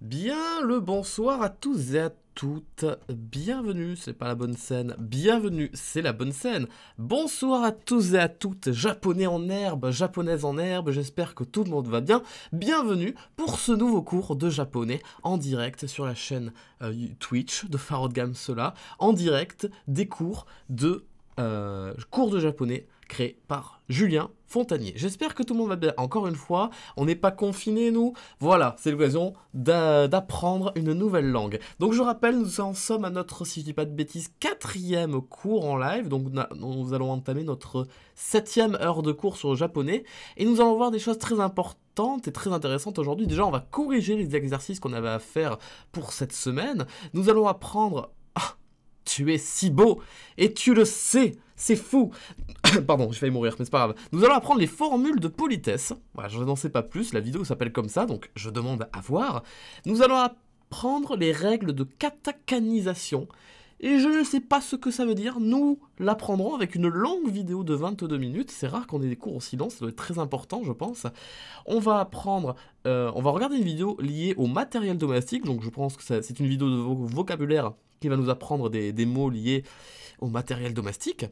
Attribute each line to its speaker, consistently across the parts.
Speaker 1: Bien le bonsoir à tous et à toutes, bienvenue, c'est pas la bonne scène, bienvenue, c'est la bonne scène. Bonsoir à tous et à toutes, japonais en herbe, japonaise en herbe, j'espère que tout le monde va bien. Bienvenue pour ce nouveau cours de japonais en direct sur la chaîne euh, Twitch de Farod cela en direct des cours de euh, cours de japonais créé par Julien Fontanier. J'espère que tout le monde va bien. Encore une fois, on n'est pas confinés, nous. Voilà, c'est l'occasion d'apprendre une nouvelle langue. Donc, je rappelle, nous en sommes à notre, si je dis pas de bêtises, quatrième cours en live. Donc, nous allons entamer notre septième heure de cours sur le japonais. Et nous allons voir des choses très importantes et très intéressantes aujourd'hui. Déjà, on va corriger les exercices qu'on avait à faire pour cette semaine. Nous allons apprendre... Ah, tu es si beau et tu le sais c'est fou Pardon, je vais mourir, mais c'est pas grave. Nous allons apprendre les formules de politesse. Voilà, je n'en sais pas plus, la vidéo s'appelle comme ça, donc je demande à voir. Nous allons apprendre les règles de catacanisation. Et je ne sais pas ce que ça veut dire, nous l'apprendrons avec une longue vidéo de 22 minutes, c'est rare qu'on ait des cours en silence, ça doit être très important je pense. On va apprendre, euh, on va regarder une vidéo liée au matériel domestique, donc je pense que c'est une vidéo de vocabulaire qui va nous apprendre des mots liés au matériel domestique.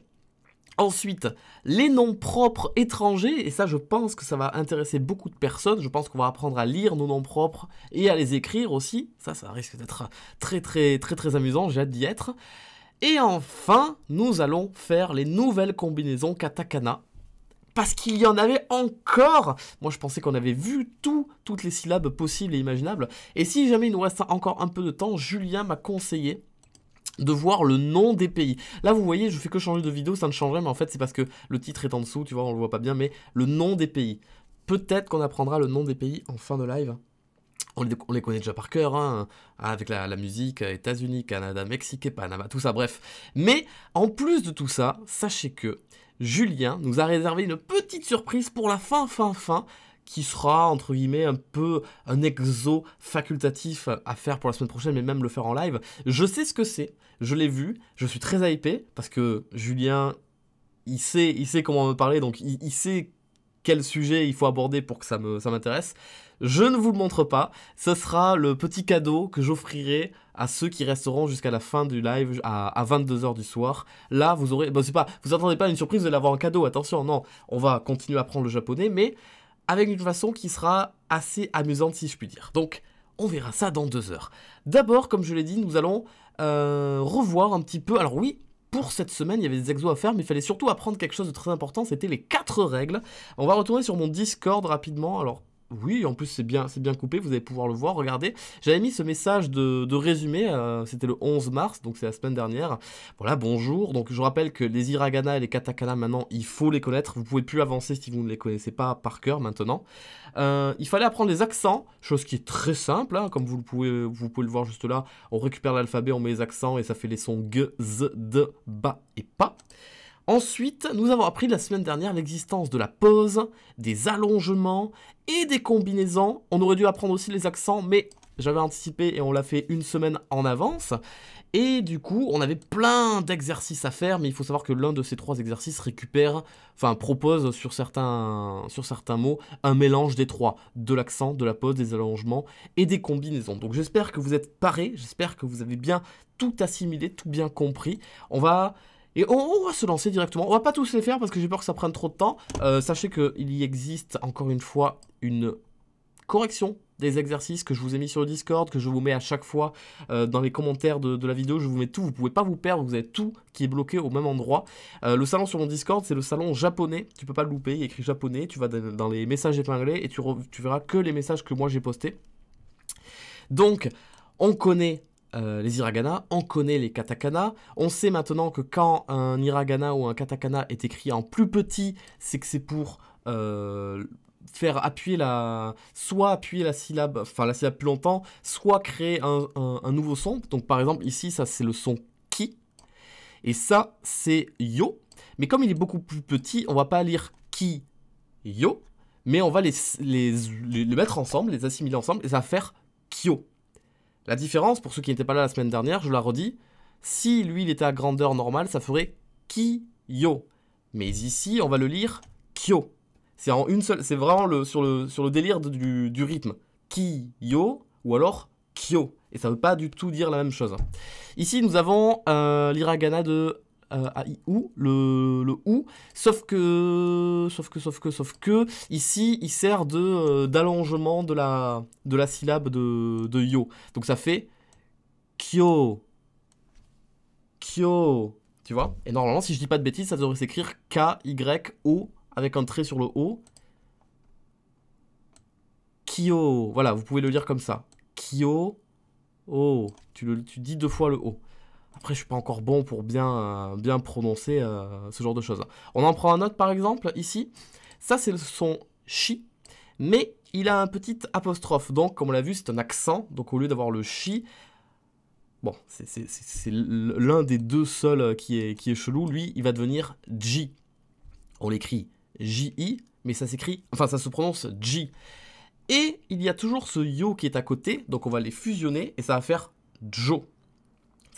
Speaker 1: Ensuite, les noms propres étrangers, et ça je pense que ça va intéresser beaucoup de personnes, je pense qu'on va apprendre à lire nos noms propres et à les écrire aussi, ça ça risque d'être très très très très amusant, j'ai hâte d'y être. Et enfin, nous allons faire les nouvelles combinaisons katakana, parce qu'il y en avait encore. Moi, je pensais qu'on avait vu tout, toutes les syllabes possibles et imaginables. Et si jamais il nous reste encore un peu de temps, Julien m'a conseillé de voir le nom des pays. Là, vous voyez, je fais que changer de vidéo, ça ne change rien, mais en fait, c'est parce que le titre est en dessous, tu vois, on le voit pas bien, mais le nom des pays. Peut-être qu'on apprendra le nom des pays en fin de live. On les, connaît déjà par cœur, hein, avec la, la musique, euh, États-Unis, Canada, Mexique et Panama, tout ça, bref. Mais en plus de tout ça, sachez que Julien nous a réservé une petite surprise pour la fin, fin, fin qui sera, entre guillemets, un peu un exo facultatif à faire pour la semaine prochaine, mais même le faire en live. Je sais ce que c'est, je l'ai vu, je suis très hypé, parce que Julien, il sait, il sait comment me parler, donc il, sait quel sujet il faut aborder pour que ça m'intéresse. je ne vous le montre pas, ce sera le petit cadeau que j'offrirai à ceux qui resteront jusqu'à la fin du live à, 22h du soir. Là, vous aurez... Bon, c'est pas... Vous attendez pas une surprise, de l'avoir en cadeau, attention, non. On va continuer à apprendre le japonais, mais avec une façon qui sera assez amusante si je puis dire. Donc on verra ça dans deux heures. D'abord, comme je l'ai dit, nous allons euh, revoir un petit peu. Alors oui, pour cette semaine, il y avait des exos à faire, mais il fallait surtout apprendre quelque chose de très important, c'était les quatre règles. On va retourner sur mon Discord rapidement. Alors oui, en plus c'est bien, c'est bien coupé, vous allez pouvoir le voir, regardez. J'avais mis ce message de, de résumé, euh, c'était le 11 mars, donc c'est la semaine dernière. Voilà, bonjour. Donc je rappelle que les hiragana et les katakana maintenant, il faut les connaître. Vous pouvez plus avancer si vous ne les connaissez pas par cœur maintenant. Euh, il fallait apprendre les accents, chose qui est très simple, hein. comme vous le pouvez, vous pouvez le voir juste là. On récupère l'alphabet, on met les accents et ça fait les sons g, z, d, ba et pa. Ensuite, nous avons appris la semaine dernière l'existence de la pause, des allongements et des combinaisons. On aurait dû apprendre aussi les accents, mais j'avais anticipé et on l'a fait une semaine en avance. Et du coup, on avait plein d'exercices à faire, mais il faut savoir que l'un de ces trois exercices récupère, enfin propose sur certains, sur certains mots, un mélange des trois, de l'accent, de la pause, des allongements et des combinaisons. Donc j'espère que vous êtes parés, j'espère que vous avez bien tout assimilé, tout bien compris. On va et on, va se lancer directement. On va pas tous les faire parce que j'ai peur que ça prenne trop de temps. Euh, sachez qu'il y existe, encore une fois, une correction des exercices que je vous ai mis sur le Discord, que je vous mets à chaque fois euh, dans les commentaires de, la vidéo, je vous mets tout, vous pouvez pas vous perdre, vous avez tout qui est bloqué au même endroit. Euh, le salon sur mon Discord, c'est le salon japonais, tu peux pas le louper, il y écrit japonais, tu vas dans les messages épinglés et tu, tu verras que les messages que moi j'ai postés. Donc, on connaît euh, les hiragana, on connaît les katakana. On sait maintenant que quand un hiragana ou un katakana est écrit en plus petit, c'est que c'est pour euh, faire appuyer la, soit appuyer la syllabe, enfin la syllabe plus longtemps, soit créer un, nouveau son. Donc par exemple ici, ça c'est le son ki, et ça c'est yo. Mais comme il est beaucoup plus petit, on va pas lire ki yo, mais on va les, les mettre ensemble, les assimiler ensemble, et ça va faire kyo. La différence, pour ceux qui n'étaient pas là la semaine dernière, je la redis, si lui il était à grandeur normale, ça ferait yo Mais ici, on va le lire Kyo. C'est en une seule, c'est vraiment le, sur, le, sur le délire du, du, rythme. yo ou alors Kyo. Et ça ne veut pas du tout dire la même chose. Hein. Ici, nous avons euh, l'iragana de euh, ou, le, ou, sauf que, sauf que, sauf que, sauf que, ici, il sert de euh, d'allongement de la, de la syllabe de, de yo. Donc ça fait kyo, kyo, tu vois Et normalement, si je dis pas de bêtises, ça devrait s'écrire K-Y-O, avec un trait sur le O. Kyo, voilà, vous pouvez le lire comme ça. Kyo, o tu, le, tu dis deux fois le O. Après, je suis pas encore bon pour bien, euh, bien prononcer euh, ce genre de choses. On en prend un autre par exemple ici. Ça, c'est le son chi, mais il a un petit apostrophe. Donc, comme on l'a vu, c'est un accent. Donc, au lieu d'avoir le chi, bon, c'est l'un des deux seuls euh, qui est, qui est chelou. Lui, il va devenir J. On l'écrit j mais ça s'écrit, enfin, ça se prononce J. Et il y a toujours ce yo qui est à côté. Donc, on va les fusionner et ça va faire Jo.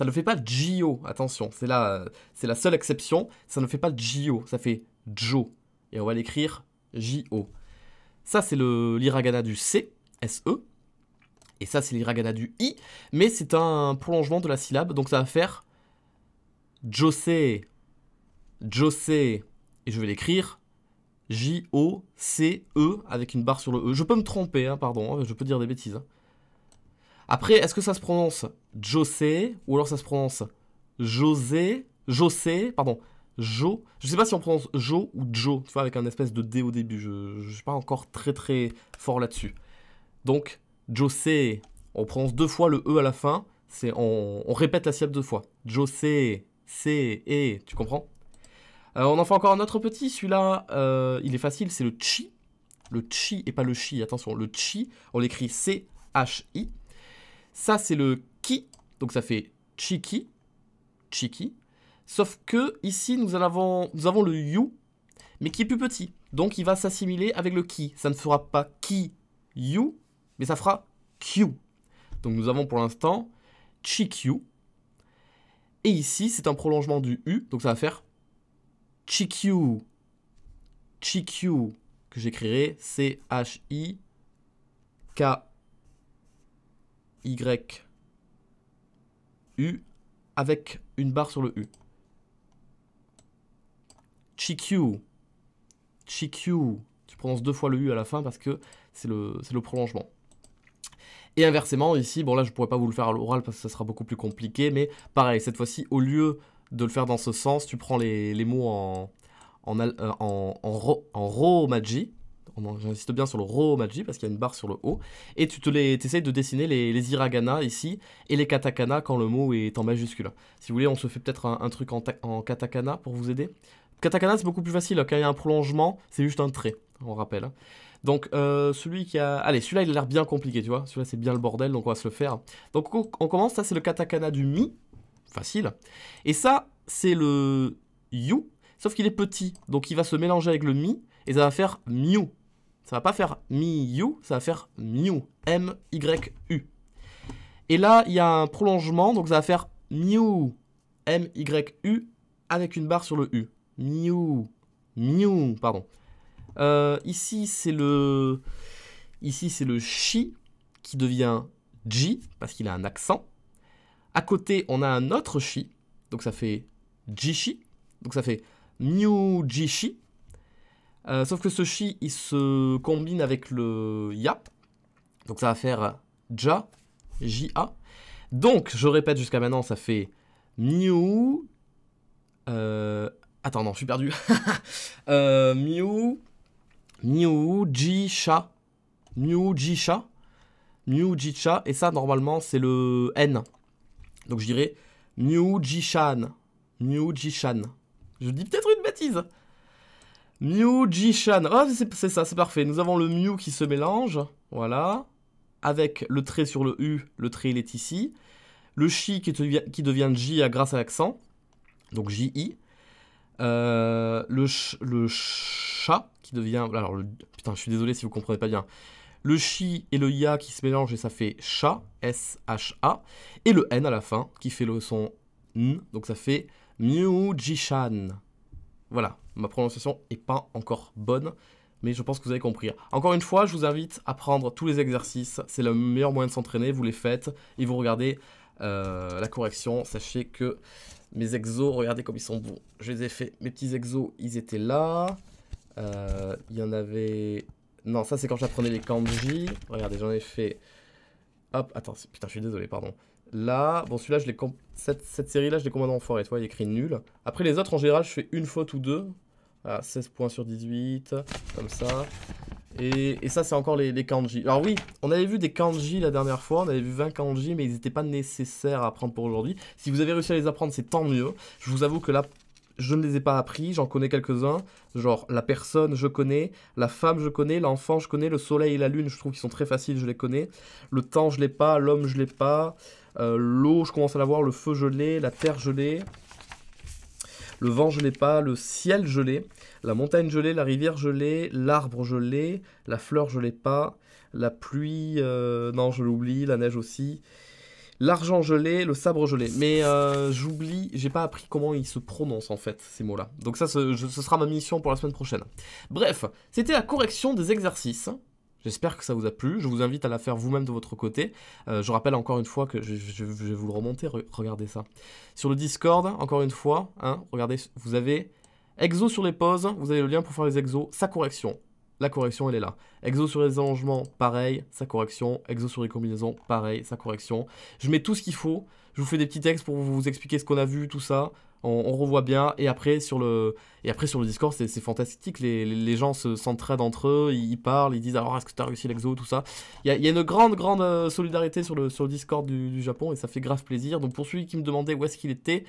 Speaker 1: Ça ne fait pas Gio, attention, c'est la, c'est la seule exception. Ça ne fait pas Gio, ça fait Jo. Et on va l'écrire J-O. Ça, c'est le, l'iragana du C, S-E. Et ça, c'est l'iragana du I. Mais c'est un prolongement de la syllabe, donc ça va faire Jose, Jose, Et je vais l'écrire J-O-C-E avec une barre sur le E. Je peux me tromper, hein, pardon, hein, je peux dire des bêtises. Hein. Après, est-ce que ça se prononce José ou alors ça se prononce José José, pardon, Jo. Je sais pas si on prononce Jo ou Jo, tu vois, avec un espèce de D au début. Je, ne suis pas encore très très fort là-dessus. Donc, José, on prononce deux fois le E à la fin. C'est on, répète la syllabe deux fois. José, C, E, tu comprends euh, On en fait encore un autre petit. Celui-là, euh, il est facile, c'est le chi. Le chi et pas le chi, attention. Le chi, on l'écrit C-H-I. Ça, c'est le ki, donc ça fait chiki, chiki. Sauf que ici, nous, avons, nous avons le you, mais qui est plus petit. Donc, il va s'assimiler avec le ki. Ça ne fera pas ki, you, mais ça fera q. Donc, nous avons pour l'instant chikyu. Et ici, c'est un prolongement du u, donc ça va faire chi Chikyu, que j'écrirai c h i k y, U, avec une barre sur le U. Chikyu. Chikyu. Tu prononces deux fois le U à la fin parce que c'est le, le prolongement. Et inversement, ici, bon là je pourrais pas vous le faire à l'oral parce que ça sera beaucoup plus compliqué, mais pareil, cette fois-ci, au lieu de le faire dans ce sens, tu prends les, mots en, euh, en, en, ro, en j'insiste bien sur le romaji parce qu'il y a une barre sur le haut, et tu te essayes de dessiner les, les hiragana ici et les katakana quand le mot est en majuscule. Si vous voulez, on se fait peut-être un, truc en, katakana pour vous aider. Katakana, c'est beaucoup plus facile. Hein. Quand il y a un prolongement, c'est juste un trait, on rappelle. Hein. Donc, euh, celui qui a... Allez, celui-là, il a l'air bien compliqué, tu vois. Celui-là, c'est bien le bordel, donc on va se le faire. Donc, on commence. Ça, c'est le katakana du mi. Facile. Et ça, c'est le you, sauf qu'il est petit. Donc, il va se mélanger avec le mi, et ça va faire miu ça va pas faire mi-you, ça va faire Miu. M-Y-U. Et là, il y a un prolongement, donc ça va faire Miu. M-Y-U avec une barre sur le U. Miu. Miu, pardon. Euh, ici, c'est le... Ici, c'est le chi qui devient ji parce qu'il a un accent. À côté, on a un autre chi, donc ça fait jishi, donc ça fait miu jishi. Euh, sauf que ce chi, il se combine avec le ya. Donc ça va faire ja, J-A. Donc, je répète jusqu'à maintenant, ça fait miu... Euh, attends, non, je suis perdu. euh, miu... miau ji, cha. miau ji, cha. Et ça, normalement, c'est le N. Donc, je dirais miu, ji, shan. Miu, Je dis peut-être une bêtise. Miu Jishan. Oh, c'est ça, c'est parfait. Nous avons le Miu qui se mélange. Voilà. Avec le trait sur le U, le trait il est ici. Le Chi qui, devient, qui devient grâce à l'accent. Donc Ji. Euh, le, chat qui devient... Alors, putain, je suis désolé si vous comprenez pas bien. Le chi et le ya qui se mélangent et ça fait chat, S-H-A. Et le N à la fin qui fait le son N, donc ça fait Miu Jishan. Voilà, ma prononciation n'est pas encore bonne, mais je pense que vous avez compris. Encore une fois, je vous invite à prendre tous les exercices. C'est le meilleur moyen de s'entraîner. Vous les faites et vous regardez euh, la correction. Sachez que mes exos, regardez comme ils sont bons. Je les ai fait. Mes petits exos, ils étaient là. Euh, il y en avait... Non, ça c'est quand j'apprenais les kanji. Regardez, j'en ai fait... Hop, attends, putain, je suis désolé, pardon. Là, bon celui-là, je l'ai cette, série-là, je l'ai commandé en forêt, tu vois, il écrit nul. Après les autres, en général, je fais une fois ou deux. Voilà, ah, 16 points sur 18, comme ça. Et, ça, c'est encore les, les, kanji. Alors oui, on avait vu des kanji la dernière fois, on avait vu 20 kanji, mais ils n'étaient pas nécessaires à apprendre pour aujourd'hui. Si vous avez réussi à les apprendre, c'est tant mieux. Je vous avoue que là, je ne les ai pas appris, j'en connais quelques-uns. Genre, la personne, je connais. La femme, je connais. L'enfant, je connais. Le soleil et la lune, je trouve qu'ils sont très faciles, je les connais. Le temps, je l'ai pas. L'homme, je l'ai pas. Euh, l'eau, je commence à l'avoir, le feu gelé, la terre gelée. Le vent gelé pas, le ciel gelé, la montagne gelée, la rivière gelée, l'arbre gelé, la fleur gelée pas, la pluie, euh, non je l'oublie, la neige aussi, l'argent gelé, le sabre gelé. Mais euh, j'oublie, j'ai pas appris comment ils se prononcent en fait, ces mots-là. Donc ça, ce sera ma mission pour la semaine prochaine. Bref, c'était la correction des exercices. J'espère que ça vous a plu. Je vous invite à la faire vous-même de votre côté. Euh, je rappelle encore une fois que je, vais vous le remonter. regardez ça. Sur le Discord, encore une fois, hein, regardez, vous avez exo sur les pauses. Vous avez le lien pour faire les exos. Sa correction. La correction, elle est là. Exo sur les allongements, pareil, sa correction. Exo sur les combinaisons, pareil, sa correction. Je mets tout ce qu'il faut. Je vous fais des petits textes pour vous expliquer ce qu'on a vu, tout ça on, revoit bien. Et après, sur le, et après, sur le Discord, c'est fantastique. Les, les gens s'entraident entre eux, ils, parlent, ils disent alors est-ce que tu as réussi l'exo, tout ça. Il y, a, une grande, grande euh, solidarité sur le, sur le Discord du, Japon et ça fait grave plaisir. Donc pour celui qui me demandait où est-ce qu'il était,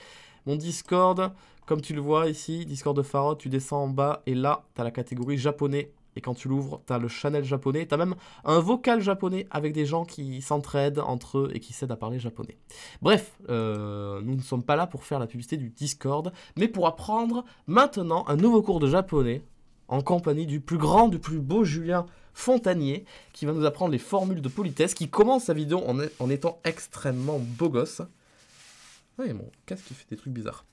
Speaker 1: mon Discord, comme tu le vois ici, Discord de Farod, tu descends en bas et là, tu as la catégorie japonais et quand tu l'ouvres, t'as le Chanel japonais, t'as même un vocal japonais avec des gens qui s'entraident entre eux et qui s'aident à parler japonais. Bref, euh, nous ne sommes pas là pour faire la publicité du Discord, mais pour apprendre maintenant un nouveau cours de japonais en compagnie du plus grand, du plus beau Julien Fontanier, qui va nous apprendre les formules de politesse, qui commence sa vidéo en, étant extrêmement beau gosse. Oui, mon qu'est-ce qui fait des trucs bizarres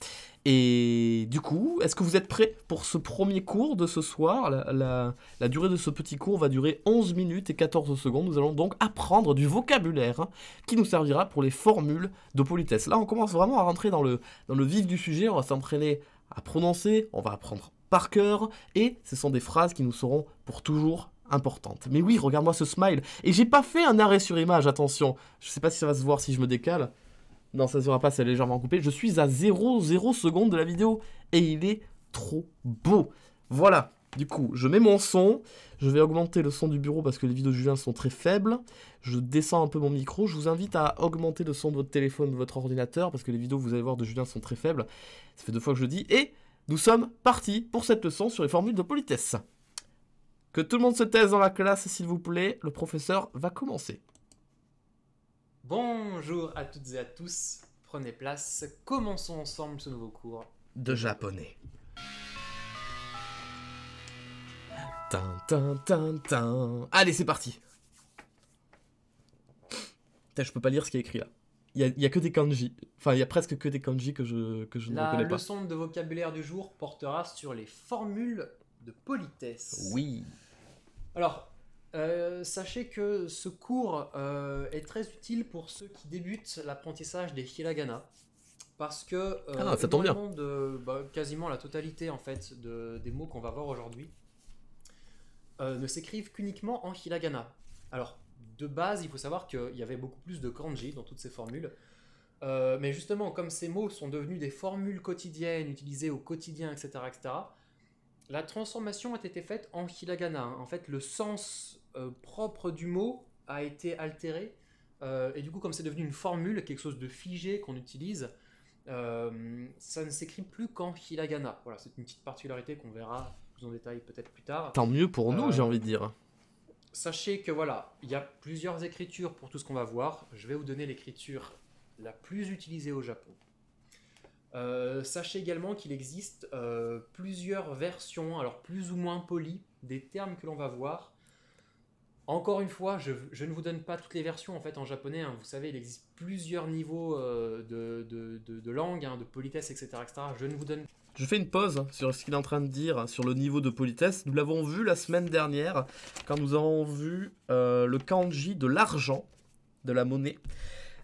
Speaker 1: et du coup, est-ce que vous êtes prêts pour ce premier cours de ce soir la, durée de ce petit cours va durer 11 minutes et 14 secondes. Nous allons donc apprendre du vocabulaire hein, qui nous servira pour les formules de politesse. Là, on commence vraiment à rentrer dans le, dans le vif du sujet. On va s'entraîner à prononcer, on va apprendre par cœur. Et ce sont des phrases qui nous seront pour toujours importantes. Mais oui, regarde-moi ce smile. Et j'ai pas fait un arrêt sur image, attention. Je sais pas si ça va se voir si je me décale. Non, ça se voit pas, c'est légèrement coupé. Je suis à 0,0 secondes de la vidéo et il est trop beau. Voilà. Du coup, je mets mon son, je vais augmenter le son du bureau parce que les vidéos de Julien sont très faibles. Je descends un peu mon micro, je vous invite à augmenter le son de votre téléphone, de votre ordinateur parce que les vidéos, vous allez voir, de Julien sont très faibles. Ça fait deux fois que je le dis. Et nous sommes partis pour cette leçon sur les formules de politesse. Que tout le monde se taise dans la classe, s'il vous plaît, le professeur va commencer.
Speaker 2: Bonjour à toutes et à tous, prenez place, commençons ensemble ce nouveau cours
Speaker 1: de japonais. Allez, c'est parti. je peux pas lire ce qui est écrit là. Il y, a, que des kanji. Enfin, il y a presque que des kanji que je, que je ne reconnais connais pas. La leçon
Speaker 2: de vocabulaire du jour portera sur les formules de politesse. Oui. Alors, euh, sachez que ce cours euh, est très utile pour ceux qui débutent l'apprentissage des hiragana. Parce que euh, ah, bah, quasiment la totalité en fait des mots qu'on va voir aujourd'hui ne s'écrivent qu'uniquement en hiragana. Alors, de base, il faut savoir qu'il y avait beaucoup plus de kanji dans toutes ces formules. mais justement, comme ces mots sont devenus des formules quotidiennes, utilisées au quotidien, etc., etc., la transformation a été faite en hiragana. En fait, le sens euh, propre du mot a été altéré. Euh, et du coup, comme c'est devenu une formule, quelque chose de figé qu'on utilise, euh, ça ne s'écrit plus qu'en hiragana. Voilà, c'est une petite particularité qu'on verra plus en détail peut-être plus tard. Tant mieux pour nous, j'ai envie de dire. Sachez que voilà, il y a plusieurs écritures pour tout ce qu'on va voir. Je vais vous donner l'écriture la plus utilisée au Japon. sachez également qu'il existe plusieurs versions, alors plus ou moins polies, des termes que l'on va voir encore une fois, je, ne vous donne pas toutes les versions en fait en japonais. Hein. vous savez, il existe plusieurs niveaux euh, de, de, langue, hein, de politesse, etc., etc. Je ne vous donne.
Speaker 1: Je fais une pause sur ce qu'il est en train de dire sur le niveau de politesse. Nous l'avons vu la semaine dernière quand nous avons vu euh, le kanji de l'argent, de la monnaie,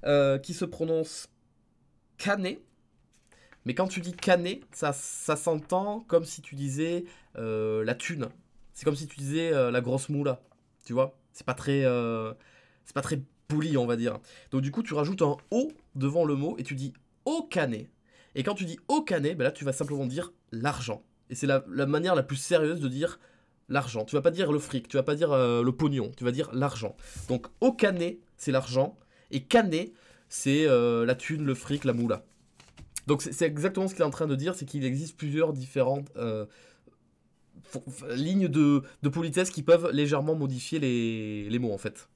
Speaker 1: euh, qui se prononce kané ». Mais quand tu dis kané », ça, ça s'entend comme si tu disais la thune. C'est comme si tu disais la grosse moula tu vois. C'est pas très, euh, c'est pas très poli, on va dire. Donc du coup, tu rajoutes un O devant le mot et tu dis au canet. Et quand tu dis au canet, ben là, tu vas simplement dire l'argent. Et c'est la, manière la plus sérieuse de dire l'argent. Tu vas pas dire le fric, tu vas pas dire euh, le pognon, tu vas dire l'argent. Donc au canet, c'est l'argent. Et canet, c'est euh, la thune, le fric, la moula. Donc c'est exactement ce qu'il est en train de dire, c'est qu'il existe plusieurs différentes lignes de, politesse qui peuvent légèrement modifier les, mots en fait.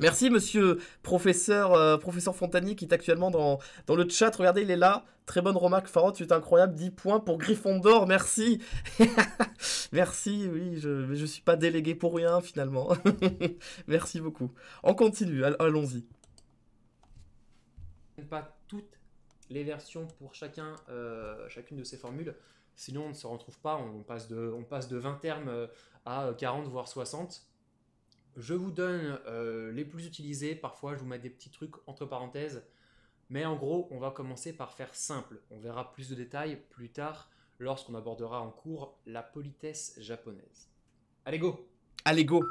Speaker 1: Merci monsieur professeur, euh, professeur Fontanier qui est actuellement dans, dans le chat. Regardez, il est là. Très bonne remarque, Farot, tu es incroyable. 10 points pour d'or merci. merci, oui, je ne suis pas délégué pour rien finalement. merci beaucoup. On continue, allons-y.
Speaker 2: Pas toutes les versions pour chacun, euh, chacune de ces formules. Sinon, on ne se retrouve pas, on passe de, on passe de 20 termes euh, à 40, euh, voire 60. Je vous donne euh, les plus utilisés, parfois je vous mets des petits trucs entre parenthèses, mais en gros, on va commencer par faire simple. On verra plus de détails plus tard lorsqu'on abordera en cours la politesse japonaise.
Speaker 1: Allez go Allez go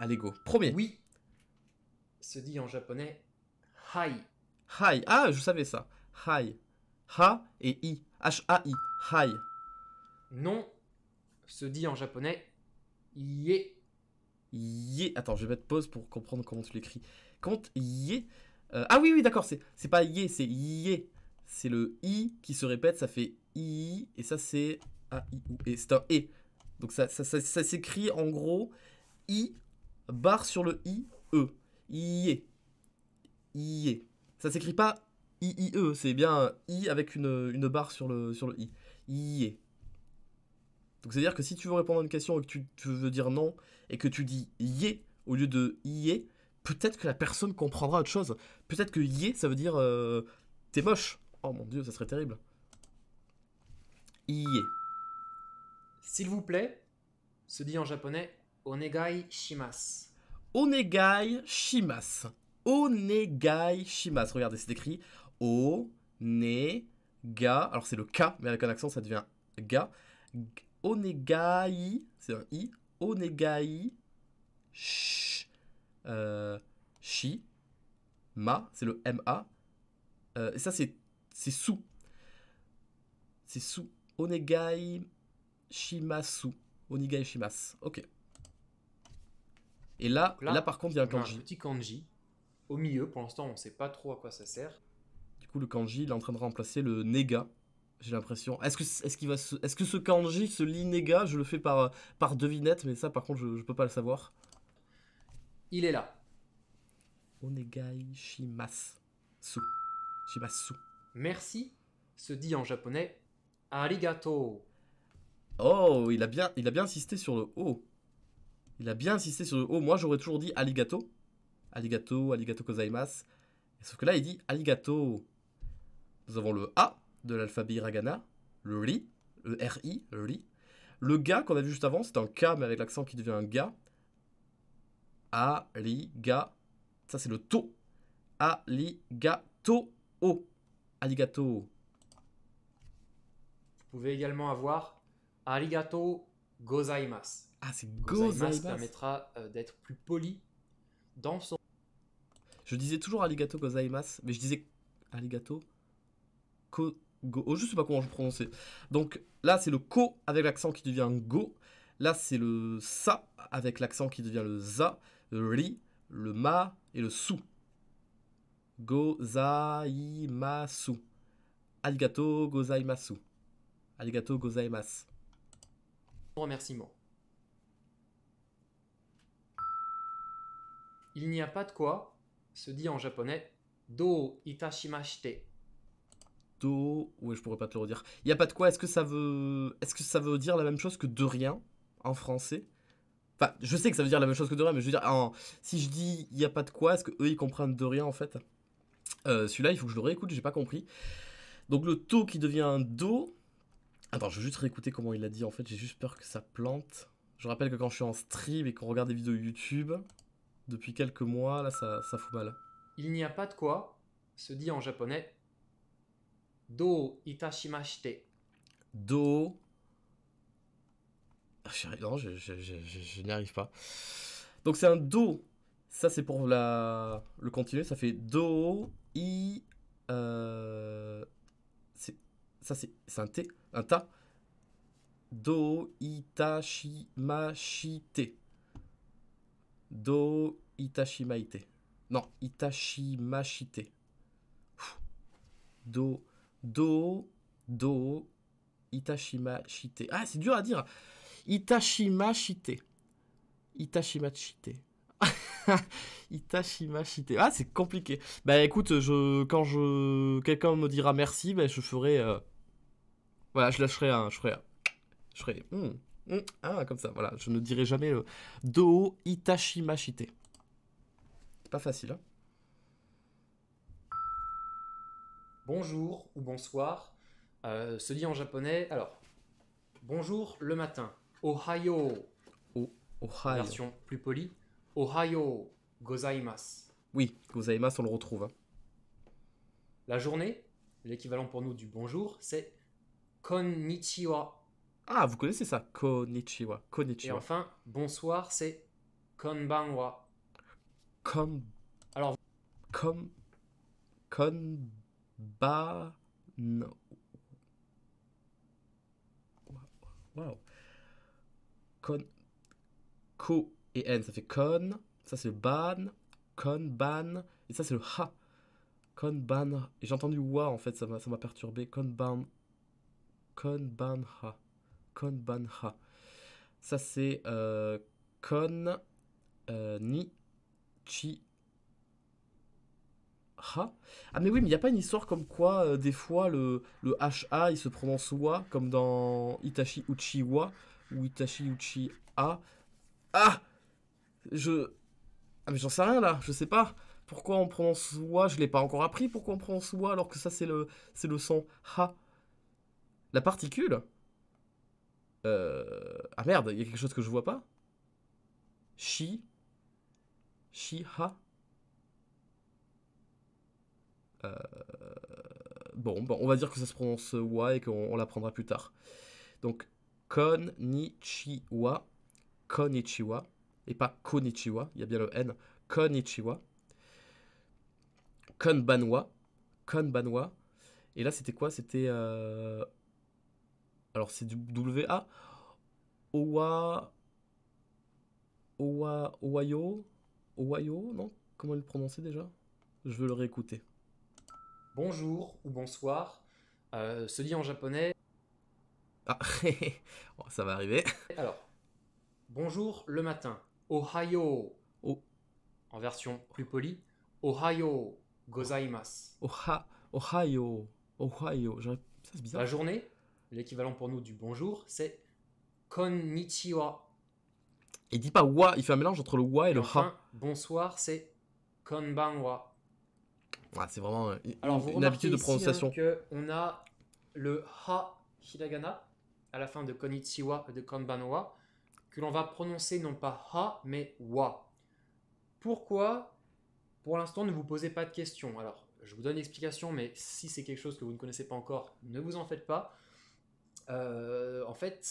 Speaker 1: Allez go Premier Oui se dit en japonais Hai. Hai. Ah, je savais ça. Hai. Ha et i. H-A-I. Non se dit en japonais Ye. Ye. Attends, je vais mettre pause pour comprendre comment tu l'écris. quand Ye. Euh, ah oui, oui, d'accord, c'est, c'est pas Ye, c'est Ye. C'est le i qui se répète, ça fait i, et ça c'est a i Et C'est un e. Donc ça, ça, ça, s'écrit en gros i barre sur le i e. Ye. Ye. Ça s'écrit pas IIE, c'est bien I avec une, barre sur le, sur le I. IIE. Donc c'est-à-dire que si tu veux répondre à une question et que tu, veux dire non, et que tu dis IE au lieu de IE, peut-être que la personne comprendra autre chose. Peut-être que IE, ça veut dire euh, t'es moche. Oh mon dieu, ça serait terrible.
Speaker 2: IE. S'il vous plaît, se dit en japonais onegai shimas. Onegai shimas.
Speaker 1: Onegai shimas. Regardez, c'est écrit O, né, ga. Alors c'est le K, mais avec un accent ça devient ga. Onegai, c'est un I. Onegai, sh, euh, shi, ma, c'est le ma. Euh, et ça c'est sou C'est sou Onegai shimasu. Onegai shimasu. Ok.
Speaker 2: Et là, là, là, par contre, il y a un kanji.
Speaker 1: Un petit kanji
Speaker 2: au milieu. Pour l'instant, on ne sait pas trop à quoi ça sert
Speaker 1: le kanji, il est en train de remplacer le nega. J'ai l'impression. Est-ce que, est -ce qu'il est que ce kanji, se lit nega, je le fais par, par devinette, mais ça, par contre, je, peux pas le savoir. Il est là. Onegai
Speaker 2: shimasu. Shimasu. Merci se dit en japonais arigato.
Speaker 1: Oh, il a bien, il a bien insisté sur le O. Il a bien insisté sur le O. Moi, j'aurais toujours dit arigato arigato, arigato gozaimasu Sauf que là, il dit aligato nous avons le A de l'alphabet hiragana, le RI, le RI, le RI. Le ga qu'on a vu juste avant, c'est un K mais avec l'accent qui devient un ga. A, ri ga. Ça c'est le to. A, ri ga, to, o. Aligato.
Speaker 2: Vous pouvez également avoir arigato gozaimasu. Ah,
Speaker 1: c'est gozaimasu. Ça
Speaker 2: permettra euh, d'être plus poli dans son. Je
Speaker 1: disais toujours arigato gozaimasu, mais je disais arigato je go, oh, je sais pas comment je prononçais. Donc là, c'est le ko avec l'accent qui devient go. Là, c'est le sa avec l'accent qui devient le za, le ri, le ma et le su. Gozaimasu. Arigato gozaimasu. Arigato gozaimasu.
Speaker 2: Remerciement. Il n'y a pas de quoi se dit en japonais do itashimashite.
Speaker 1: Do. Ouais, je pourrais pas te le redire. Il y a pas de quoi. Est-ce que ça veut. Est-ce que ça veut dire la même chose que de rien en français Enfin, je sais que ça veut dire la même chose que de rien, mais je veux dire, si je dis il y a pas de quoi, est-ce que eux ils comprennent de rien en fait euh, Celui-là, il faut que je le réécoute. J'ai pas compris. Donc le to qui devient un do. Attends, je vais juste réécouter comment il l'a dit. En fait, j'ai juste peur que ça plante. Je rappelle que quand je suis en stream et qu'on regarde des vidéos YouTube, depuis quelques mois, là, ça, ça fout mal.
Speaker 2: Il n'y a pas de quoi se dit en japonais Do itashimashite. Do. Non, je, je, je,
Speaker 1: je n'y arrive pas. Donc c'est un do. Ça c'est pour la le continuer. Ça fait do i. Euh, c'est ça c'est un t un ta. Do itashimashite. Do itashimaite. Non itashimashite. Do Do, Do, Itashimashite. Ah, c'est dur à dire. Itashimashite. Itashimashite. Itashimashite. Ah, c'est compliqué. Bah écoute, je, quand je, quelqu'un me dira merci, bah, je ferai. Euh, voilà, je lâcherai un. Je ferai. Je ferai. Hmm, hmm, ah, comme ça, voilà. Je ne dirai jamais euh, Do Itashimashite. C'est Pas facile, hein.
Speaker 2: bonjour ou bonsoir euh, se dit en japonais. Alors, bonjour le matin. ohayo Oh, Version plus polie. ohayo gozaimasu.
Speaker 1: Oui, gozaimasu, on le retrouve. Hein.
Speaker 2: La journée, l'équivalent pour nous du bonjour, c'est konnichiwa.
Speaker 1: Ah, vous connaissez ça, konnichiwa. konnichiwa. Et enfin,
Speaker 2: bonsoir, c'est konbanwa. Kon... Alors, kon... Kon... Ba.
Speaker 1: Con. Co et N, ça fait con. Ça, c'est ban. Con, ban. Et ça, c'est le ha. Con, ban. J'ai entendu wa en fait, ça m'a perturbé. Con, ban. Con, ban, ha. Con, ban, ha. Ça, c'est euh, con, euh, ni, chi, ah mais oui, mais il n'y a pas une histoire comme quoi, euh, des fois, le, le HA, il se prononce wa, comme dans Itachi Uchi ou Itachi Uchi a. Ah Je... Ah mais j'en sais rien là, je sais pas. Pourquoi on prononce wa, je l'ai pas encore appris, pourquoi on prononce wa alors que ça c'est le, c'est le son ha. La particule euh... Ah merde, il y a quelque chose que je vois pas Shi shi ha euh, bon, on va dire que ça se prononce wa et qu'on l'apprendra plus tard. Donc, konnichiwa, konnichiwa, et pas konichiwa, il y a bien le N, konnichiwa, konbanwa, konbanwa, et là c'était quoi C'était, euh, alors c'est du WA, Owa, Owa, Owayo, Owayo, non Comment le prononcer déjà Je veux le réécouter
Speaker 2: bonjour ou bonsoir euh, se dit en japonais. Ah,
Speaker 1: ça va arriver.
Speaker 2: Alors, bonjour le matin. Ohayo. Oh. En version plus polie. Ohayo gozaimasu. Oha, ohayo. Ohayo. Ça, c'est bizarre. La journée, l'équivalent pour nous du bonjour, c'est konnichiwa. Il
Speaker 1: dit pas wa, il fait un mélange
Speaker 2: entre le wa et, le ha. Bonsoir, c'est konbanwa
Speaker 1: c'est vraiment une, habitude de prononciation.
Speaker 2: Euh, que on a le ha hiragana à la fin de konichiwa et de konbanwa que l'on va prononcer non pas ha mais wa. Pourquoi Pour l'instant, ne vous posez pas de questions. Alors, je vous donne l'explication, mais si c'est quelque chose que vous ne connaissez pas encore, ne vous en faites pas. Euh, en fait,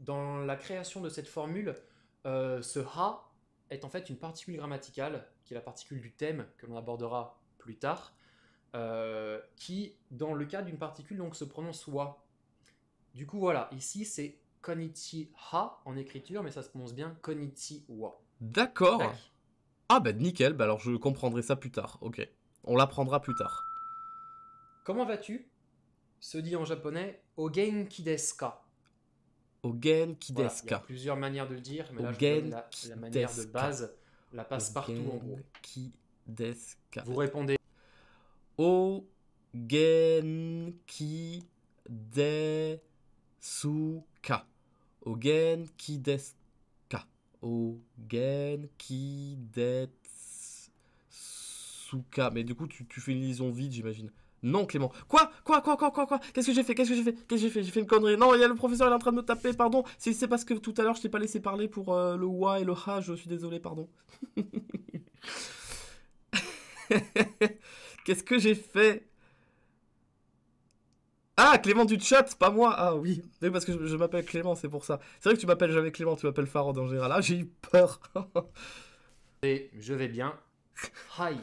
Speaker 2: dans la création de cette formule, euh, ce ha est en fait une particule grammaticale, qui est la particule du thème que l'on abordera plus tard, euh, qui, dans le cas d'une particule, donc se prononce wa. Du coup, voilà, ici c'est ha » en écriture, mais ça se prononce bien wa ».
Speaker 1: D'accord. Ah bah nickel, bah alors je comprendrai ça plus tard, ok. On l'apprendra plus tard.
Speaker 2: Comment vas-tu se dit en japonais Ogen kideska.
Speaker 1: Ogen kideska. il y a
Speaker 2: plusieurs manières de le dire, mais là je la, la, manière de base, la passe partout en gros
Speaker 1: desu Vous répondez. Ogenki desuka. desu ka. Ogenki desuka. desu ka. O desu ka. Mais du coup, tu, fais une liaison vide, j'imagine. Non, Clément. Quoi Quoi Quoi Quoi Quoi Qu'est-ce que j'ai fait Qu'est-ce que j'ai fait Qu'est-ce que j'ai fait J'ai fait une connerie. Non, il y a le professeur, il est en train de me taper, pardon. C'est parce que tout à l'heure, je t'ai pas laissé parler pour euh, le wa et le ha, je suis désolé, pardon. Qu'est-ce que j'ai fait ah, Clément du chat, pas moi. Ah oui, oui parce que je, m'appelle Clément, c'est pour ça. C'est vrai que tu m'appelles jamais Clément, tu m'appelles Farod en général.
Speaker 2: Ah, j'ai eu peur. Et je vais bien. Hi,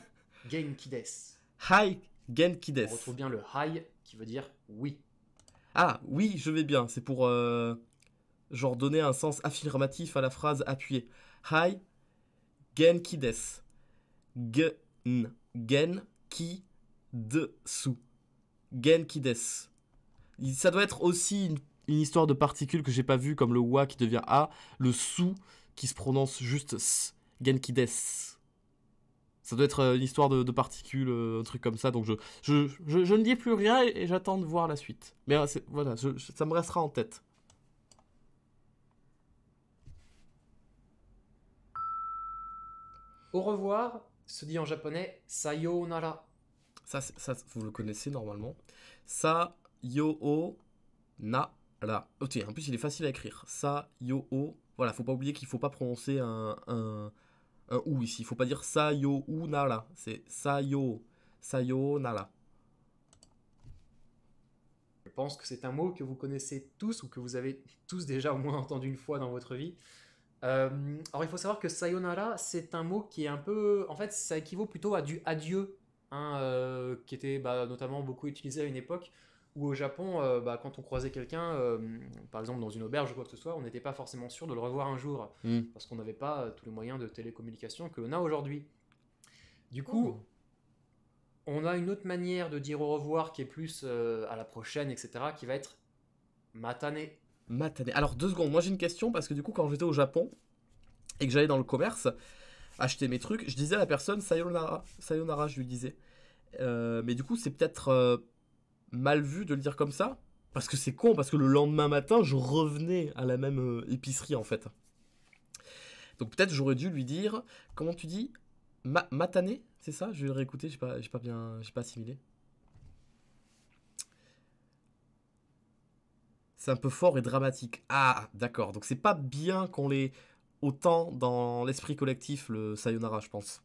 Speaker 2: Genkides. Hi, Genkides. On retrouve bien le hi qui veut dire oui.
Speaker 1: Ah, oui, je vais bien. C'est pour euh, genre donner un sens affirmatif à la phrase appuyée. Hi, Genkides. Ge n genki dessous. Genki des. Ça doit être aussi une, histoire de particules que j'ai pas vu, comme le wa qui devient a, le sou qui se prononce juste s. Genki des. Ça doit être euh, une histoire de, particules, euh, un truc comme ça. Donc je, je, ne dis plus rien et, j'attends de voir la suite. Mais euh, voilà, ça me restera en tête. Au
Speaker 2: revoir se dit en japonais
Speaker 1: sayonara. Ça, ça vous le connaissez normalement. Sayonara. Ok, en plus il est facile à écrire. » Voilà, faut pas oublier qu'il faut pas prononcer un, un, ou ici. Il faut pas dire Sayo-U-Nala. C'est sayo.
Speaker 2: Sayonara. Je pense que c'est un mot que vous connaissez tous ou que vous avez tous déjà au moins entendu une fois dans votre vie. Euh, alors il faut savoir que sayonara, c'est un mot qui est un peu... En fait, ça équivaut plutôt à du adieu, hein, euh, qui était bah, notamment beaucoup utilisé à une époque où au Japon, euh, bah, quand on croisait quelqu'un, par exemple dans une auberge ou quoi que ce soit, on n'était pas forcément sûr de le revoir un jour, hmm. parce qu'on n'avait pas tous les moyens de télécommunication que l'on a aujourd'hui. Du coup, oh. on a une autre manière de dire au revoir qui est plus à la prochaine, etc., qui va être matane Matané. Alors, deux secondes, moi j'ai une question parce que du coup, quand j'étais au
Speaker 1: Japon et que j'allais dans le commerce acheter mes trucs, je disais à la personne Sayonara. Sayonara, je lui disais. Euh, mais du coup, c'est peut-être euh, mal vu de le dire comme ça parce que c'est con, parce que le lendemain matin, je revenais à la même euh, épicerie en fait. Donc peut-être j'aurais dû lui dire, comment tu dis Ma Matané, c'est ça Je vais le réécouter, j'ai pas, pas bien, j'ai pas assimilé. c'est un peu fort et dramatique. Ah, d'accord. Donc c'est pas bien qu'on l'ait autant dans l'esprit collectif, le Sayonara, je pense.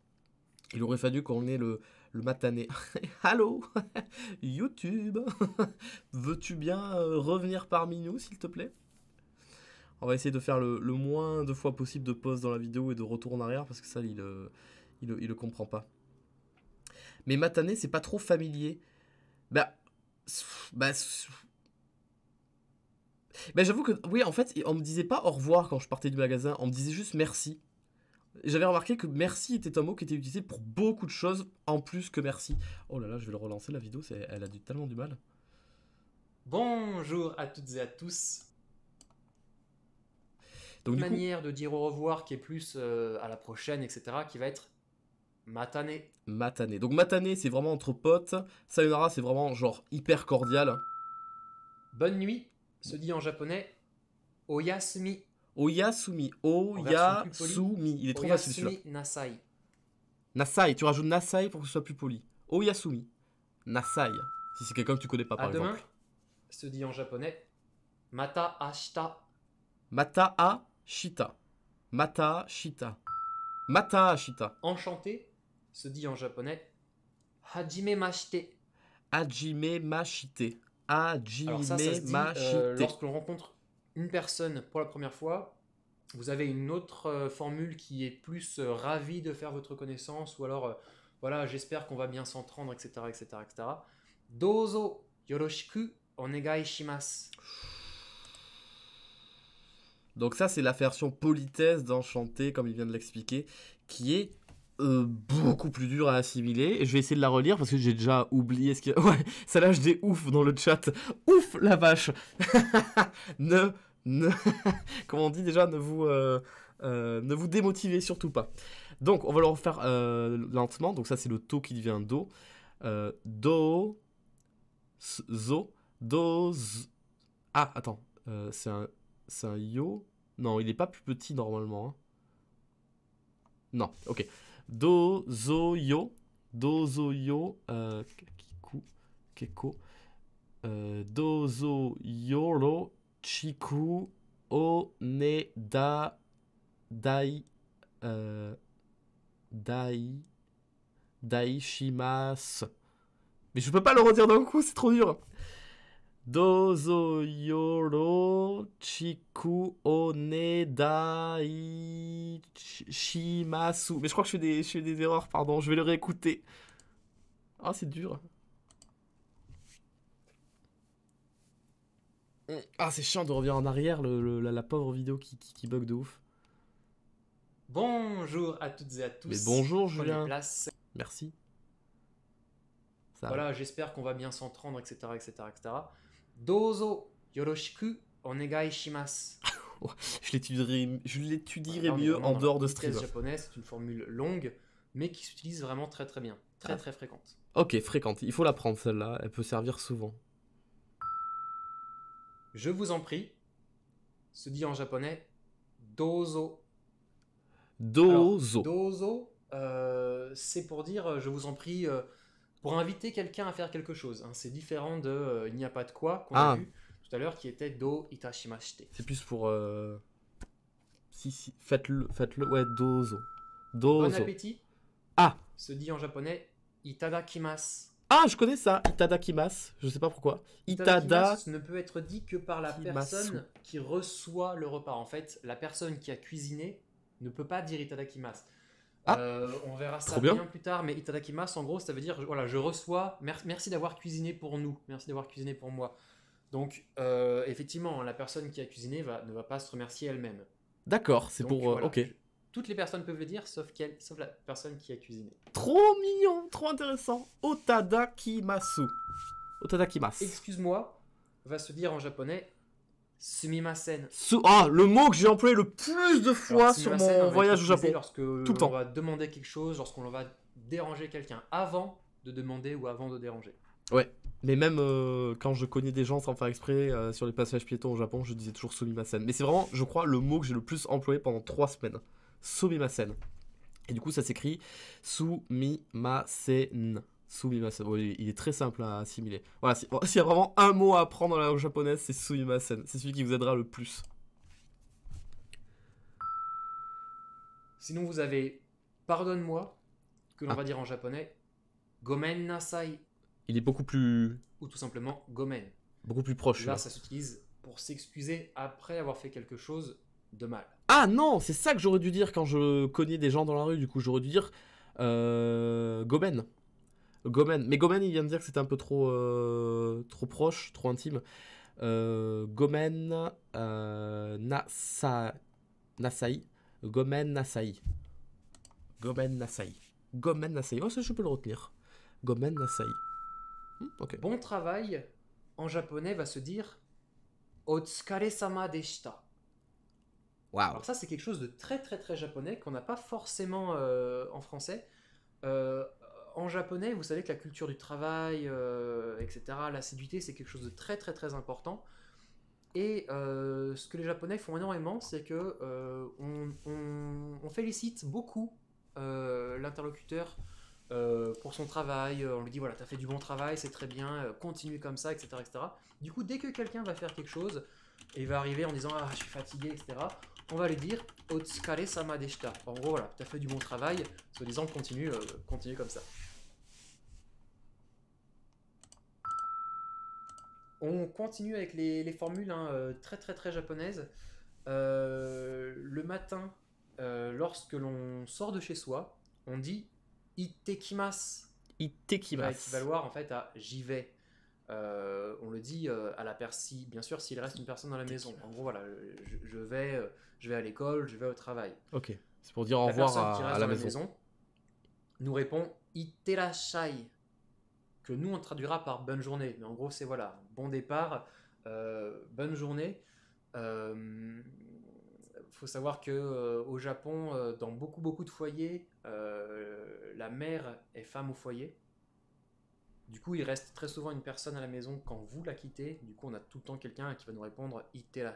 Speaker 1: Il aurait fallu qu'on ait le, le matané. Allô YouTube Veux-tu bien euh, revenir parmi nous, s'il te plaît On va essayer de faire le, moins de fois possible de pause dans la vidéo et de retour en arrière, parce que ça, il, euh, euh, il, le comprend pas. Mais matané, c'est pas trop familier. Bah... Bah... Mais ben, j'avoue que, oui, en fait, on me disait pas au revoir quand je partais du magasin, on me disait juste merci. J'avais remarqué que merci était un mot qui était utilisé pour beaucoup de choses en plus que merci. Oh là là, je vais le relancer la vidéo, elle a du, tellement du mal.
Speaker 2: Bonjour à toutes et à tous. Donc, Une manière de dire au revoir qui est plus euh, à la prochaine, etc., qui va être matané.
Speaker 1: Matané. Donc matané, c'est vraiment entre potes. Sayonara, c'est vraiment genre hyper cordial. Bonne
Speaker 2: nuit se dit en japonais Oyasumi.
Speaker 1: Oyasumi.
Speaker 2: Oyasumi. Il est trop facile celui-là. Nasai.
Speaker 1: Nasai. Tu rajoutes Nasai pour que ce soit plus poli. Oyasumi. Nasai. Si c'est quelqu'un que tu connais pas, par exemple.
Speaker 2: se dit en japonais Mata ashita. Mata ashita. Mata ashita Mata ashita Enchanté se dit en japonais Hajime mashite.
Speaker 1: Hajime mashite c'est euh, lorsque
Speaker 2: l'on rencontre une personne pour la première fois, vous avez une autre euh, formule qui est plus ravi euh, ravie de faire votre connaissance ou alors euh, voilà, j'espère qu'on va bien s'entendre, etc., etc., etc. Dozo yoroshiku onegai shimasu.
Speaker 1: Donc ça, c'est la version politesse d'enchanter comme il vient de l'expliquer, qui est euh, beaucoup plus dur à assimiler. je vais essayer de la relire parce que j'ai déjà oublié ce que... Ouais, ça lâche des ouf dans le chat. Ouf la vache Ne. ne Comment on dit déjà Ne vous. Euh, euh, ne vous démotivez surtout pas. Donc, on va le refaire lentement. Donc, ça, c'est le to qui devient do. do. Zo. Do. Ah, attends. c'est un. yo. Non, il n'est pas plus petit normalement. Hein. Non, ok. Dozoyo, Dozoyo yo, euh, Kiku, Keko, euh, Dozoyoro Chiku Oneda Dai euh, Dai Daishimasu. Mais je peux pas le redire d'un coup, c'est trop dur. Yoro Chiku Dai Shimasu. Mais je crois que je fais, des, erreurs, pardon. Je vais le réécouter. Ah, c'est dur. Ah, c'est chiant de revenir en arrière, la, pauvre vidéo qui, bug de ouf.
Speaker 2: Bonjour à toutes et à tous. Mais bonjour Julien. Merci. voilà, j'espère qu'on va bien s'entendre, etc., etc., etc. Dozo yoroshiku onegai shimasu.
Speaker 1: je l'étudierai, mieux en dehors de stress.
Speaker 2: japonaise, c'est une formule longue, mais qui s'utilise vraiment très très bien, très ah. très fréquente. Ok,
Speaker 1: fréquente. Il faut la prendre celle-là. Elle peut servir souvent.
Speaker 2: Je vous en prie. Se dit en japonais dozo.
Speaker 1: Dozo.
Speaker 2: dozo, euh, c'est pour dire euh, je vous en prie. Euh, pour inviter quelqu'un à faire quelque chose. Hein. C'est différent de euh, Il n'y a pas de quoi qu'on a ah. vu tout à l'heure qui était Do Itashimashite.
Speaker 1: C'est plus pour. Euh, si, si, faites-le, faites-le, ouais, dozo. dozo. Bon appétit.
Speaker 2: Ah Se dit en japonais Itadakimasu. Ah,
Speaker 1: je connais ça, itadakimasu, je sais pas pourquoi. Itadakimasu
Speaker 2: ne peut être dit que par la personne qui reçoit le repas. En fait, la personne qui a cuisiné ne peut pas dire itadakimasu. Ah. Euh, on verra ça bien. plus tard, mais itadakimasu en gros ça veut dire voilà je reçois merci d'avoir cuisiné pour nous, merci d'avoir cuisiné pour moi. Donc euh, effectivement la personne qui a cuisiné va, ne va pas se remercier elle-même.
Speaker 1: D'accord, c'est pour euh, ok.
Speaker 2: Toutes les personnes peuvent le dire sauf sauf la personne qui a cuisiné.
Speaker 1: Trop mignon, trop intéressant. Otadakimasu. Otadakimasu.
Speaker 2: Excuse-moi va se dire en japonais Sumimasen. ah, le mot que j'ai employé le plus de fois sur mon voyage au Japon. Lorsque Tout le temps. on va demander quelque chose, lorsqu'on va déranger quelqu'un avant de demander ou avant de déranger.
Speaker 1: Ouais. Mais même euh, quand je connais des gens sans faire exprès euh, sur les passages piétons au Japon, je disais toujours Sumimasen. Mais c'est vraiment, je crois, le mot que j'ai le plus employé pendant trois semaines. Sumimasen. Et du coup, ça s'écrit Sumimasen. Sumimasen. Oh, il est très simple à assimiler. Voilà, oh, s'il y a vraiment un mot à apprendre dans la langue japonaise, c'est Sumimasen. C'est celui qui vous aidera le plus.
Speaker 2: Sinon, vous avez pardonne-moi, que l'on ah. va dire en japonais gomen nasai. Il est beaucoup plus. Ou tout simplement gomen. Beaucoup plus proche. Là, ça s'utilise pour s'excuser après avoir fait quelque chose de mal. Ah non, c'est ça que j'aurais
Speaker 1: dû dire quand je connais des gens dans la rue. Du coup, j'aurais dû dire euh, gomen. Gomen, Mais gomen, il vient de dire que c'était un peu trop, euh, trop proche, trop intime. Euh, gomen euh, Nasa... Nasai. Gomen Nasai. Gomen Nasai. Gomen Nasai. Oh, ça, je peux le retenir. Gomen Nasai. Hmm,
Speaker 2: bon travail, en japonais, va se dire Otsukare-sama deshita. Wow. ça, c'est quelque chose de très très très japonais qu'on n'a pas forcément euh, en français. Euh, en japonais, vous savez que la culture du travail, euh, etc., l'assiduité, c'est quelque chose de très très très important. Et euh, ce que les Japonais font énormément, c'est que euh, on, félicite beaucoup euh, l'interlocuteur pour son travail. On lui dit voilà, t'as fait du bon travail, c'est très bien, continue comme ça, etc., etc. Du coup, dès que quelqu'un va faire quelque chose et va arriver en disant ah je suis fatigué, etc on va lui dire Otskare deshita ». En gros, voilà, tu as fait du bon travail, soi-disant, continue, euh, continue comme ça. On continue avec les, formules hein, euh, très très très japonaises. Euh, le matin, lorsque l'on sort de chez soi, on dit itekimas. Itekimas. Qui va valoir en fait à j'y vais. Euh, on le dit euh, à la si bien sûr s'il reste une personne dans la maison. En gros voilà, je, vais, euh, je vais à l'école, je vais au travail. Ok,
Speaker 1: c'est pour dire au revoir à, la, maison.
Speaker 2: la, Nous répond iterashai, que nous on traduira par bonne journée. Mais en gros c'est voilà, bon départ, bonne journée. faut savoir que au Japon, dans beaucoup beaucoup de foyers, la mère est femme au foyer. Du coup, il reste très souvent une personne à la maison quand vous la quittez. Du coup, on a tout le temps quelqu'un qui va nous répondre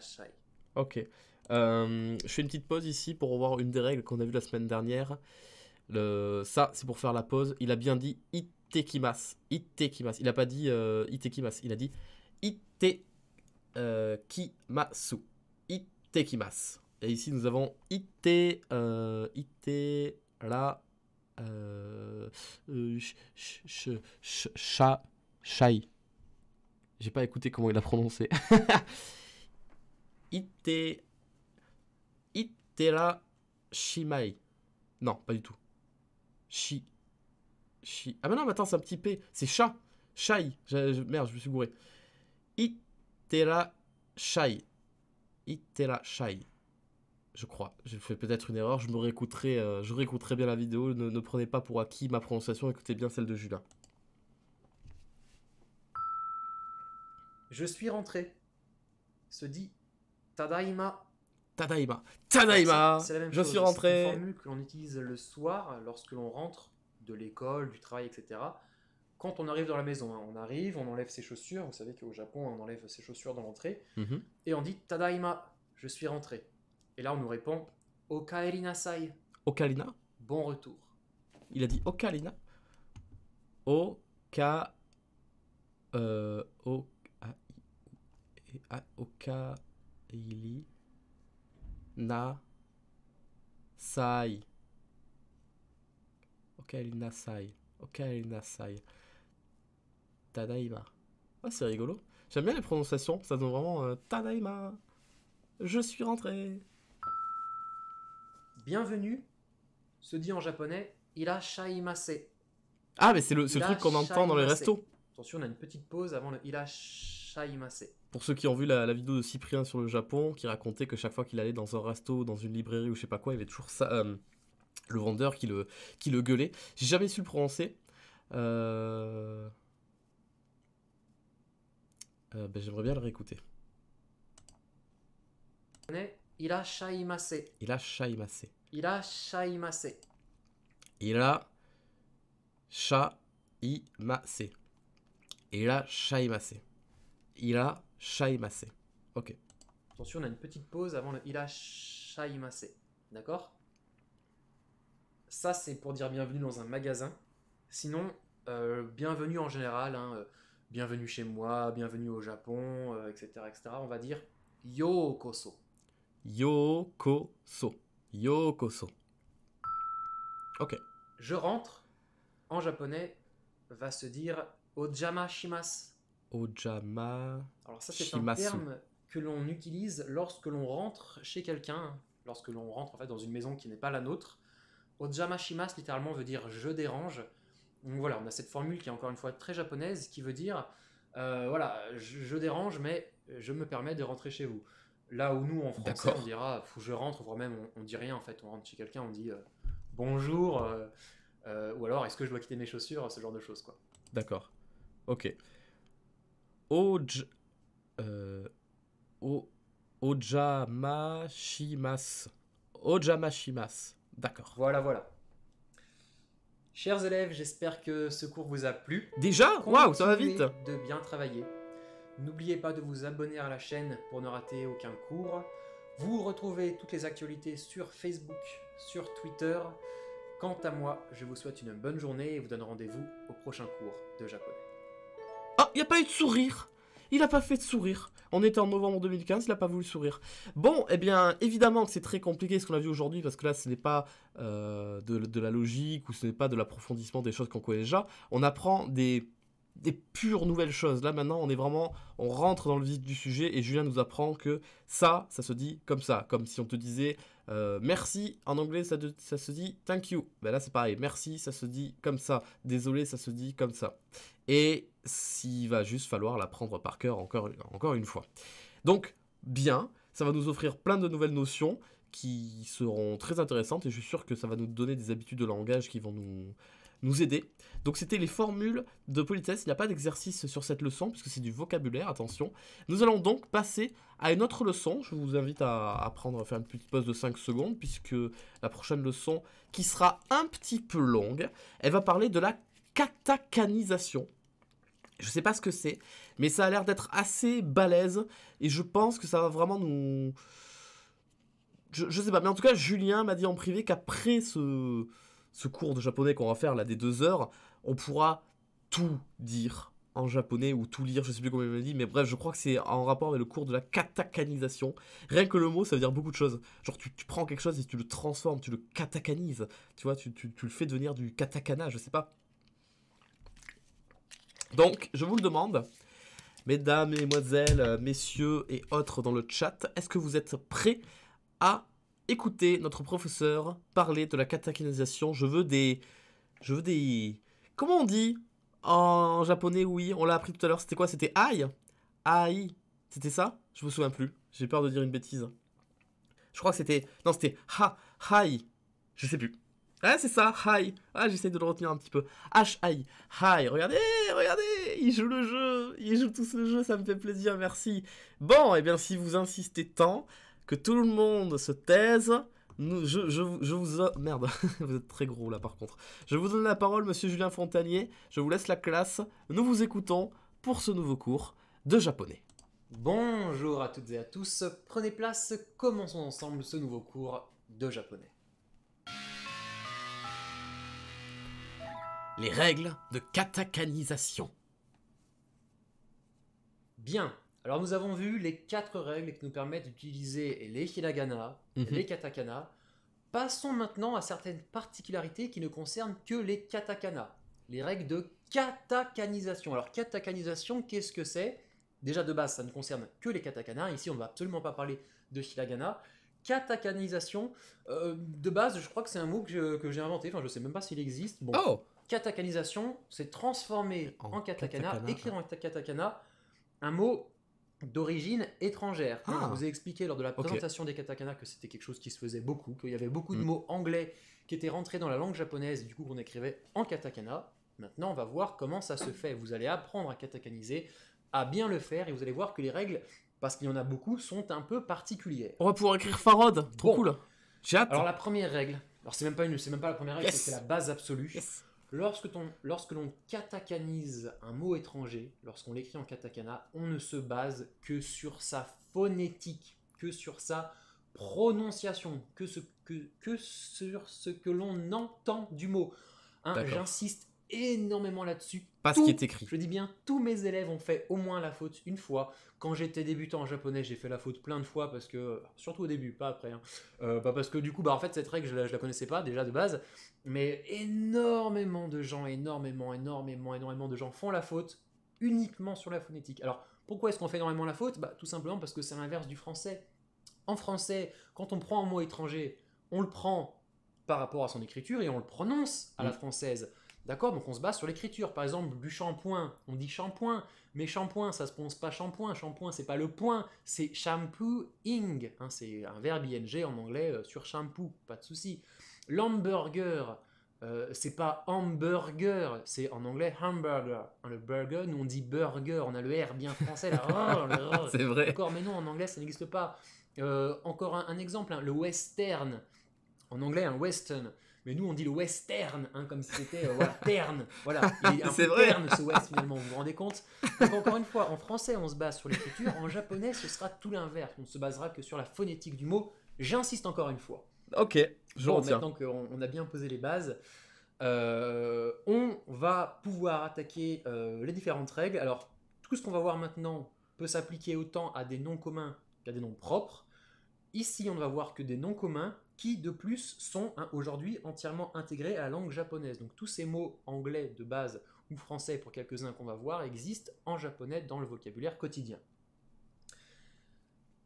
Speaker 2: shai.
Speaker 1: Ok. Euh, je fais une petite pause ici pour revoir une des règles qu'on a vues la semaine dernière. Ça, c'est pour faire la pause. Il a bien dit Itekimas. Itekimas. Il n'a pas dit euh, Itekimas. Il a dit Itekimasu. Euh, Itekimas. Et ici, nous avons Ite. Euh, La. Euh, euh, chai. J'ai pas écouté comment il a prononcé. Ite. Itera Shimai. Non, pas du tout. Shi. Shi. Ah, mais non, attends, c'est un petit P. C'est chat. chai. Merde, je me suis gouré. Itera chai, Itera chaï je crois. J'ai fait peut-être une erreur. Je me réécouterai, euh, je réécouterai bien la vidéo. Ne, ne, prenez pas pour acquis ma prononciation. Écoutez bien celle de Julien.
Speaker 2: Je suis rentré. Se dit Tadaima. Tadaima. Tadaima. C'est la même je suis rentré. C'est une formule que l'on utilise le soir lorsque l'on rentre de l'école, du travail, etc. Quand on arrive dans la maison, hein, on arrive, on enlève ses chaussures. Vous savez qu'au Japon, on enlève ses chaussures dans l'entrée mhm. et on dit Tadaima. Je suis rentré. Et là, on nous répond Okalina sai. Okalina Bon retour.
Speaker 1: Il a dit Okalina Oka. Euh, o Okaili na sai. sai. Tadaima. Ah, c'est rigolo. J'aime bien les prononciations, ça donne
Speaker 2: vraiment euh, Tadaima. Je suis rentré bienvenue se dit en japonais shaimase. Ah, mais c'est le, truc qu'on entend dans les restos. Attention, on a une petite pause avant le shaimase.
Speaker 1: Pour ceux qui ont vu la, vidéo de Cyprien sur le Japon, qui racontait que chaque fois qu'il allait dans un resto, dans une librairie ou je sais pas quoi, il y avait toujours ça, euh, le vendeur qui le, qui le gueulait. J'ai jamais su le prononcer. Euh, euh, ben, j'aimerais bien le réécouter.
Speaker 2: Il Il
Speaker 1: Il a a a a Il a chaimassé. Il a chaimassé. Ok.
Speaker 2: Attention, on a une petite pause avant le chaimassé. D'accord Ça, c'est pour dire bienvenue dans un magasin. Sinon, euh, bienvenue en général. Hein, euh, bienvenue chez moi, bienvenue au Japon, etc., euh, etc. On va dire Yo Koso.
Speaker 1: Yokoso. Yokoso. Ok.
Speaker 2: Je rentre. En japonais, va se dire Ojama shimasu.
Speaker 1: Ojama. Alors ça c'est un terme
Speaker 2: que l'on utilise lorsque l'on rentre chez quelqu'un, hein. lorsque l'on rentre en fait dans une maison qui n'est pas la nôtre. Ojama shimas littéralement veut dire je dérange. Donc voilà, on a cette formule qui est encore une fois très japonaise qui veut dire euh, voilà, je, dérange mais je me permets de rentrer chez vous. Là où nous, en français, on dira, faut que je rentre, voire même on, dit rien en fait. On rentre chez quelqu'un, on dit euh, bonjour, euh, euh, ou alors est-ce que je dois quitter mes chaussures, ce genre de choses quoi.
Speaker 1: D'accord. Ok. Oj, o, Ojama shimas
Speaker 2: D'accord. Voilà, voilà. Chers élèves, j'espère que ce cours vous a plu. Déjà Waouh, ça va vite De bien travailler. N'oubliez pas de vous abonner à la chaîne pour ne rater aucun cours. Vous retrouvez toutes les actualités sur Facebook, sur Twitter. Quant à moi, je vous souhaite une bonne journée et vous donne rendez-vous au prochain cours de japonais. Ah, il n'y a
Speaker 1: pas eu de sourire il n'a pas fait de sourire. On était en novembre 2015, il n'a pas voulu sourire. Bon, eh bien, évidemment que c'est très compliqué ce qu'on a vu aujourd'hui, parce que là, ce n'est pas euh, de, de, la logique, ou ce n'est pas de l'approfondissement des choses qu'on connaît déjà. On apprend des, des pures nouvelles choses. Là maintenant, on est vraiment, on rentre dans le vif du sujet et Julien nous apprend que ça, ça se dit comme ça, comme si on te disait euh, merci en anglais, ça, se dit thank you. Ben là c'est pareil, merci, ça se dit comme ça, désolé, ça se dit comme ça. Et s'il va juste falloir l'apprendre par cœur encore, encore une fois. Donc bien, ça va nous offrir plein de nouvelles notions qui seront très intéressantes et je suis sûr que ça va nous donner des habitudes de langage qui vont nous nous aider. Donc c'était les formules de politesse, il n'y a pas d'exercice sur cette leçon, puisque c'est du vocabulaire, attention. Nous allons donc passer à une autre leçon, je vous invite à, prendre, à faire une petite pause de 5 secondes, puisque la prochaine leçon, qui sera un petit peu longue, elle va parler de la catacanisation. Je ne sais pas ce que c'est, mais ça a l'air d'être assez balèze, et je pense que ça va vraiment nous... Je, je sais pas, mais en tout cas, Julien m'a dit en privé qu'après ce ce cours de japonais qu'on va faire là des deux heures, on pourra tout dire en japonais ou tout lire, je sais plus comment il m'a dit, mais bref, je crois que c'est en rapport avec le cours de la katakanisation. Rien que le mot, ça veut dire beaucoup de choses. Genre, tu, prends quelque chose et tu le transformes, tu le katakanises, tu vois, tu, tu le fais devenir du katakana, je sais pas. Donc, je vous le demande, mesdames, mesdemoiselles, messieurs et autres dans le chat, est-ce que vous êtes prêts à Écoutez, notre professeur parler de la cataclysation. Je veux des... Je veux des... Comment on dit En japonais, oui, on l'a appris tout à l'heure. C'était quoi C'était aïe Aïe C'était ça Je me souviens plus. J'ai peur de dire une bêtise. Je crois que c'était... Non, c'était ha, hi. Je sais plus. Ah, c'est ça, hi. Ah, j'essaie de le retenir un petit peu. h aïe hi. Regardez, regardez, ils joue le jeu. Ils joue tous le jeu, ça me fait plaisir, merci. Bon, et eh bien, si vous insistez tant, que tout le monde se taise. je, vous... Merde, vous êtes très gros là par contre. Je vous donne la parole, monsieur Julien Fontanier, Je vous laisse
Speaker 2: la classe. Nous vous écoutons pour ce nouveau cours de japonais. Bonjour à toutes et à tous. Prenez place, commençons ensemble ce nouveau cours de japonais. Les règles de katakanisation. Bien, alors nous avons vu les quatre règles qui nous permettent d'utiliser les hiragana, mhm. les katakana. Passons maintenant à certaines particularités qui ne concernent que les katakana. Les règles de katakanisation. Alors katakanisation, qu'est-ce que c'est Déjà de base, ça ne concerne que les katakana. Ici, on ne va absolument pas parler de hiragana. Katakanisation, euh, de base, je crois que c'est un mot que j'ai inventé. Enfin, je ne sais même pas s'il existe. Bon, oh Katakanisation, c'est transformer en, katakana, écrire en katakana un mot d'origine étrangère. Ah. Je vous ai expliqué lors de la présentation des katakana que c'était quelque chose qui se faisait beaucoup, qu'il y avait beaucoup de mm. mots anglais qui étaient rentrés dans la langue japonaise du coup qu'on écrivait en katakana. Maintenant, on va voir comment ça se fait. Vous allez apprendre à katakaniser, à bien le faire et vous allez voir que les règles, parce qu'il y en a beaucoup, sont un peu particulières. On va pouvoir écrire Farod, trop cool. Alors la première règle, alors c'est même pas une, c'est même pas la première règle, c'est la base absolue. Lorsque, l'on katakanise un mot étranger, lorsqu'on l'écrit en katakana, on ne se base que sur sa phonétique, que sur sa prononciation, que, sur ce que l'on entend du mot. Hein, j'insiste énormément là-dessus. Pas ce qui est écrit. Je dis bien, tous mes élèves ont fait au moins la faute une fois. Quand j'étais débutant en japonais, j'ai fait la faute plein de fois parce que, surtout au début, pas après, hein, euh, bah, parce que du coup, bah en fait cette règle, je la, la connaissais pas déjà de base, mais énormément de gens, énormément, énormément, énormément de gens font la faute uniquement sur la phonétique. Alors pourquoi est-ce qu'on fait énormément la faute Bah tout simplement parce que c'est l'inverse du français. En français, quand on prend un mot étranger, on le prend par rapport à son écriture et on le prononce à la mm. française. D'accord Donc on se base sur l'écriture. Par exemple, du shampoing, on dit shampoing, mais shampoing, ça se prononce pas shampoing. Shampoing, c'est pas le point, c'est shampooing. Hein, c'est un verbe ing en anglais euh, sur shampoo, pas de souci. L'hamburger, euh, c'est pas hamburger, c'est en anglais hamburger. Hein, le burger, nous on dit burger, on a le R bien français là. Oh, oh, oh. c'est vrai. Encore, mais non, en anglais ça n'existe pas. Euh, encore un, exemple, hein, le western. En anglais, un western, mais nous, on dit le western, hein, comme si c'était euh, voilà, terne. Voilà, il vrai. ce west finalement, vous vous rendez compte encore une fois, en français, on se base sur l'écriture, en japonais, ce sera tout l'inverse. On ne se basera que sur la phonétique du mot. J'insiste encore une fois.
Speaker 1: Ok, je bon, Maintenant
Speaker 2: qu'on a bien posé les bases, euh, on va pouvoir attaquer euh, les différentes règles. Alors, tout ce qu'on va voir maintenant peut s'appliquer autant à des noms communs qu'à des noms propres. Ici, on ne va voir que des noms communs, qui de plus sont hein, aujourd'hui entièrement intégrés à la langue japonaise. Donc tous ces mots anglais de base ou français pour quelques-uns qu'on va voir existent en japonais dans le vocabulaire quotidien.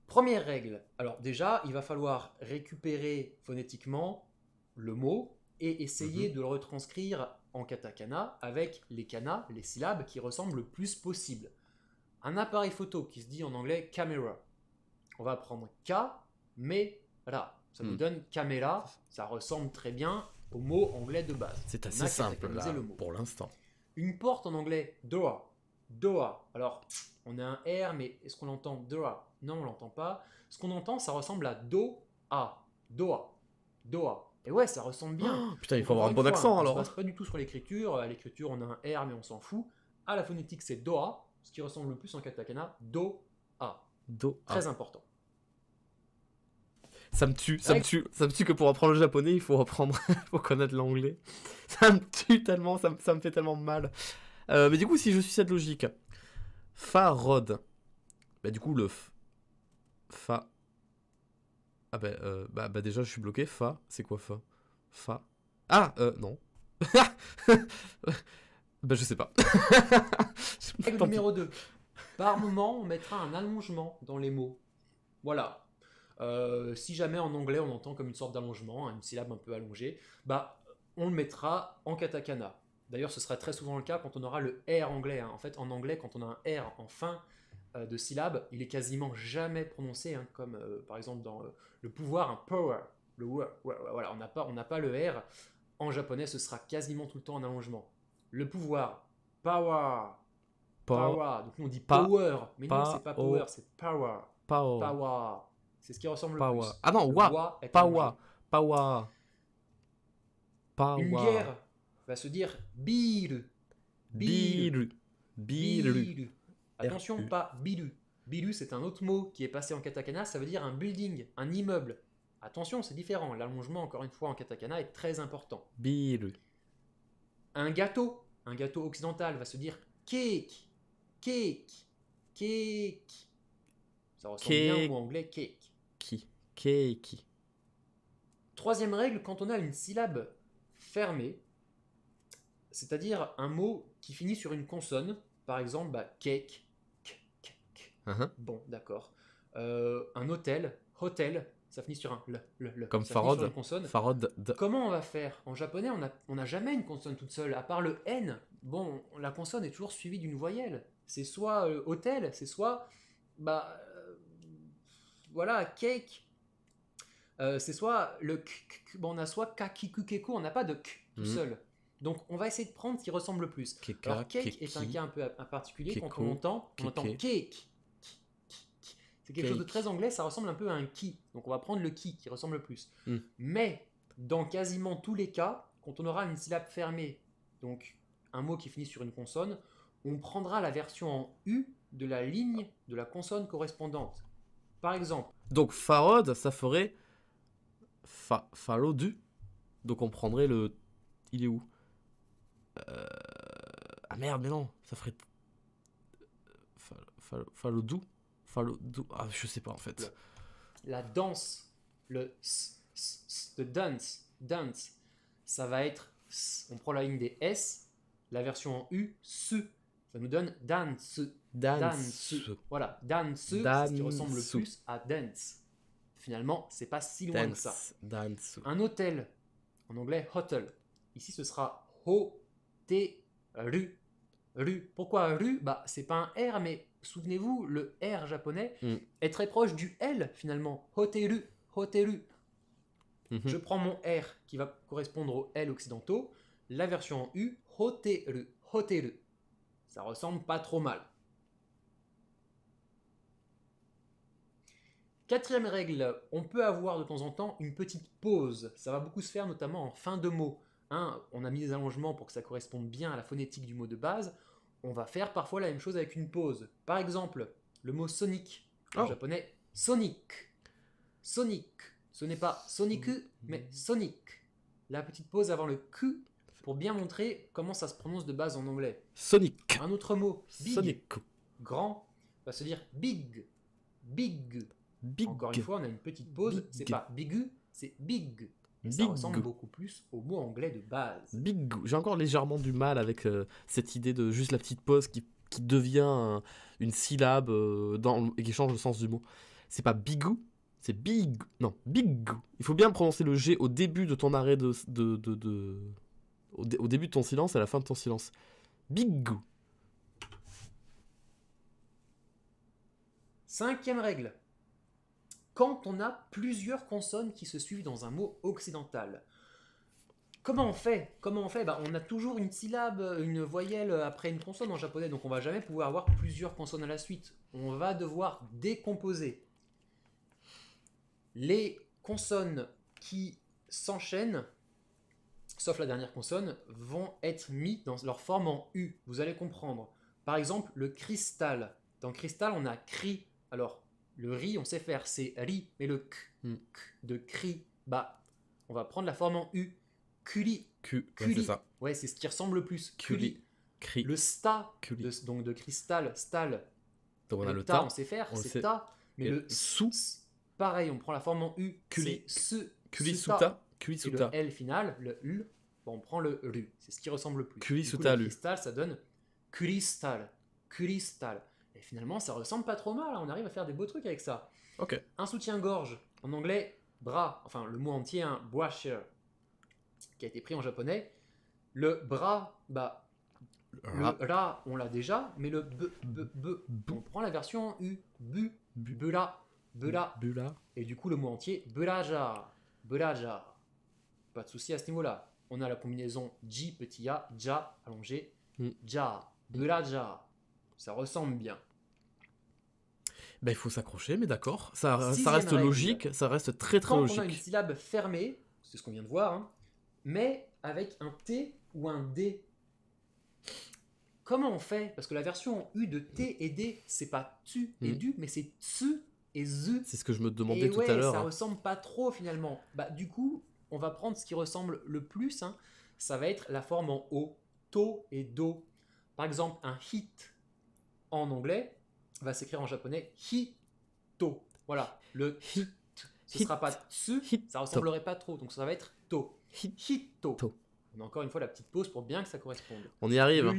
Speaker 2: Première règle, alors déjà il va falloir récupérer phonétiquement le mot et essayer mhm. de le retranscrire en katakana avec les kanas, les syllabes qui ressemblent le plus possible. Un appareil photo qui se dit en anglais camera. On va prendre « mais Ra. Ça nous hmm. donne caméla, ça ressemble très bien au mot anglais de base. C'est assez simple là, pour l'instant. Une porte en anglais, door. Door. Alors, on a un R, mais est-ce qu'on entend Doha Non, on l'entend pas. Ce qu'on entend, ça ressemble à Do A. doa. Et ouais, ça ressemble bien. Oh, putain, il faut avoir un bon accent alors. Ça ne passe pas du tout sur l'écriture. À l'écriture, on a un R, mais on s'en fout. À la phonétique, c'est doa, ce qui ressemble le plus en katakana. Do A. Do Très important.
Speaker 1: Ça me tue, ça me tue, ça me tue que pour apprendre le japonais, il faut apprendre, faut connaître l'anglais. Ça me tue tellement, ça me, fait tellement mal. Euh, mais du coup, si je suis cette logique, Fa Rod, bah du coup le f... Fa. Ah bah, euh, bah, bah, déjà je suis bloqué. Fa, c'est quoi Fa Fa. Ah euh, non. bah je sais pas.
Speaker 2: Règle numéro 2. Par moment, on mettra un allongement dans les mots. Voilà. Euh, si jamais en anglais on entend comme une sorte d'allongement, une syllabe un peu allongée, bah on le mettra en katakana. D'ailleurs, ce sera très souvent le cas quand on aura le R anglais. Hein. En fait, en anglais, quand on a un R en fin euh, de syllabe, il est quasiment jamais prononcé, hein, comme euh, par exemple dans le pouvoir, un power, le voilà, on n'a pas, on pas le R. En japonais, ce sera quasiment tout le temps un allongement. Le pouvoir, power, power. Donc on dit power, mais non, c'est pas power, c'est power. Power. power. C'est ce qui ressemble Pawa. le plus. Ah non, wa. Pawa.
Speaker 1: Pawa. Pawa. Une guerre
Speaker 2: va se dire biru.
Speaker 1: Biru. Biru.
Speaker 2: Attention, pas bilu bilu c'est un autre mot qui est passé en katakana, ça veut dire un building, un immeuble. Attention, c'est différent. L'allongement, encore une fois, en katakana est très important. Biru. Un gâteau, un gâteau occidental va se dire cake. Cake. Cake. Ça ressemble bien au anglais cake. Troisième règle, quand on a une syllabe fermée, c'est-à-dire un mot qui finit sur une consonne, par exemple bah, cake, uh-huh. bon d'accord. Euh, un hôtel, hôtel, ça finit sur un le, Comme farod, farod Comment on va faire En japonais, on n'a on a jamais une consonne toute seule, à part le N. Bon, la consonne est toujours suivie d'une voyelle. C'est soit euh, hôtel, c'est soit bah, voilà, cake, euh, c'est soit le k, k, bon, on a soit kakikukeko, on n'a pas de k tout mhm. seul. Donc on va essayer de prendre ce qui ressemble le plus. Alors cake est un cas un peu particulier quand on entend cake. C'est quelque chose de très anglais, ça ressemble un peu à un qui. Donc on va prendre le qui qui ressemble le plus. Hmm. Mais dans quasiment tous les cas, quand on aura une syllabe fermée, donc un mot qui finit sur une consonne, on prendra la version en U de la ligne de la consonne correspondante. Par exemple.
Speaker 1: Donc Farod, ça ferait fa Donc on prendrait le... Il est où euh, Ah merde, mais non, ça ferait... Falodou Falodou Ah, je
Speaker 2: sais pas en fait. la danse, le s, dance, dance, ça va être... On prend la ligne des S, la version en U, ce nous donne dance. Dance. Voilà, dance, ce qui ressemble le plus à dance. Finalement, c'est pas si loin que ça. Un hôtel, en anglais hotel. Ici, ce sera ho rue Pourquoi ru Bah, c'est pas un R, mais souvenez-vous, le R japonais hmm. est très proche du L finalement. Hotelu, hotelu. Mhm. Je prends mon R qui va correspondre au L occidentaux, la version en U, hotelu. hoteru. Ça ressemble pas trop mal. Quatrième règle, on peut avoir de temps en temps une petite pause. Ça va beaucoup se faire notamment en fin de mot. Hein, on a mis des allongements pour que ça corresponde bien à la phonétique du mot de base. On va faire parfois la même chose avec une pause. Par exemple, le mot Sonic en oh. japonais, Sonic. Sonic. Ce n'est pas soniku, mais Sonic. La petite pause avant le Q pour bien montrer comment ça se prononce de base en anglais. Sonic. Un autre mot. Big. Sonic. Grand. va se dire big. Big. Big. Encore une fois, on a une petite pause. C'est pas bigu, c'est big. ça ressemble beaucoup plus au mot anglais de base.
Speaker 1: Big. J'ai encore légèrement du mal avec euh, cette idée de juste la petite pause qui, devient euh, une syllabe euh, dans, et qui change le sens du mot. C'est pas bigu, c'est big. Non, big. Il faut bien prononcer le G au début de ton arrêt de, de, de au, début de ton silence à la fin de ton silence. Bigou.
Speaker 2: Cinquième règle. Quand on a plusieurs consonnes qui se suivent dans un mot occidental, Comment on fait Comment on fait bah, On a toujours une syllabe, une voyelle après une consonne en japonais, donc on va jamais pouvoir avoir plusieurs consonnes à la suite. On va devoir décomposer les consonnes qui s'enchaînent sauf la dernière consonne, vont être mis dans leur forme en U. Vous allez comprendre. Par exemple, le cristal. Dans cristal, on a cri. Alors, le ri, on sait faire, c'est ri, mais le k, hmm. de cri, bah, on va prendre la forme en U. Culi. culi. Ouais, c'est ça. Ouais, c'est ce qui ressemble le plus. Culi. Cri. Le sta, donc de cristal, stal. Donc on a le, ta, on sait faire, c'est ta. Mais le sous, pareil, on prend la forme en U. Culi. Ce. sous ta le L final, le U, on prend le RU. C'est ce qui ressemble le plus. Kuisuta, coup, le cristal, ça donne cristal. Cristal. Et finalement, ça ressemble pas trop mal. Hein, on arrive à faire des beaux trucs avec ça. Ok. Un soutien-gorge, en anglais, bras, enfin le mot entier, un hein, qui a été pris en japonais. Le bras, bah, le, ra, on l'a déjà, mais le b, b, b, on prend la version U, bu, la, bula, la, Et du coup, le mot entier, la belaja pas de souci à ce niveau-là. On a la combinaison J petit a, ja allongé, mm. ja, de la ja. Ça ressemble bien.
Speaker 1: Ben, il faut s'accrocher, mais d'accord. Ça, reste logique, ça reste très très logique. On a une
Speaker 2: syllabe fermée, c'est ce qu'on vient de voir, hein, mais avec un T ou un D. Comment on fait Parce que la version U de T mm. et D, c'est pas tu et mm. du, mais c'est tu et zu. C'est
Speaker 1: ce que je me demandais tout à l'heure. Ça hein.
Speaker 2: ressemble pas trop finalement. Bah, du coup, on va prendre ce qui ressemble le plus, hein. ça va être la forme en O, to et do. Par exemple, un hit en anglais va s'écrire en japonais hito. Voilà, le hit, ce ne sera pas tsu, ça ressemblerait pas trop, donc ça va être to. Hito. On a encore une fois la petite pause pour bien que ça corresponde. On y arrive.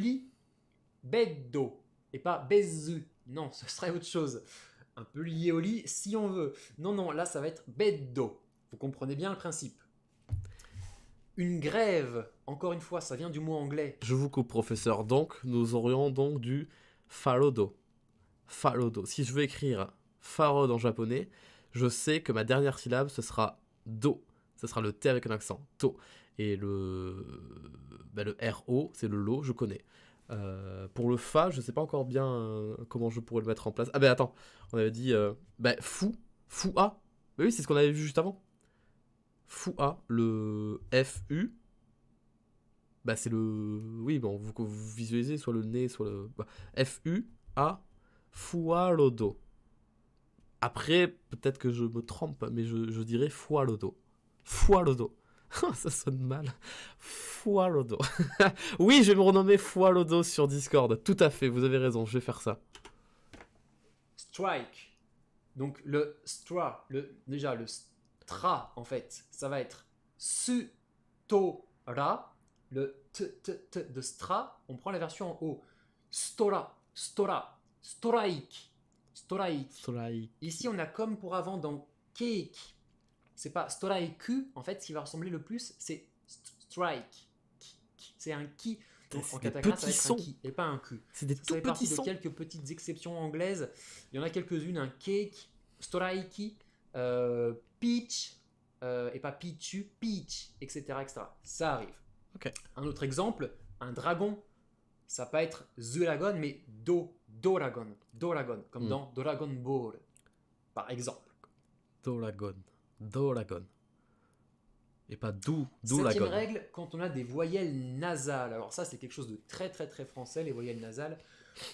Speaker 2: beddo, et pas bezu. Non, ce serait autre chose. Un peu lié au lit si on veut. Non, non, là ça va être beddo. Vous comprenez bien le principe une grève. Encore une fois, ça vient du mot anglais.
Speaker 1: Je vous coupe, professeur. Donc, nous aurions donc du farodo. Farodo. Si je veux écrire farod en japonais, je sais que ma dernière syllabe, ce sera do. Ce sera le T avec un accent. To. Et le, ben, le RO, c'est le lo, je connais. Euh, pour le fa, je ne sais pas encore bien euh, comment je pourrais le mettre en place. Ah ben attends, on avait dit ben, fou, fou a. oui, c'est ce qu'on avait vu juste avant. Fua, le FU, bah c'est le. Oui, bon, vous, visualisez soit le nez, soit le. Bah, fu F-U-A, Après, peut-être que je me trompe, mais je, je dirais le dos oh, Ça sonne mal. dos oui, je vais me renommer dos sur Discord. Tout à fait, vous avez raison, je vais faire ça.
Speaker 2: Strike. Donc le stra, le, déjà le Stra, en fait. Ça va être stora, le t, de stra, on prend la version en haut. Stora, stora, storaïque, storaïque. Ici, on a comme pour avant dans cake. C'est pas storaïku, en fait, ce qui va ressembler le plus, c'est strike. C'est un qui. en katakana, qui et pas un cul. C'est des tout petits quelques petites exceptions anglaises. Il y en a quelques-unes, un cake, storaiki, euh, peach, euh, et pas Pichu, Peach, etc., Ça arrive. Un autre exemple, un dragon. Ça peut être The mais Do, Doragon. Doragon, comme hmm. dans Dragon Ball, par exemple.
Speaker 1: Doragon, Doragon. Et pas Dou, Doragon. Septième
Speaker 2: règle, quand on a des voyelles nasales. Alors ça, c'est quelque chose de très très très français, les voyelles nasales.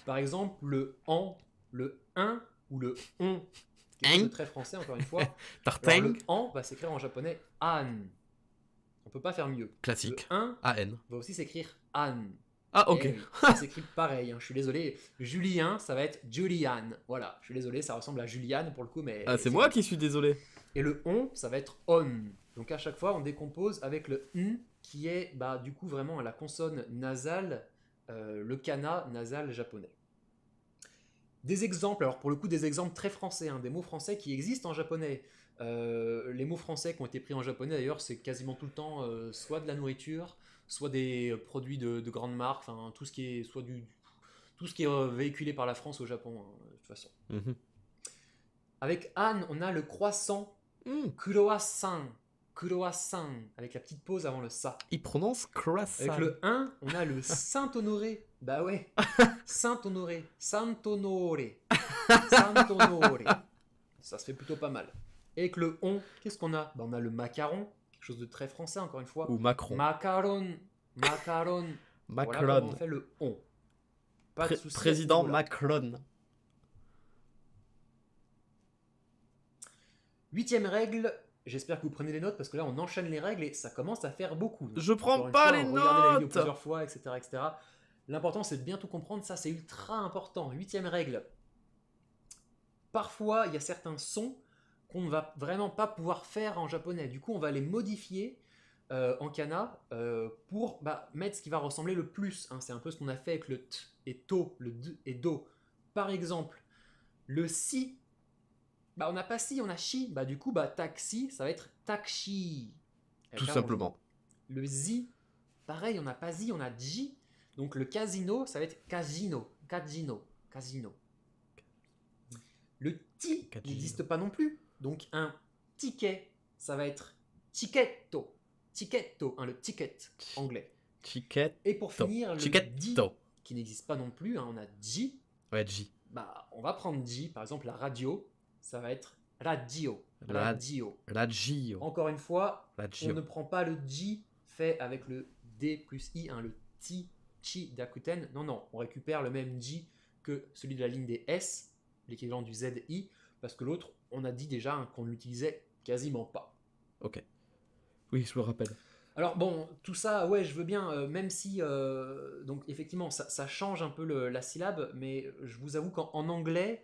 Speaker 2: Par exemple, le en, le un ou le on très français, encore une fois. Tarteng. en an va s'écrire en japonais an. On peut pas faire mieux. Classique. Le an n va aussi s'écrire an. Ah, ok. Eh ça s'écrit pareil, hein, je suis désolé. Julien, ça va être Julian. Voilà, je suis désolé, ça ressemble à Julian pour le coup, mais. Ah, c'est moi qui suis désolé. Et le on, ça va être on. Donc à chaque fois, on décompose avec le n qui est bah, du coup vraiment la consonne nasale, euh, le kana nasal japonais des exemples, alors pour le coup des exemples très français, hein, des mots français qui existent en japonais. Euh, les mots français qui ont été pris en japonais d'ailleurs, c'est quasiment tout le temps euh, soit de la nourriture, soit des euh, produits de, grandes marques, enfin tout ce qui est soit du, tout ce qui est véhiculé par la France au Japon hein, de toute façon. Mhm. Avec Anne, on a le croissant, mm. kuroasan croissant, avec la petite pause avant le ça. Il
Speaker 1: prononce croissant.
Speaker 2: Avec le 1, on a le Saint-Honoré. Bah ouais, Saint-Honoré, Saint-Honoré, Saint-Honoré. Ça se fait plutôt pas mal. Et avec le on, qu'est-ce qu'on a bah, On a le macaron, quelque chose de très français encore une fois. Ou Macron. Macaron, macaron. Macron. on fait le on. président Macron. Huitième règle, J'espère que vous prenez les notes parce que là on enchaîne les règles et ça commence à faire beaucoup. je prends pas les notes. la vidéo plusieurs fois, etc., etc. L'important c'est de bien tout comprendre, ça c'est ultra important. Huitième règle. Parfois il y a certains sons qu'on ne va vraiment pas pouvoir faire en japonais. Du coup on va les modifier euh, en kana euh, pour bah, mettre ce qui va ressembler le plus. Hein. C'est un peu ce qu'on a fait avec le t et to, le d et do. Par exemple, le si bah, on n'a pas si, on a chi. Bah, du coup, bah, taxi, ça va être taxi. Eh, Tout simplement. Le zi, pareil, on n'a pas zi, on a ji. Donc, le casino, ça va être casino. Casino. Casino. Le ti n'existe pas non plus. Donc, un ticket, ça va être ticketto. Ticketto, hein, le ticket anglais. Ticket. Et pour finir, le di, qui n'existe pas non plus, hein, on a ji. Ouais, ji. Bah, on va prendre ji, par exemple la radio, ça va être radio. Radio. Radio. Encore une fois, on ne prend pas le J fait avec le D plus I, un hein, le ti Chi d'Akuten. Non, non, on récupère le même J que celui de la ligne des S, l'équivalent du ZI, parce que l'autre, on a dit déjà hein, qu'on l'utilisait quasiment pas.
Speaker 1: Ok. Oui, je le rappelle.
Speaker 2: Alors bon, tout ça, ouais, je veux bien, euh, même si, euh, donc effectivement, ça, change un peu la syllabe, mais je vous avoue qu'en anglais,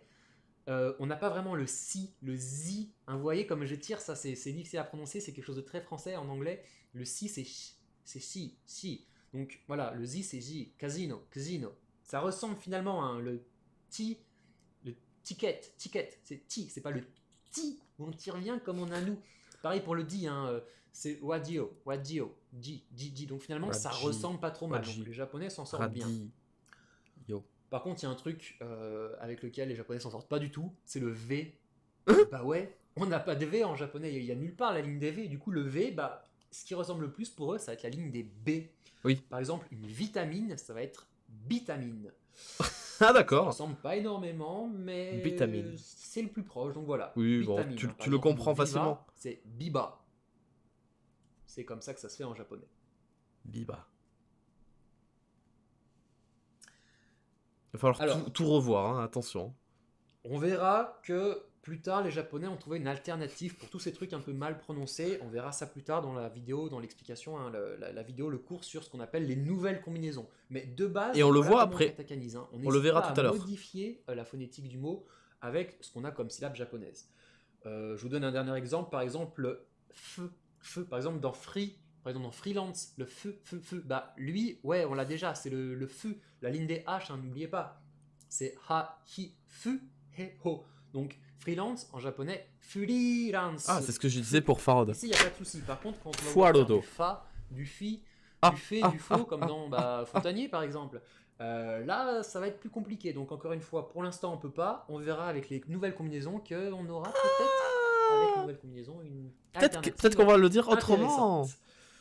Speaker 2: euh, on n'a pas vraiment le si, le zi. Hein, vous voyez, comme je tire, ça c'est difficile à prononcer, c'est quelque chose de très français en anglais. Le si c'est c'est si, si. Donc voilà, le zi c'est zi »,« casino, casino. Ça ressemble finalement à le ti, le ticket, ticket, c'est ti, c'est pas le ti où on tire bien comme on a nous. Pareil pour le di, hein, euh, c'est wadio, wadio, di, di, di. Donc finalement, ça ressemble pas trop mal. les japonais s'en sortent bien. Par contre, il y a un truc euh, avec lequel les Japonais s'en sortent pas du tout, c'est le V. Hein bah ouais, on n'a pas de V en japonais, il y a nulle part la ligne des V. Du coup, le V, bah, ce qui ressemble le plus pour eux, ça va être la ligne des B. Oui. Par exemple, une vitamine, ça va être vitamine. Ah d'accord. Ça ressemble pas énormément, mais vitamine. C'est le plus proche, donc voilà. Oui, bon, tu, le comprends facilement. C'est biba. C'est comme ça que ça se fait en japonais.
Speaker 1: Biba. Il va falloir tout, revoir, hein, attention.
Speaker 2: On verra que plus tard, les Japonais ont trouvé une alternative pour tous ces trucs un peu mal prononcés. On verra ça plus tard dans la vidéo, dans l'explication, hein, la, vidéo, le cours sur ce qu'on appelle les nouvelles combinaisons. Mais de base, et on, le voit après. On, hein. le verra tout à l'heure. Modifier euh, la phonétique du mot avec ce qu'on a comme syllabe japonaise. Euh, je vous donne un dernier exemple. Par exemple, feu, feu, Par exemple, dans free, par exemple dans freelance, le FU, FU, feu, bah lui, ouais, on l'a déjà, c'est le, le, feu, la ligne des H, hein, n'oubliez pas, c'est ha, hi, fu, he, ho. Donc freelance en japonais, freelance. Ah, c'est ce que je disais pour farod. Ici, il n'y a pas de souci. Par contre, quand on va du fa, du fi, ah, du FE, ah, du FO, ah, comme dans bah, Fontanier par exemple. Euh, là, ça va être plus compliqué. Donc, encore une fois, pour l'instant, on peut pas. On verra avec les nouvelles combinaisons qu'on aura peut-être, avec les nouvelles combinaisons, une. Peut-être qu'on va le dire autrement.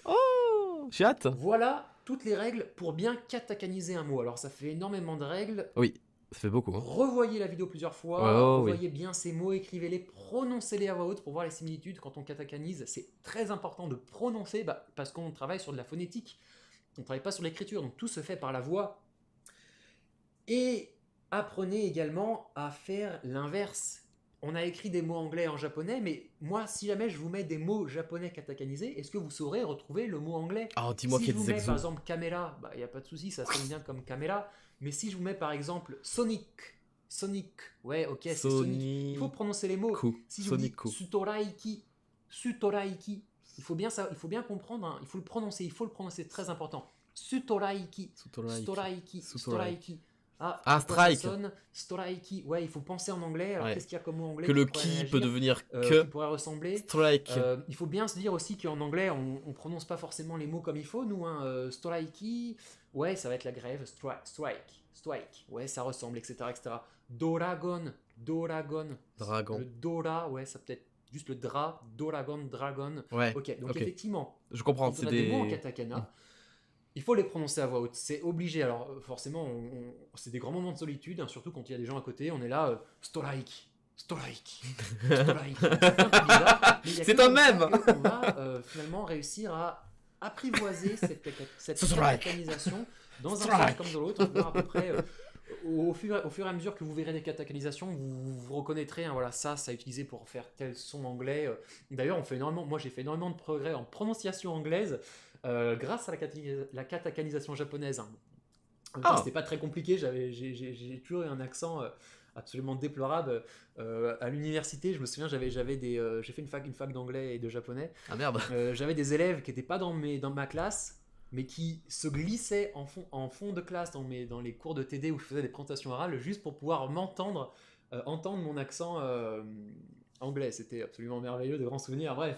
Speaker 2: Oh
Speaker 1: chat Voilà
Speaker 2: toutes les règles pour bien catacaniser un mot. Alors ça fait énormément de règles. Oui, ça fait beaucoup. Hein. Revoyez la vidéo plusieurs fois, Voyez oh, revoyez bien ces mots, écrivez-les, prononcez-les à voix haute pour voir les similitudes. Quand on catacanise, c'est très important de prononcer bah, parce qu'on travaille sur de la phonétique. On ne travaille pas sur l'écriture, donc tout se fait par la voix. Et apprenez également à faire l'inverse on a écrit des mots anglais en japonais, mais moi, si jamais je vous mets des mots japonais katakanisés, est-ce que vous saurez retrouver le mot anglais Ah, dis-moi si je vous mets, par exemple, caméra, il bah, n'y a pas de souci, ça sonne bien comme caméra. Mais si je vous mets, par exemple, Sonic, Sonic, ouais, ok, c'est Sonic. Il faut prononcer les mots. Coup. Si Sutoraiki, Sutoraiki, il faut bien, ça, il faut bien comprendre, hein, il faut le prononcer, il faut le prononcer, c'est très important. Sutoraiki. Sutoraiki. Sutoraiki. Ah, ah Strike strike. Ouais, il faut penser en anglais. Alors qu'est-ce qu'il y a comme mot anglais Que le qui peut devenir euh, que. pourrait ressembler. Strike. Euh, il faut bien se dire aussi qu'en anglais, on, on prononce pas forcément les mots comme il faut. Nous, hein, euh, Strike Ouais, ça va être la grève. strike. Strike. Ouais, ça ressemble, etc., etc. Doragon. Doragon. Dragon. Le Dora. Ouais, ça peut être juste le dra. Doragon. Dragon. Ouais. Ok. Donc effectivement. Je comprends. C'est des... mots en katakana. Mm il faut les prononcer à voix haute, c'est obligé. Alors euh, forcément, c'est des grands moments de solitude, hein, surtout quand il y a des gens à côté, on est là, euh, Stolaik, Stolaik, c'est un même On va euh, finalement réussir à apprivoiser cette, cette cataclysation dans un sens comme dans l'autre, à peu près... Euh, au fur, et à mesure que vous verrez des catacalisations, vous, vous reconnaîtrez, hein, voilà, ça, ça a utilisé pour faire tel son anglais. D'ailleurs, on fait moi j'ai fait énormément de progrès en prononciation anglaise, euh, grâce à la, la japonaise. Hein. Euh, ah. C'était pas très compliqué, j'ai toujours eu un accent euh, absolument déplorable. à l'université, je me souviens, j'avais, j'ai fait une fac, une fac d'anglais et de japonais. Ah merde. j'avais des élèves qui n'étaient pas dans mes, dans ma classe, mais qui se glissaient en fond, de classe dans dans les cours de TD où je faisais des présentations orales, juste pour pouvoir m'entendre, entendre mon accent anglais. C'était absolument merveilleux, de grands souvenirs. Bref.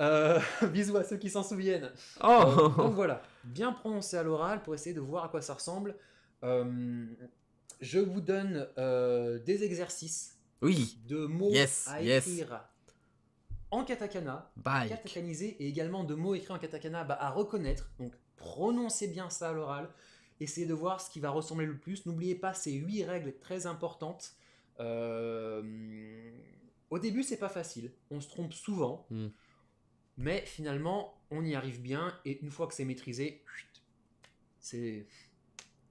Speaker 2: Euh, bisous à ceux qui s'en souviennent. Oh. Euh, donc voilà, bien prononcé à l'oral pour essayer de voir à quoi ça ressemble. Euh, je vous donne des exercices oui. de mots à écrire en katakana, Bike. katakanisé, et également de mots écrits en katakana bah, à reconnaître. Donc prononcez bien ça à l'oral. Essayez de voir ce qui va ressembler le plus. N'oubliez pas ces huit règles très importantes. Au début, c'est pas facile. On se trompe souvent. Hmm. Mais finalement, on y arrive bien, et une fois que c'est maîtrisé, c'est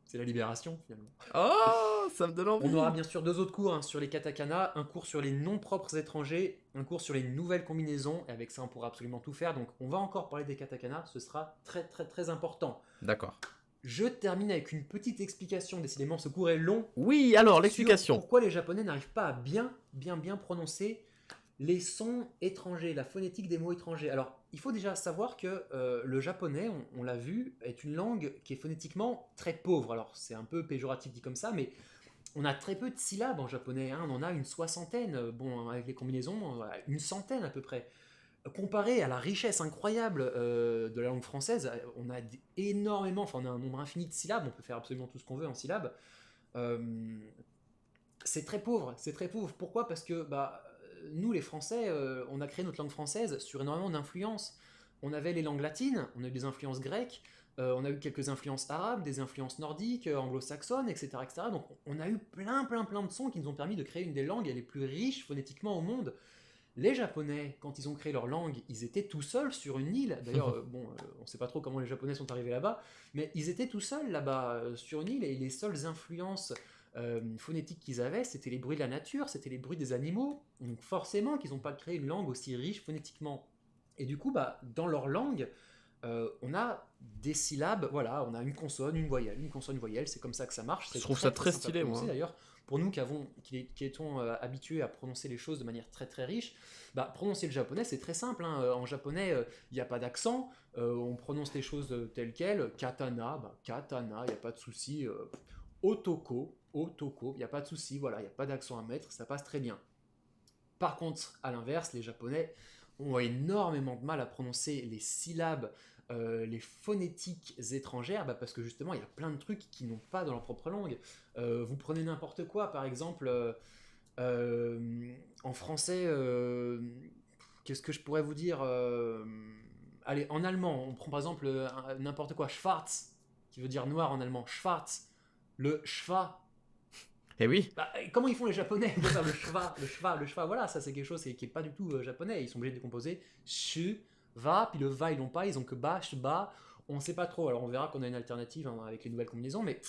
Speaker 2: c'est la libération finalement. Oh, ça me donne envie. On aura bien sûr deux autres cours hein, sur les katakana, un cours sur les noms propres étrangers, un cours sur les nouvelles combinaisons. Et avec ça, on pourra absolument tout faire. Donc, on va encore parler des katakana. Ce sera très très très important. D'accord. Je termine avec une petite explication. Décidément, ce cours est long. Oui, alors l'explication. Pourquoi les Japonais n'arrivent pas à bien bien bien prononcer les sons étrangers, la phonétique des mots étrangers. Alors, il faut déjà savoir que euh, le japonais, on, l'a vu, est une langue qui est phonétiquement très pauvre. Alors, c'est un peu péjoratif dit comme ça, mais on a très peu de syllabes en japonais. Hein. On en a une soixantaine, euh, bon, hein, avec les combinaisons, euh, une centaine à peu près. Comparé à la richesse incroyable de la langue française, on a énormément, enfin, on a un nombre infini de syllabes, on peut faire absolument tout ce qu'on veut en syllabes. c'est très pauvre, c'est très pauvre. Pourquoi Parce que bah, nous, les Français, euh, on a créé notre langue française sur énormément d'influences. On avait les langues latines, on a eu des influences grecques, euh, on a eu quelques influences arabes, des influences nordiques, euh, anglo-saxonnes, etc., Donc on a eu plein, plein, plein de sons qui nous ont permis de créer une des langues les plus riches phonétiquement au monde. Les Japonais, quand ils ont créé leur langue, ils étaient tout seuls sur une île. D'ailleurs, bon, on ne sait pas trop comment les Japonais sont arrivés là-bas, mais ils étaient tout seuls là-bas sur une île et les seules influences euh, phonétique qu'ils avaient, c'était les bruits de la nature, c'était les bruits des animaux. Donc forcément qu'ils n'ont pas créé une langue aussi riche phonétiquement. Et du coup, bah, dans leur langue, euh, on a des syllabes, voilà, on a une consonne, une voyelle, une consonne, voyelle, c'est comme ça que ça marche. Je trouve ça très, stylé, moi. D'ailleurs, pour nous qui, avons, qui, étions euh, habitués à prononcer les choses de manière très très riche, bah, prononcer le japonais, c'est très simple. Hein. En japonais, il n'y a pas d'accent, on prononce les choses telles quelles. Katana, bah, katana, il n'y a pas de souci. otoko, toko il n'y a pas de souci, voilà, il n'y a pas d'accent à mettre, ça passe très bien. Par contre, à l'inverse, les Japonais ont énormément de mal à prononcer les syllabes, euh, les phonétiques étrangères, bah, parce que justement, il y a plein de trucs qui n'ont pas dans leur propre langue. Euh, vous prenez n'importe quoi, par exemple, euh, en français, qu'est-ce que je pourrais vous dire Allez, en allemand, on prend par exemple n'importe quoi, Schwarz, qui veut dire noir en allemand, Schwarz. Le schwa eh oui. Bah, comment ils font les Japonais le cheval, le cheval, le cheval Voilà, ça c'est quelque chose qui est pas du tout euh, japonais. Ils sont obligés de composer shu, va, puis le va ils l'ont pas, ils ont que ba, ba. On ne sait pas trop. Alors on verra qu'on a une alternative hein, avec les nouvelles combinaisons, mais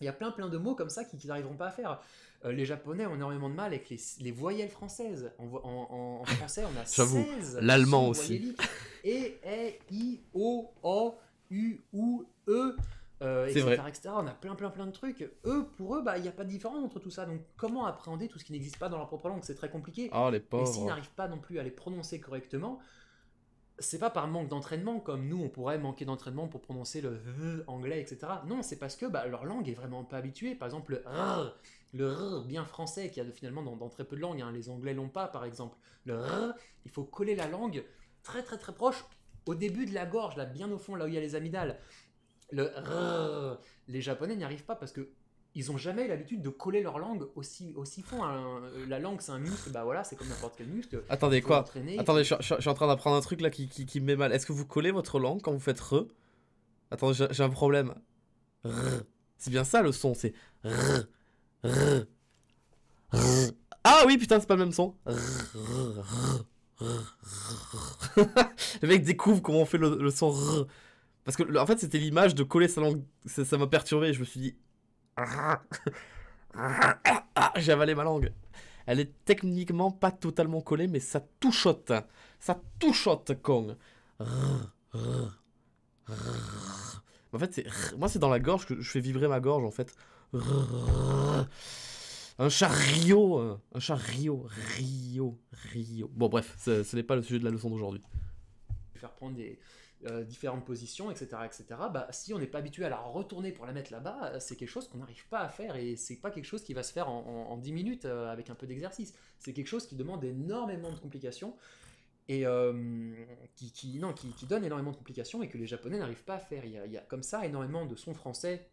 Speaker 2: il y a plein plein de mots comme ça qui n'arriveront pas à faire. Euh, les Japonais ont énormément de mal avec les, voyelles françaises. En, français, on a 16 l'allemand aussi. E, E, I, O, O, U, U, E. Euh, etc., On a plein, plein, plein de trucs. Eux, pour eux, bah, il n'y a pas de différence entre tout ça. Donc, comment appréhender tout ce qui n'existe pas dans leur propre langue C'est très compliqué. Ah, et s'ils n'arrivent pas non plus à les prononcer correctement, c'est pas par manque d'entraînement, comme nous, on pourrait manquer d'entraînement pour prononcer le v anglais, etc. Non, c'est parce que bah, leur langue est vraiment pas habituée. Par exemple, le r, le r bien français, qui y a finalement dans, très peu de langues. Hein, les Anglais l'ont pas, par exemple. Le r, il faut coller la langue très, très, très proche au début de la gorge, là, bien au fond, là où il y a les amygdales. Le les Japonais n'y arrivent pas parce que ils ont jamais l'habitude de coller leur langue aussi aussi fond. Hein. La langue, c'est un muscle. Bah voilà, c'est comme n'importe quel muscle. Attendez quoi Attendez,
Speaker 1: je, suis en train d'apprendre un truc là qui, me met mal. Est-ce que vous collez votre langue quand vous faites re Attendez, j'ai un problème. C'est bien ça le son, c'est Ah oui, putain, c'est pas le même son. le mec découvre comment on fait le, le son parce que, en fait, c'était l'image de coller sa langue. Ça m'a perturbé. Je me suis dit. J'ai avalé ma langue. Elle est techniquement pas totalement collée, mais ça touchote. Hein. Ça touchote, con. En fait, c'est. Moi, c'est dans la gorge que je fais vibrer ma gorge, en fait. Un chat Rio euh, Un chat Rio Rio Rio Bon, bref, ce, n'est pas le sujet de la leçon d'aujourd'hui.
Speaker 2: Faire prendre des. Euh, différentes positions, etc., etc. Bah, si on n'est pas habitué à la retourner pour la mettre là-bas, euh, c'est quelque chose qu'on n'arrive pas à faire et c'est pas quelque chose qui va se faire en, en, 10 minutes euh, avec un peu d'exercice. C'est quelque chose qui demande énormément de complications et qui, qui, non, qui, donne énormément de complications et que les Japonais n'arrivent pas à faire. Il y, a, comme ça énormément de sons français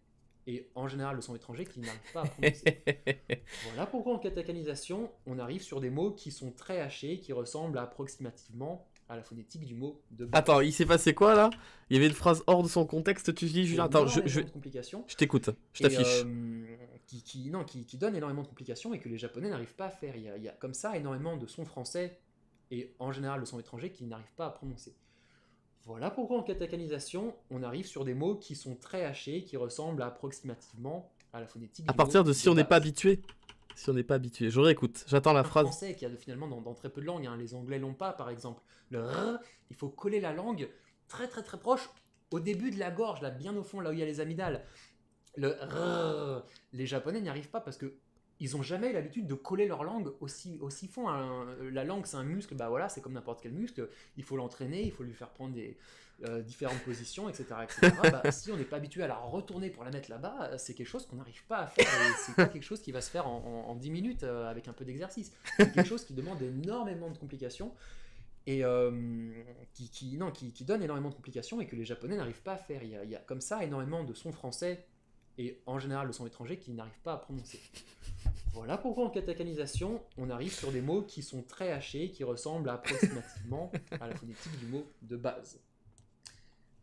Speaker 2: et en général le son étranger qu'ils n'arrivent pas à prononcer. voilà pourquoi en katakanisation, on arrive sur des mots qui sont très hachés, qui ressemblent approximativement à la phonétique du mot de Attends, il s'est
Speaker 1: passé quoi là Il y avait une phrase hors de son contexte, tu dis Julien, attends, je, je... t'écoute, je t'affiche.
Speaker 2: Euh, qui, qui, non, qui, donne énormément de complications et que les Japonais n'arrivent pas à faire. Il y, a, comme ça énormément de sons français et en général le son étranger qu'ils n'arrivent pas à prononcer. Voilà pourquoi en catakanisation, on arrive sur des mots qui sont très hachés, qui ressemblent approximativement à la phonétique. À du partir mot de si de on n'est pas
Speaker 1: habitué si on n'est pas habitué. Je réécoute, j'attends la phrase. français
Speaker 2: qu'il y a finalement dans, très peu de langues, hein, les anglais l'ont pas par exemple. Le r, il faut coller la langue très très très proche au début de la gorge, là bien au fond, là où il y a les amygdales. Le r, les japonais n'y arrivent pas parce que ils ont jamais l'habitude de coller leur langue aussi, aussi fond. Hein. La langue, c'est un muscle, bah voilà, c'est comme n'importe quel muscle, il faut l'entraîner, il faut lui faire prendre des, euh, différentes positions, etc. Bah, si on n'est pas habitué à la retourner pour la mettre là-bas, euh, c'est quelque chose qu'on n'arrive pas à faire. C'est pas quelque chose qui va se faire en, 10 minutes euh, avec un peu d'exercice. C'est quelque chose qui demande énormément de complications et qui, donne énormément de complications et que les Japonais n'arrivent pas à faire. Il y, a, comme ça énormément de sons français et en général de sons étrangers qu'ils n'arrivent pas à prononcer. Voilà pourquoi en cataclysation, on arrive sur des mots qui sont très hachés, qui ressemblent approximativement à la phonétique du mot de base.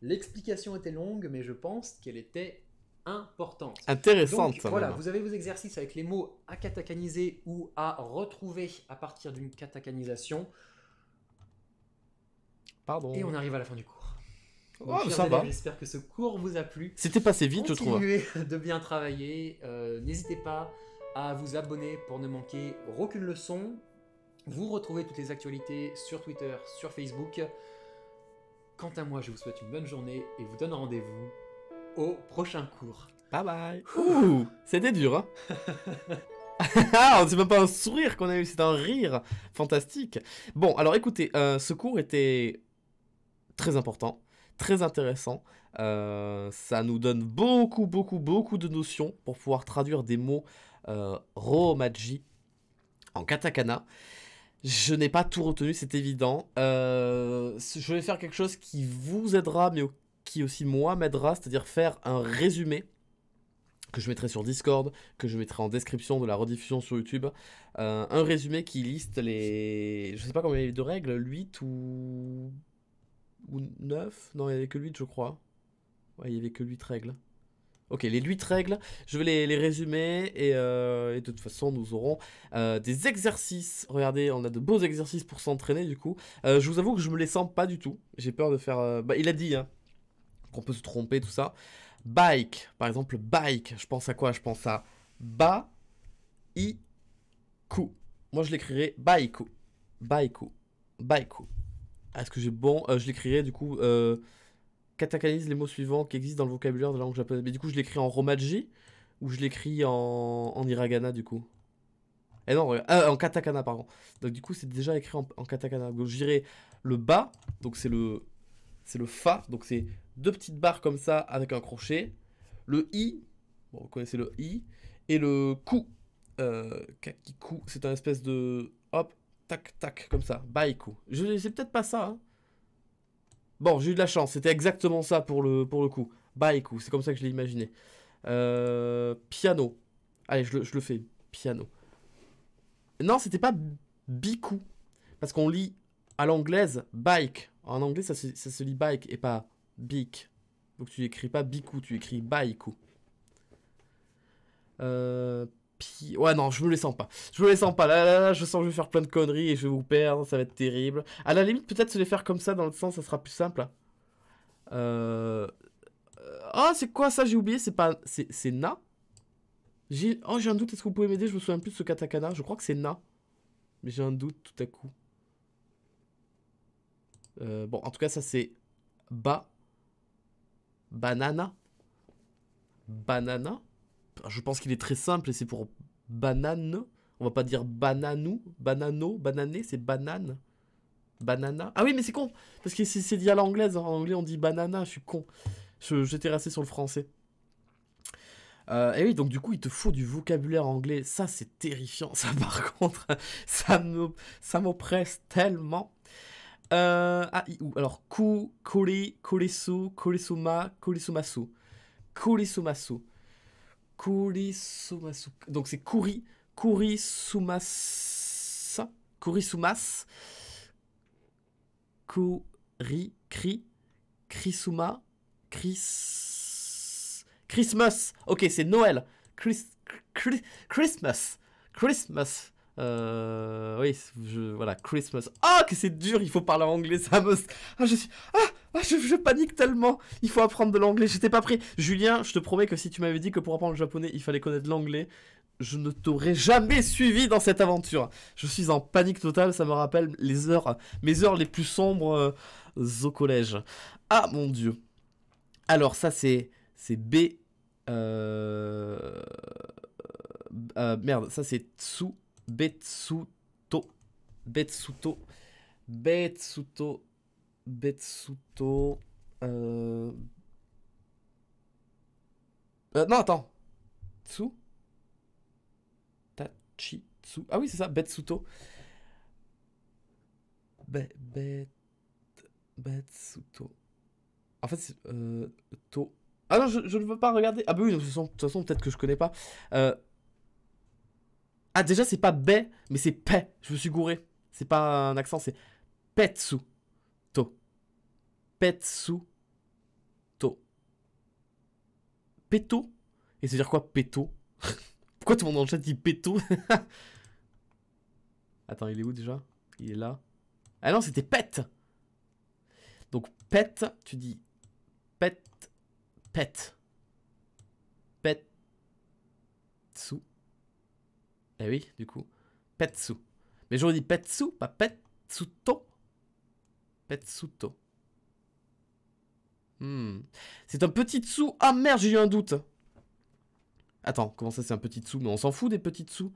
Speaker 2: L'explication était longue, mais je pense qu'elle était importante. Intéressante. Donc, voilà, vous avez vos exercices avec les mots à catacaniser ou à retrouver à partir d'une catacanisation. Pardon. Et on arrive à la fin du cours. oh, ça va. J'espère que ce cours vous a plu. C'était passé vite, je trouve. Continuez de bien travailler. Euh, n'hésitez pas à vous abonner pour ne manquer aucune leçon. Vous retrouvez toutes les actualités sur Twitter, sur Facebook. Quant à moi, je vous souhaite une bonne journée et vous donne rendez-vous au prochain cours. Bye bye. Ouh,
Speaker 1: c'était dur. Hein ah, c'est même pas un sourire qu'on a eu, c'est un rire fantastique. Bon, alors écoutez, euh, ce cours était très important, très intéressant. Euh, ça nous donne beaucoup, beaucoup, beaucoup de notions pour pouvoir traduire des mots euh, romaji en katakana. Je n'ai pas tout retenu, c'est évident. Euh, je vais faire quelque chose qui vous aidera, mais qui aussi moi m'aidera, c'est-à-dire faire un résumé que je mettrai sur Discord, que je mettrai en description de la rediffusion sur YouTube. Euh, un résumé qui liste les... Je sais pas combien il y avait de règles, 8 ou... ou 9 Non, il n'y avait que 8 je crois. Ouais, il n'y avait que 8 règles. Ok, les 8 règles, je vais les, résumer euh, et, de toute façon nous aurons euh, des exercices. Regardez, on a de beaux exercices pour s'entraîner du coup. Euh, je vous avoue que je me les sens pas du tout. J'ai peur de faire... Bah, il a dit hein, qu'on peut se tromper, tout ça. Bike, par exemple, bike. Je pense à quoi Je pense à ba, i, ku. Moi je l'écrirai baiku. Baiku. Baiku. Est-ce que j'ai bon Je l'écrirai du coup catacalysent les mots suivants qui existent dans le vocabulaire de la langue japonaise. Mais du coup, je l'écris en romaji ou je l'écris en, en hiragana du coup et eh non, euh, en katakana, pardon. Donc du coup, c'est déjà écrit en, katakana. Donc j'irai le ba donc c'est le, c'est le fa, donc c'est deux petites barres comme ça avec un crochet. Le i, vous connaissez le i, et le ku, euh, kakiku, c'est un espèce de hop, tac, tac, comme ça, baiku. Je, sais peut-être pas ça, hein. Bon, j'ai eu de la chance, c'était exactement ça pour le, pour le coup. Bah, ou c'est comme ça que je l'ai imaginé. Euh, piano. Allez, je le, fais. Piano. Non, c'était pas biku. Parce qu'on lit à l'anglaise bike. En anglais, ça se, lit bike et pas bic. Donc tu écris pas biku, tu écris baiku. Euh, Ouais, non, je me les sens pas. Je me les sens pas. Là, là, là, je sens que je vais faire plein de conneries et je vais vous perdre. Ça va être terrible. À la limite, peut-être se les faire comme ça dans le sens, ça sera plus simple. Hein. Euh, euh, ah, oh, c'est quoi ça J'ai oublié. C'est pas. C'est Na J'ai. Oh, j'ai un doute. Est-ce que vous pouvez m'aider Je me souviens plus de ce katakana. Je crois que c'est Na. Mais j'ai un doute tout à coup. Euh, bon, en tout cas, ça c'est Ba. Banana. Banana je pense qu'il est très simple et c'est pour banane. On va pas dire bananou, banano, banané, c'est banane. Banana. Ah oui, mais c'est con Parce que c'est dit à l'anglaise. En anglais, on dit banana. Je suis con. J'étais resté sur le français. Euh, et oui, donc du coup, il te faut du vocabulaire anglais. Ça, c'est terrifiant. Ça, par contre, ça m'oppresse tellement. Euh, ah, ou alors, ku, kuri, kuresu, kurisumasu. Kurisumasu. Kurisumasu... Donc c'est Kuri. Kurisumasa. Kurisumas. Kuri. Kri. Krisuma. Chris. Christmas. Ok, c'est Noël. Christmas. Christmas. Euh, oui, voilà, Christmas. Ah, oh, que c'est dur, il faut parler anglais, ça me... Ah, je suis... Ah, je, panique tellement. Il faut apprendre de l'anglais. J'étais pas prêt. Julien, je te promets que si tu m'avais dit que pour apprendre le japonais, il fallait connaître l'anglais, je ne t'aurais jamais suivi dans cette aventure. Je suis en panique totale. Ça me rappelle les heures, mes heures les plus sombres euh, au collège. Ah mon dieu. Alors ça c'est c'est B. Euh, euh, merde, ça c'est Tsu Betsuto Betsuto Betsuto Betsuto. Euh, euh... non, attends. Tsu Ta-chi-tsu... Ah oui, c'est ça, Betsuto. Be, Betsuto. En fait, c'est. Euh, to. Ah non, je, ne veux pas regarder. Ah bah oui, de toute façon, peut-être que je connais pas. Euh... Ah déjà, c'est pas B mais c'est Pe. Je me suis gouré. C'est pas un accent, c'est Petsu. Petsuto. Peto Et c'est dire quoi Peto Pourquoi tout le monde dans le chat dit Peto Attends, il est où déjà Il est là. Ah non, c'était Pet Donc Pet, tu dis Pet, Pet. Petsu. Eh oui, du coup. Petsu. Mais j'aurais dit Petsu, pas Petsuto. to Hmm. C'est un petit sou. Ah merde, j'ai eu un doute. Attends, comment ça c'est un petit sou Mais on s'en fout des petits sous.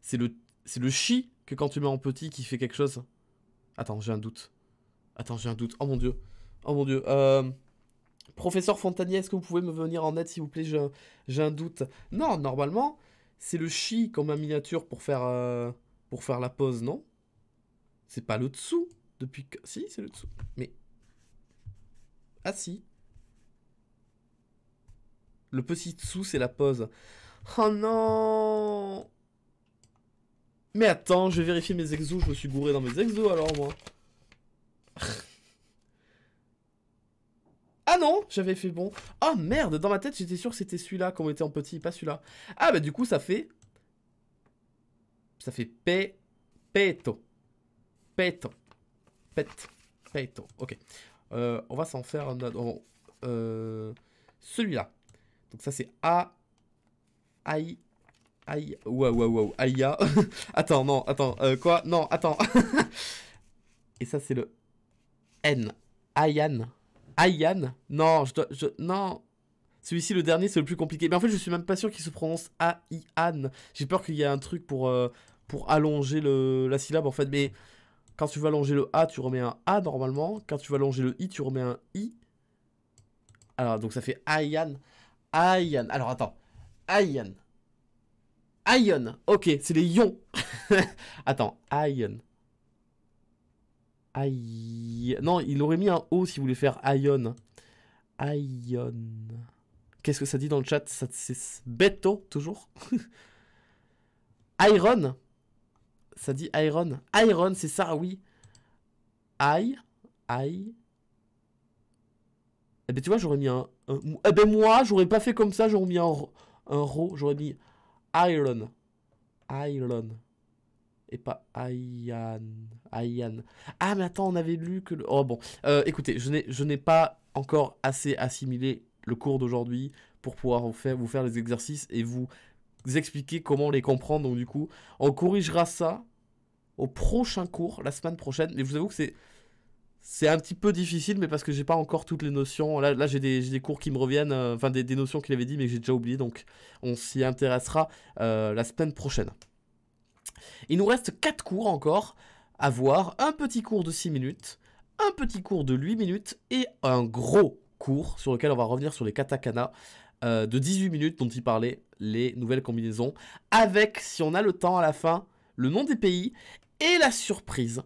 Speaker 1: C'est le c'est le chi que quand tu mets en petit qui fait quelque chose. Attends, j'ai un doute. Attends, j'ai un doute. Oh mon dieu. Oh mon dieu. Euh, professeur Fontanier, est-ce que vous pouvez me venir en aide s'il vous plaît J'ai un doute. Non, normalement, c'est le chi comme ma miniature pour faire, euh, pour faire la pause, non C'est pas le dessous depuis que... Si, c'est le dessous. Mais ah si. Le petit dessous, c'est la pause. Oh non Mais attends, je vais vérifier mes exos. Je me suis gouré dans mes exos alors, moi. Ah non, j'avais fait bon. oh, merde, dans ma tête, j'étais sûr que c'était celui-là quand on était en petit, pas celui-là. Ah bah du coup, ça fait... Ça fait pe... Peto. Peto. Pet. Peto. Ok. Euh, on va s'en faire un oh, euh, celui-là. Donc ça c'est A i i waouh waouh waouh Aïa. attends non attends euh, quoi non attends. Et ça c'est le N Ayan Ayan non je dois je non celui-ci, le dernier, c'est le plus compliqué. Mais en fait, je suis même pas sûr qu'il se prononce a an J'ai peur qu'il y ait un truc pour, euh, pour allonger le, la syllabe, en fait. Mais quand tu vas allonger le A, tu remets un A normalement. Quand tu vas longer le I, tu remets un I. Alors, donc ça fait Ayan. Ayan. Alors, attends. Ayan. Ayan. Ok, c'est les ions. attends, Ion. I Non, il aurait mis un O si vous voulez faire Ion. Ion. Qu'est-ce que ça dit dans le chat C'est Beto, toujours Iron ça dit Iron. Iron, c'est ça, oui. I. I. Eh ben tu vois, j'aurais mis un, Eh ben moi, j'aurais pas fait comme ça, j'aurais mis un, un ro. J'aurais mis Iron. Iron. Et pas Iron, Iron. Ah, mais attends, on avait lu que... Oh bon. Euh, écoutez, je n'ai pas encore assez assimilé le cours d'aujourd'hui pour pouvoir vous faire, vous faire les exercices et vous expliquer comment les comprendre. Donc du coup, on corrigera ça au prochain cours, la semaine prochaine. Mais je vous avoue que c'est. C'est un petit peu difficile, mais parce que j'ai pas encore toutes les notions. Là, j'ai des, cours qui me reviennent, euh, enfin des, notions qu'il avait dit, mais que j'ai déjà oublié. Donc, on s'y intéressera euh, la semaine prochaine. Il nous reste 4 cours encore à voir. Un petit cours de 6 minutes, un petit cours de 8 minutes et un gros cours sur lequel on va revenir sur les katakana euh, de 18 minutes dont il parlait les nouvelles combinaisons. Avec, si on a le temps à la fin, le nom des pays et la surprise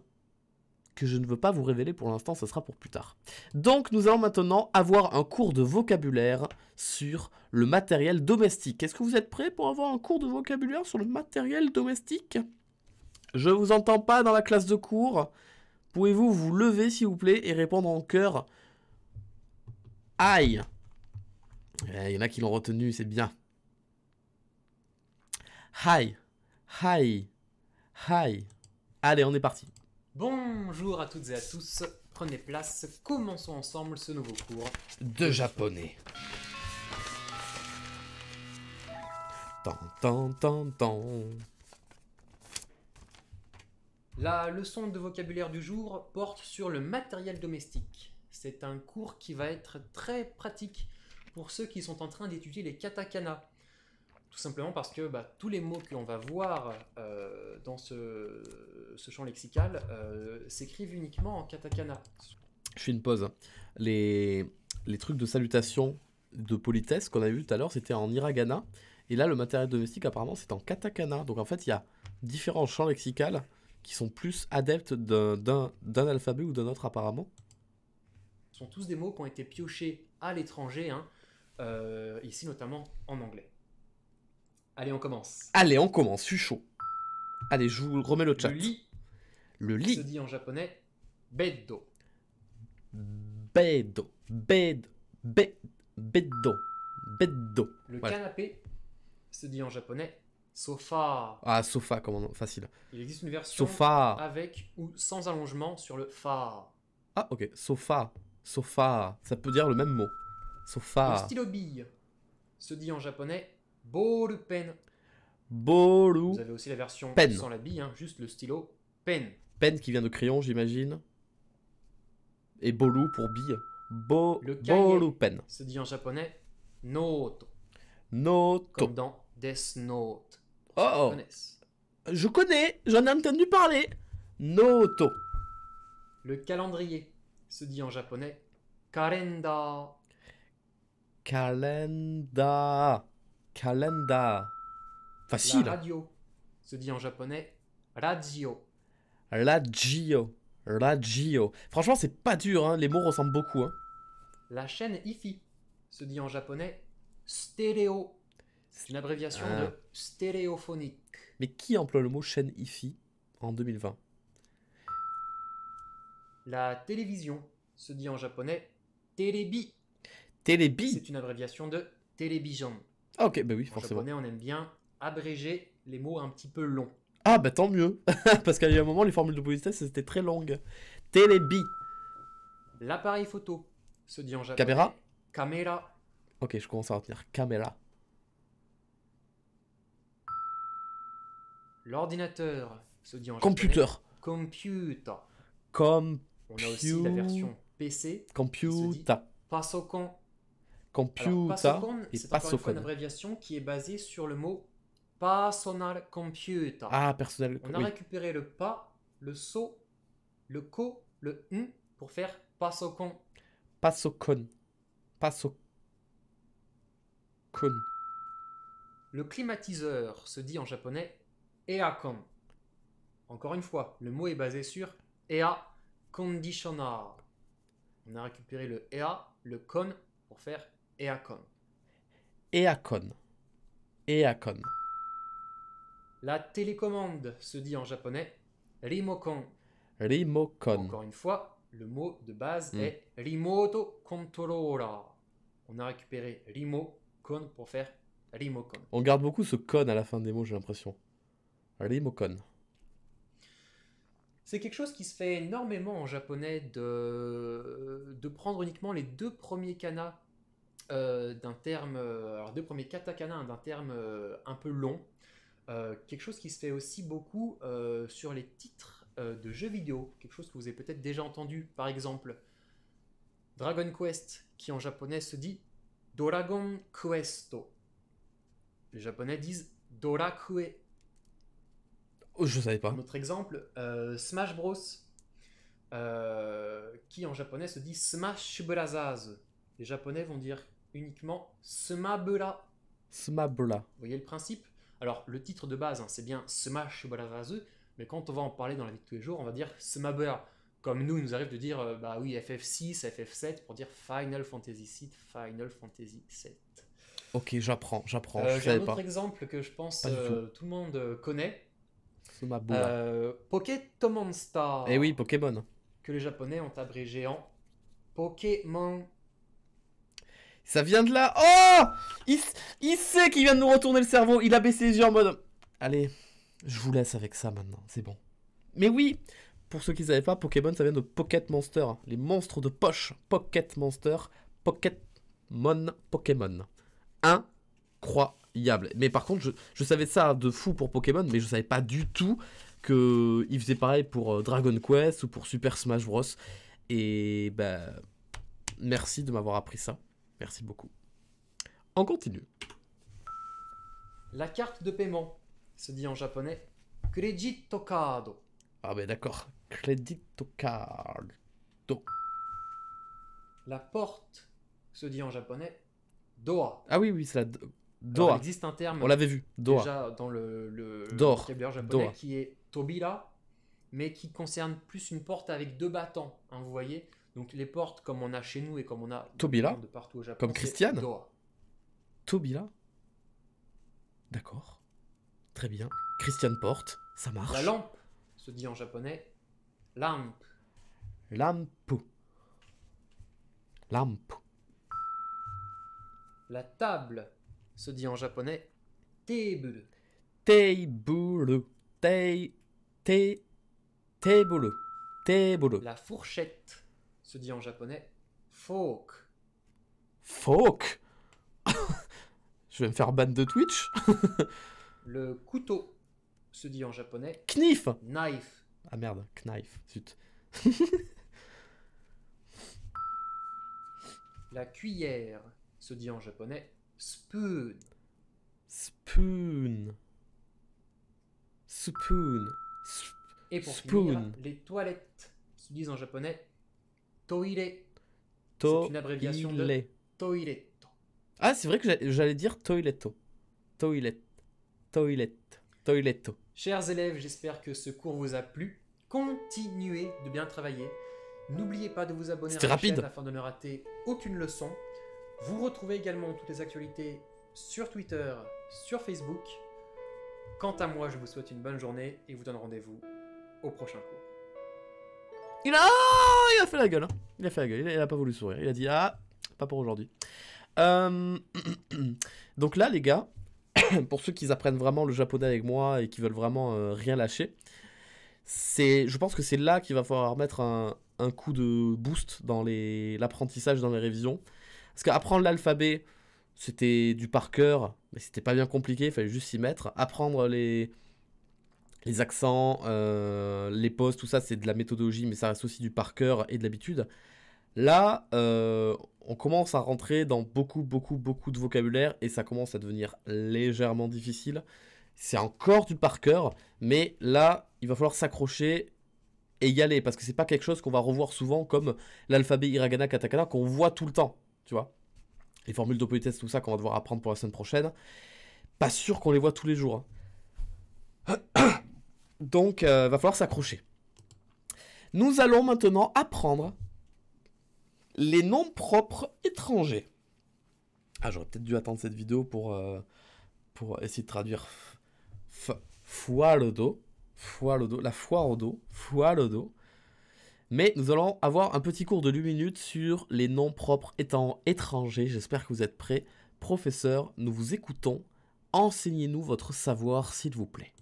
Speaker 1: que je ne veux pas vous révéler pour l'instant, ce sera pour plus tard. Donc nous allons maintenant avoir un cours de vocabulaire sur le matériel domestique. Est-ce que vous êtes prêts pour avoir un cours de vocabulaire sur le matériel domestique Je vous entends pas dans la classe de cours. Pouvez-vous vous lever s'il vous plaît et répondre en chœur Aïe eh, Il y en a qui l'ont retenu, c'est bien. Hi, hi, hi. Allez, on est parti.
Speaker 2: Bonjour à toutes et à tous. Prenez place, commençons ensemble ce nouveau cours
Speaker 1: de japonais.
Speaker 2: La leçon de vocabulaire du jour porte sur le matériel domestique. C'est un cours qui va être très pratique pour ceux qui sont en train d'étudier les katakanas. Tout simplement parce que bah, tous les mots que l'on va voir euh, dans ce, champ lexical euh, s'écrivent uniquement en katakana.
Speaker 1: Je fais une pause. Hein. Les, les trucs de salutation, de politesse qu'on avait vu tout à l'heure, c'était en hiragana. Et là, le matériel domestique, apparemment, c'est en katakana. Donc en fait, il y a différents champs lexicaux qui sont plus adeptes d'un alphabet ou d'un autre, apparemment.
Speaker 2: Ce sont tous des mots qui ont été piochés à l'étranger, hein, euh, ici notamment en anglais. Allez, on commence.
Speaker 1: Allez, on commence, je suis chaud. Allez, je vous remets le chat. Le lit. Le lit. Se dit
Speaker 2: en japonais beddo. Beddo. Bed. Beddo. Beddo. Le canapé se dit en japonais sofa.
Speaker 1: Ah, sofa, comment on... facile. Il existe une version sofa.
Speaker 2: avec ou sans allongement sur le fa.
Speaker 1: Ah, ok, sofa. Sofa, ça peut dire le même mot. Sofa. Le stylo
Speaker 2: bille se dit en japonais Ball pen.
Speaker 1: Vous avez aussi la version sans
Speaker 2: la bille, hein, juste le stylo pen.
Speaker 1: Pen qui vient de crayon, j'imagine. Et bolu » pour bille.
Speaker 2: Bo, le pen. Se dit en japonais noto. Noto. Comme dans Death Note. Oh, oh. Je connais, j'en ai entendu parler. Noto. Le calendrier se dit en japonais kalenda.
Speaker 1: Kalenda. Calenda Facile. La hein.
Speaker 2: radio se dit en japonais radio.
Speaker 1: Radio. Radio. Franchement, c'est pas dur, hein. les mots ressemblent beaucoup. Hein.
Speaker 2: La chaîne IFI se dit en japonais stéréo. C'est une abréviation ah. de stéréophonique.
Speaker 1: Mais qui emploie le mot chaîne IFI en 2020
Speaker 2: La télévision se dit en japonais télébi.
Speaker 1: Télébi C'est
Speaker 2: une abréviation de télévision.
Speaker 1: Ah, ok, bah oui, forcément. on
Speaker 2: aime bien abréger les mots un petit peu longs.
Speaker 1: Ah bah tant mieux, parce qu'à un moment, les formules de politesse, c'était très
Speaker 2: longue. Télébi. L'appareil photo, se dit en japonais. Caméra Caméra.
Speaker 1: Ok, je commence à retenir. Caméra.
Speaker 2: L'ordinateur, se dit en Computer. japonais. Computer.
Speaker 1: Computer. On a aussi la version PC. Computer.
Speaker 2: Pasokon
Speaker 1: computer et C'est une,
Speaker 2: abréviation qui est basée sur le mot personal computer. Ah, personnel. On a récupéré le pas, le so, le co, le n pour faire pasocon.
Speaker 1: Pasocon. Pasocon.
Speaker 2: Le climatiseur se dit en japonais eacon. Encore une fois, le mot est basé sur ea conditioner. On a récupéré le ea, le con pour faire Eacon.
Speaker 1: Eacon. Eacon.
Speaker 2: La télécommande se dit en japonais Rimokon.
Speaker 1: Rimokon. Encore
Speaker 2: une fois, le mot de base mm. est Rimoto On a récupéré Rimokon pour faire Rimokon.
Speaker 1: On garde beaucoup ce con à la fin des mots, j'ai l'impression. Rimokon.
Speaker 2: C'est quelque chose qui se fait énormément en japonais de, de prendre uniquement les deux premiers kanas euh, d'un terme, euh, alors deux premiers katakana, hein, d'un terme euh, un peu long, quelque chose qui se fait aussi beaucoup sur les titres de jeux vidéo, quelque chose que vous avez peut-être déjà entendu, par exemple Dragon Quest, qui en japonais se dit Doragon Questo. Les japonais disent Dorakue. je
Speaker 1: oh, je savais pas. Un
Speaker 2: autre exemple, Smash Bros, qui en japonais se dit Smash Brothers les japonais vont dire uniquement Smabula.
Speaker 1: Smabula. Vous
Speaker 2: voyez le principe Alors, le titre de base, hein, c'est bien Smash Balavazu, mais quand on va en parler dans la vie de tous les jours, on va dire Smabula. Comme nous, il nous arrive de dire, euh, bah oui, FF6, FF7, pour dire Final Fantasy VII »,« Final Fantasy 7.
Speaker 1: Ok, j'apprends, j'apprends. Euh, J'ai un autre
Speaker 2: exemple que je pense euh, tout. le monde euh, connaît.
Speaker 1: Euh,
Speaker 2: Pokémon Star. Eh oui, Pokémon. Que les Japonais ont abrégé en Pokémon ça vient de là. Oh il, sait qu'il vient de nous retourner le cerveau. Il a baissé les yeux en
Speaker 1: mode... Allez, je vous laisse avec ça maintenant. C'est bon. Mais oui Pour ceux qui ne savaient pas, Pokémon, ça vient de Pocket Monster. Les monstres de poche. Pocket Monster. Pocket... Mon Pokémon. Incroyable. Mais par contre, je, savais ça de fou pour Pokémon, mais je ne savais pas du tout qu'il faisait pareil pour euh, Dragon Quest ou pour Super Smash Bros. Et bah merci de m'avoir appris ça. Merci beaucoup. On continue.
Speaker 2: La carte de paiement se dit en japonais crédit card.
Speaker 1: Ah ben d'accord, crédit card.
Speaker 2: La porte se dit en japonais
Speaker 1: doa ». Ah oui, oui, c'est la il existe un terme. On l'avait vu, Déjà
Speaker 2: dans le, le vocabulaire japonais qui est Tobira, mais qui concerne plus une porte avec deux battants. vous voyez donc les portes, comme on a chez nous et comme on a de partout au Japon, comme Christiane. Tobila.
Speaker 1: D'accord. Très bien. Christiane Porte, ça marche. La
Speaker 2: lampe, se dit en japonais. Lampe.
Speaker 1: Lampe. Lampe.
Speaker 2: La table, se dit en japonais. Table.
Speaker 1: Table. Table. Table.
Speaker 2: La fourchette se dit en japonais folk.
Speaker 1: Folk Je vais me faire ban de Twitch.
Speaker 2: le couteau se dit en japonais knife. Knife.
Speaker 1: Ah merde, knife, zut.
Speaker 2: La cuillère se dit en japonais spoon. Spoon.
Speaker 1: Spoon. Et pour
Speaker 2: les toilettes se disent en japonais toilette
Speaker 1: C'est une abréviation de Ah, c'est vrai que j'allais dire Toiletto. Toilette, Toilette, Toiletto.
Speaker 2: Chers élèves, j'espère que ce cours vous a plu. Continuez de bien travailler. N'oubliez pas de vous abonner à la chaîne afin de ne rater aucune leçon. Vous retrouvez également toutes les actualités sur Twitter, sur Facebook. Quant à moi, je vous souhaite une bonne journée et vous donne rendez-vous au prochain cours.
Speaker 1: Ah, hein. Il a... fait la gueule. Il a fait la gueule. Il a, pas voulu sourire. Il a dit ah, pas pour aujourd'hui. Euh, donc là, les gars, pour ceux qui apprennent vraiment le japonais avec moi et qui veulent vraiment euh, rien lâcher, c'est, je pense que c'est là qu'il va falloir mettre un, coup de boost dans les, l'apprentissage, dans les révisions. Parce qu'apprendre l'alphabet, c'était du par cœur, mais c'était pas bien compliqué, il fallait juste s'y mettre. Apprendre les, les accents, euh, les postes tout ça, c'est de la méthodologie, mais ça reste aussi du par cœur et de l'habitude. Là, euh, on commence à rentrer dans beaucoup, beaucoup, beaucoup de vocabulaire et ça commence à devenir légèrement difficile. C'est encore du par cœur, mais là, il va falloir s'accrocher et y aller parce que c'est pas quelque chose qu'on va revoir souvent comme l'alphabet hiragana katakana qu'on voit tout le temps, tu vois. Les formules de tout ça qu'on va devoir apprendre pour la semaine prochaine. Pas sûr qu'on les voit tous les jours. Hein. Donc, il euh, va falloir s'accrocher. Nous allons maintenant apprendre les noms propres étrangers. Ah, j'aurais peut-être dû attendre cette vidéo pour, euh, pour essayer de traduire foie le dos. le La foire au dos. dos. Mais nous allons avoir un petit cours de 8 minutes sur les noms propres étant étrangers. J'espère que vous êtes prêts. Professeur, nous vous écoutons. Enseignez-nous votre savoir, s'il vous plaît.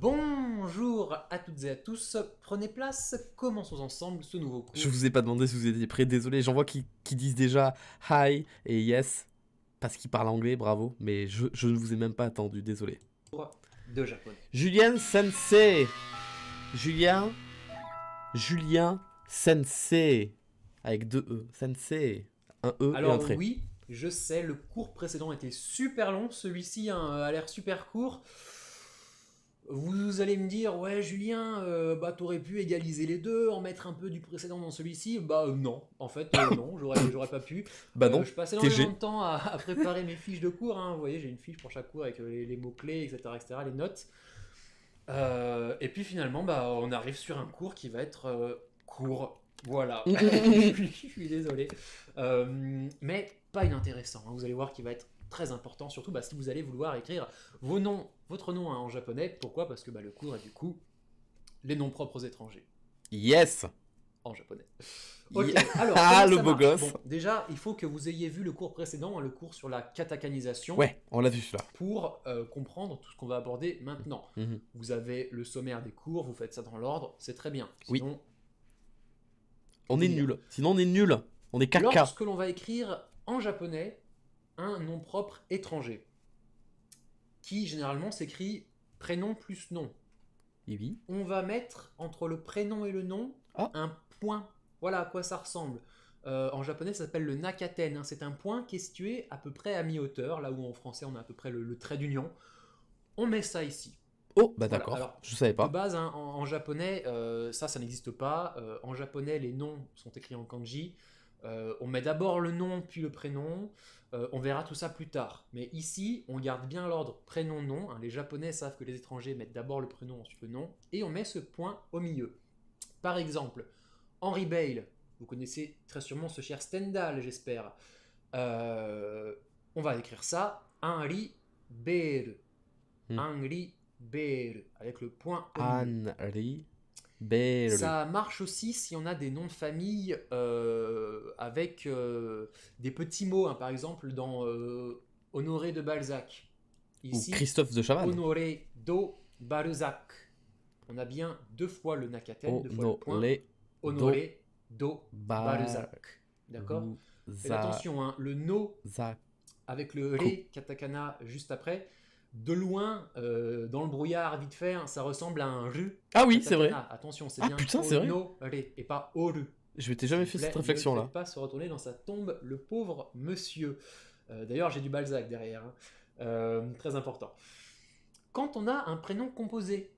Speaker 2: Bonjour à toutes et à tous, prenez place, commençons ensemble ce nouveau cours. Je
Speaker 1: vous ai pas demandé si vous étiez prêts, désolé, j'en vois qui, disent déjà hi et yes, parce qu'ils parlent anglais, bravo, mais je, ne vous ai même pas attendu, désolé. De japonais. Julien Sensei Julien Julien Sensei Avec deux E, Sensei Un E et un oui,
Speaker 2: je sais, le cours précédent était super long, celui-ci hein, a l'air super court. Vous allez me dire, ouais Julien, euh, bah t'aurais pu égaliser les deux, en mettre un peu du précédent dans celui-ci. Bah euh, non, en fait, euh, non, j'aurais pas pu. Bah non. Euh, je passais énormément de temps à, préparer mes fiches de cours. Hein. Vous voyez, j'ai une fiche pour chaque cours avec les, mots-clés, etc., etc., les notes. et puis finalement, bah, on arrive sur un cours qui va être court. Voilà. je, suis, désolé. mais pas inintéressant. Hein. Vous allez voir qu'il va être très important, surtout bah, si vous allez vouloir écrire vos noms, votre nom hein, en japonais. Pourquoi Parce que bah, le cours est du coup les noms propres aux étrangers. Yes En japonais. Alors, ah, le beau gosse Déjà, il faut que vous ayez vu le cours précédent, hein, le cours sur la katakanisation. Ouais, on l'a vu cela. Pour euh, comprendre tout ce qu'on va aborder maintenant. Mhm. Vous avez le sommaire des cours, vous faites ça dans l'ordre, c'est très bien. Sinon, oui.
Speaker 1: On est nul. Sinon, on est nul. On est caca. Lorsque
Speaker 2: l'on va écrire en japonais, un nom propre étranger, qui généralement s'écrit prénom plus nom. Et eh oui. On va mettre entre le prénom et le nom ah. un point. Voilà à quoi ça ressemble. Euh, en japonais, ça s'appelle le nakaten. Hein. C'est un point qui est situé à peu près à mi-hauteur, là où en français on a à peu près le, trait d'union. On met ça ici. Oh, bah d'accord, je je savais pas. De base, hein, en, japonais, euh, ça, ça n'existe pas. Euh, en japonais, les noms sont écrits en kanji. on met d'abord le nom, puis le prénom. Euh, on verra tout ça plus tard. Mais ici, on garde bien l'ordre prénom-nom. Hein. Les Japonais savent que les étrangers mettent d'abord le prénom, ensuite le nom. Et on met ce point au milieu. Par exemple, Henry Bale. Vous connaissez très sûrement ce cher Stendhal, j'espère. Euh, on va écrire ça. Henry Bale. Hmm. Henry Bale. Avec le point au milieu. Ça marche aussi si on a des noms de famille euh, avec euh, des petits mots. Hein. par exemple, dans euh, Honoré de Balzac.
Speaker 1: Ici, Ou Christophe de Chavannes.
Speaker 2: Honoré do Balzac. On a bien deux fois le nakatel, deux fois le point. Honoré do, Balzac. D'accord attention, hein, le no avec le ré katakana juste après, de loin, euh, dans le brouillard, vite fait, hein, ça ressemble à un rue. Ah oui, c'est vrai. Attention, c'est ah, bien putain, c'est vrai. et pas Oru.
Speaker 1: Je m'étais jamais fait cette réflexion-là. Ne
Speaker 2: pas se retourner dans sa tombe, le pauvre monsieur. Euh, d'ailleurs, j'ai du Balzac derrière. Hein. Euh, très important. Quand on a un prénom composé,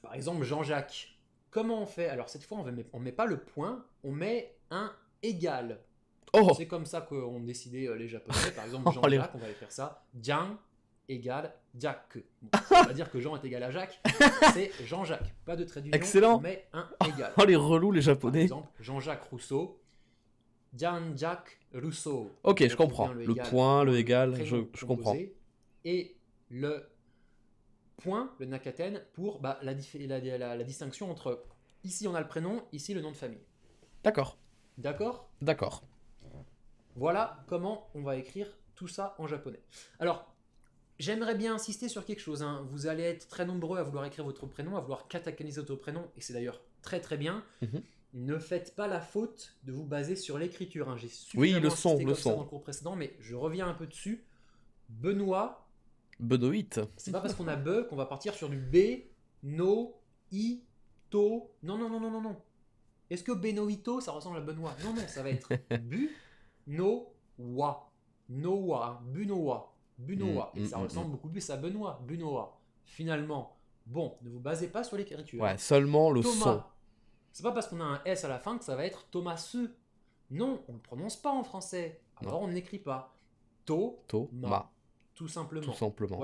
Speaker 2: par exemple Jean-Jacques, comment on fait Alors cette fois, on ne met pas le point, on met un égal. Oh. C'est comme ça qu'ont décidé les Japonais. Par exemple, oh, Jean-Jacques, on va aller faire ça. Jiang égal, Jack. Bon, ça dire que Jean est égal à Jacques, c'est Jean-Jacques. Pas de traduction, Excellent. mais un oh, égal. Oh, les relous,
Speaker 1: les Japonais. exemple,
Speaker 2: Jean-Jacques Rousseau, Jean-Jacques Rousseau. Ok, je comprends. Le, point, le égal, je, comprends. Et le point, le nakaten, pour bah, la, la, la distinction entre ici on a le prénom, ici le nom de famille. D'accord. D'accord D'accord. Voilà comment on va écrire tout ça en japonais. Alors, J'aimerais bien insister sur quelque chose. Hein. Vous allez être très nombreux à vouloir écrire votre prénom, à vouloir catacaniser votre prénom, et c'est d'ailleurs très très bien. Mhm. Ne faites pas la faute de vous baser sur l'écriture. Hein. J'ai oui, le son, le son. dans le cours précédent, mais je reviens un peu dessus. Benoît. Benoît. C'est pas parce qu'on a be qu'on va partir sur du b, no, i, to. Non, non, non, non, non, non. Est-ce que Benoito, ça ressemble à Benoît Non, non, ça va être bu, no, wa. Noa, wa. Bunoa. Mm, et ça mm, ressemble mm. beaucoup plus à Benoît. Bunoa. Finalement, bon, ne vous basez pas sur l'écriture Ouais, seulement le son. C'est pas parce qu'on a un S à la fin que ça va être Thomas Non, on ne le prononce pas en français. Alors on n'écrit pas. To. Thomas tout simplement. Tout simplement,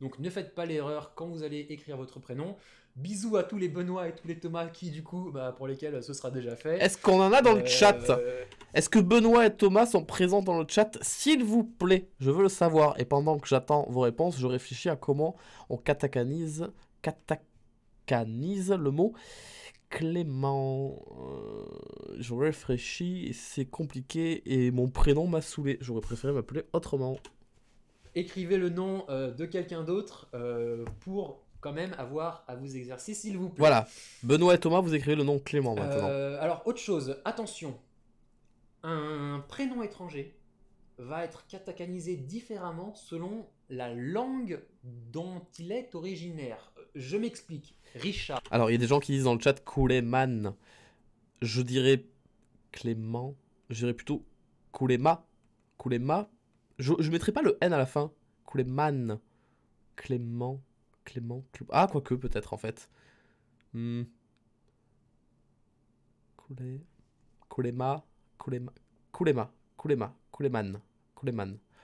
Speaker 2: Donc ne faites pas l'erreur quand vous allez écrire votre prénom. Bisous à tous les Benoît et tous les Thomas qui, du coup, bah, pour lesquels ce sera déjà fait. Est-ce qu'on en a dans le euh, chat
Speaker 1: Est-ce que Benoît et Thomas sont présents dans le chat S'il vous plaît, je veux le savoir. Et pendant que j'attends vos réponses, je réfléchis à comment on catacanise, catacanise le mot. Clément. Euh, je réfléchis, c'est compliqué et mon prénom m'a saoulé. J'aurais préféré m'appeler autrement
Speaker 2: écrivez le nom euh, de quelqu'un d'autre euh, pour quand même avoir à vous exercer, s'il vous plaît. Voilà,
Speaker 1: Benoît et Thomas, vous écrivez le nom Clément euh,
Speaker 2: maintenant. alors, autre chose, attention, un prénom étranger va être catacanisé différemment selon la langue dont il est originaire. Je m'explique, Richard.
Speaker 1: Alors, il y a des gens qui disent dans le chat Kuleman. Je dirais Clément, je dirais plutôt Kulema. Kulema je, je mettrai pas le N à la fin. Cléman. Clément. Clément. Ah, quoique, peut-être, en fait. Hmm. Clé... Koulema. Coulema,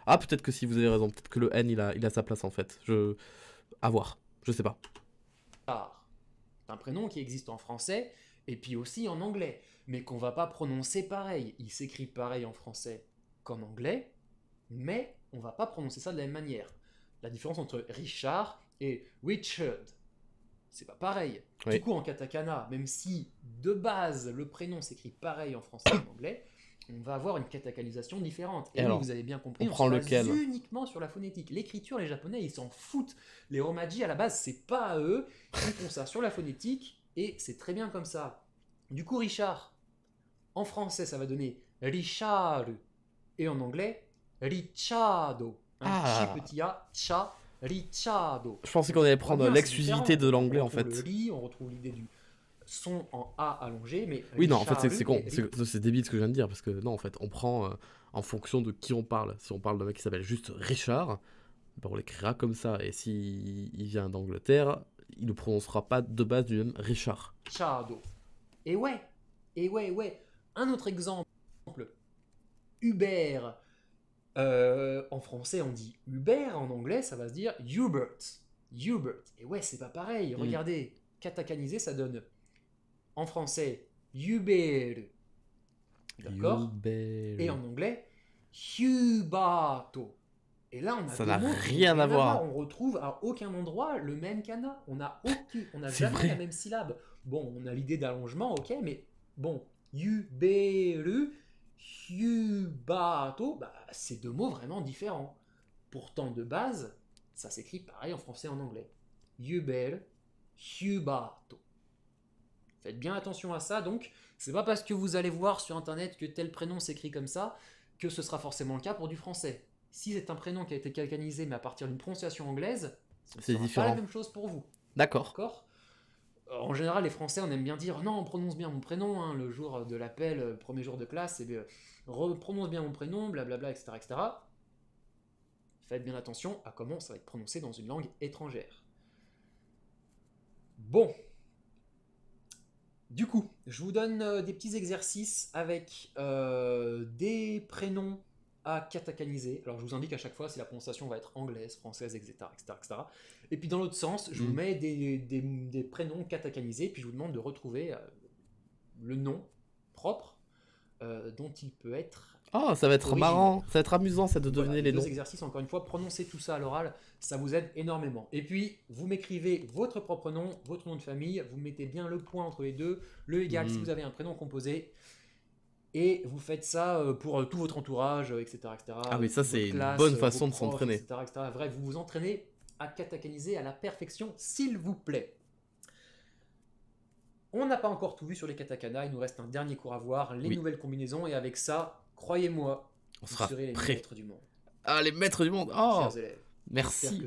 Speaker 1: Ah, peut-être que si vous avez raison, peut-être que le N il a, il a sa place en fait. Je. À voir. Je sais pas.
Speaker 2: Ah, c'est un prénom qui existe en français et puis aussi en anglais, mais qu'on va pas prononcer pareil. Il s'écrit pareil en français qu'en anglais, mais on va pas prononcer ça de la même manière. La différence entre Richard et Richard, c'est pas pareil. Du coup, en katakana, même si de base le prénom s'écrit pareil en français et en anglais, on va avoir une catacalisation différente. Et, là, vous avez bien compris, on, prend se lequel uniquement sur la phonétique. L'écriture, les japonais, ils s'en foutent. Les romaji, à la base, c'est pas à eux. Ils font ça sur la phonétique et c'est très bien comme ça. Du coup, Richard, en français, ça va donner Richard. Et en anglais, Richard. Un ah. petit A, cha, Je pensais qu'on allait prendre l'exclusivité de l'anglais en fait. Le on retrouve l'idée du son en A allongé, mais. Oui, non, en fait, c'est con. C'est
Speaker 1: débile ce que je viens de dire, parce que non, en fait, on prend euh, en fonction de qui on parle. Si on parle d'un mec qui s'appelle juste Richard, ben, on l'écrira comme ça. Et si il vient d'Angleterre, il ne prononcera pas de base du même Richard.
Speaker 2: Richardo. Et ouais, et ouais, ouais. Un autre exemple Hubert, euh, en français, on dit Uber, en anglais, ça va se dire Hubert. Hubert. Et ouais, c'est pas pareil. Mm. Regardez, catacaniser ça donne en français Uber. D'accord Et en anglais, Hubato. Et là, on a n'a rien à voir. On retrouve à aucun endroit le même kana. On n'a aucun, on n'a jamais la même syllabe. Bon, on a l'idée d'allongement, ok, mais bon, Hubert » bah, c'est deux mots vraiment différents. Pourtant, de base, ça s'écrit pareil en français et en anglais. Faites bien attention à ça, donc c'est pas parce que vous allez voir sur internet que tel prénom s'écrit comme ça que ce sera forcément le cas pour du français. Si c'est un prénom qui a été calcanisé mais à partir d'une prononciation anglaise, c'est sera pas la même chose pour vous. D'accord en général, les Français, on aime bien dire non, prononce bien mon prénom, hein, le jour de l'appel, euh, premier jour de classe, et bien, prononce bien mon prénom, blablabla, etc., etc. Faites bien attention à comment ça va être prononcé dans une langue étrangère. Bon. Du coup, je vous donne euh, des petits exercices avec euh, des prénoms à catacaniser. Alors je vous indique à chaque fois si la prononciation va être anglaise, française, etc. etc., etc. Et puis dans l'autre sens, je vous mm. mets des, prénoms catacalisés, puis je vous demande de retrouver euh, le nom propre euh, dont il peut être. Oh, ça va être marrant, ça va être amusant, ça de voilà, les deux Les exercices, encore une fois, prononcez tout ça à l'oral, ça vous aide énormément. Et puis, vous m'écrivez votre propre nom, votre nom de famille, vous mettez bien le point entre les deux, le égal si mm. vous avez un prénom composé. Et vous faites ça euh, pour tout votre entourage, etc. ah oui, ça c'est une bonne façon de s'entraîner. vous vous entraînez à katakaniser à la perfection, s'il vous plaît. On n'a pas encore tout vu sur les katakana, il nous reste un dernier cours à voir, les nouvelles combinaisons, et avec ça, croyez-moi, on vous sera serez les maîtres du monde. Ah, les maîtres du monde Oh élèves, Merci.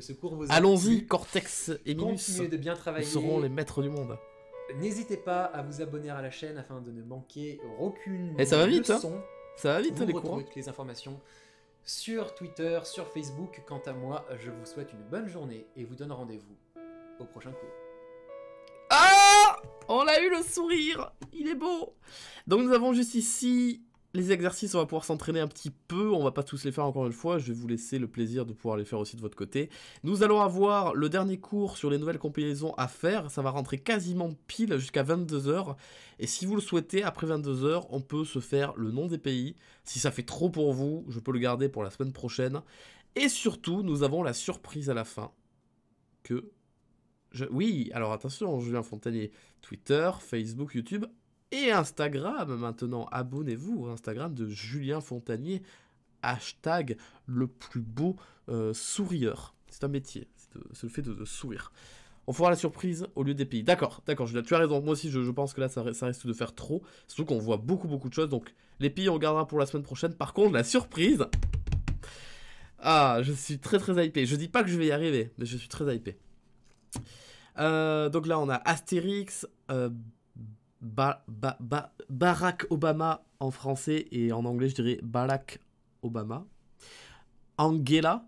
Speaker 2: Allons-y, Cortex et Minus. Continuez de bien travailler. Nous serons les maîtres du monde. N'hésitez pas à vous abonner à la chaîne afin de ne manquer aucune et eh, ça va vite, Hein ça va vite, les cours. Hein. les informations sur Twitter, sur Facebook. Quant à moi, je vous souhaite une bonne journée et vous donne rendez-vous au prochain cours. Ah On a eu le sourire Il est beau
Speaker 1: Donc nous avons juste ici les exercices, on va pouvoir s'entraîner un petit peu, on va pas tous les faire encore une fois, je vais vous laisser le plaisir de pouvoir les faire aussi de votre côté. Nous allons avoir le dernier cours sur les nouvelles compilaisons à faire, ça va rentrer quasiment pile jusqu'à 22h, et si vous le souhaitez, après 22h, on peut se faire le nom des pays. Si ça fait trop pour vous, je peux le garder pour la semaine prochaine. Et surtout, nous avons la surprise à la fin, que je... Oui, alors attention, Julien Fontanier, Twitter, Facebook, YouTube, et Instagram maintenant. Abonnez-vous Instagram de Julien Fontanier, hashtag le plus beau euh, sourieur. C'est un métier, c'est le fait de, sourire. On fera la surprise au lieu des pays. D'accord, d'accord, tu as raison. Moi aussi, je, pense que là, ça, ça, risque de faire trop. Surtout qu'on voit beaucoup, beaucoup de choses. Donc, les pays, on regardera pour la semaine prochaine. Par contre, la surprise. Ah, je suis très, très hypé. Je dis pas que je vais y arriver, mais je suis très hypé. Euh, donc là, on a Astérix, euh, Barack Obama en français et en anglais je dirais Barack Obama. Angela,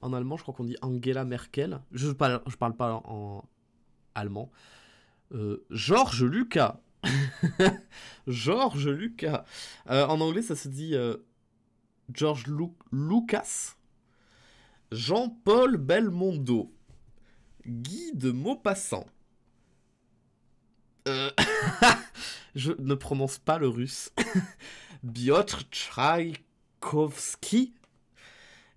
Speaker 1: en allemand je crois qu'on dit Angela Merkel. Je parle, parle pas en, allemand. Euh, George Lucas. George Lucas. Euh, en anglais ça se dit euh, George Lucas. Jean-Paul Belmondo. Guy de Maupassant. Euh, je ne prononce pas le russe. Biotr Tchaïkovski.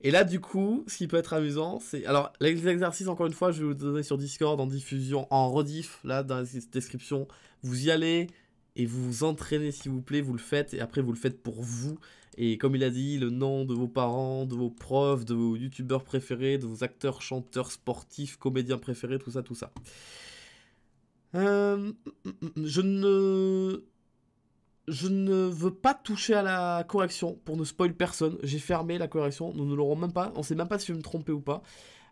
Speaker 1: Et là, du coup, ce qui peut être amusant, c'est. Alors, les exercices, encore une fois, je vais vous donner sur Discord, en diffusion, en rediff, là, dans la description. Vous y allez et vous vous entraînez, s'il vous plaît, vous le faites, et après, vous le faites pour vous. Et comme il a dit, le nom de vos parents, de vos profs, de vos youtubeurs préférés, de vos acteurs, chanteurs, sportifs, comédiens préférés, tout ça, tout ça. Euh, mm, mm, mm, je ne. Je veux pas toucher à la correction pour ne spoil personne. J'ai fermé la correction. Nous ne l'aurons même pas. On ne sait même pas si je vais me tromper ou pas.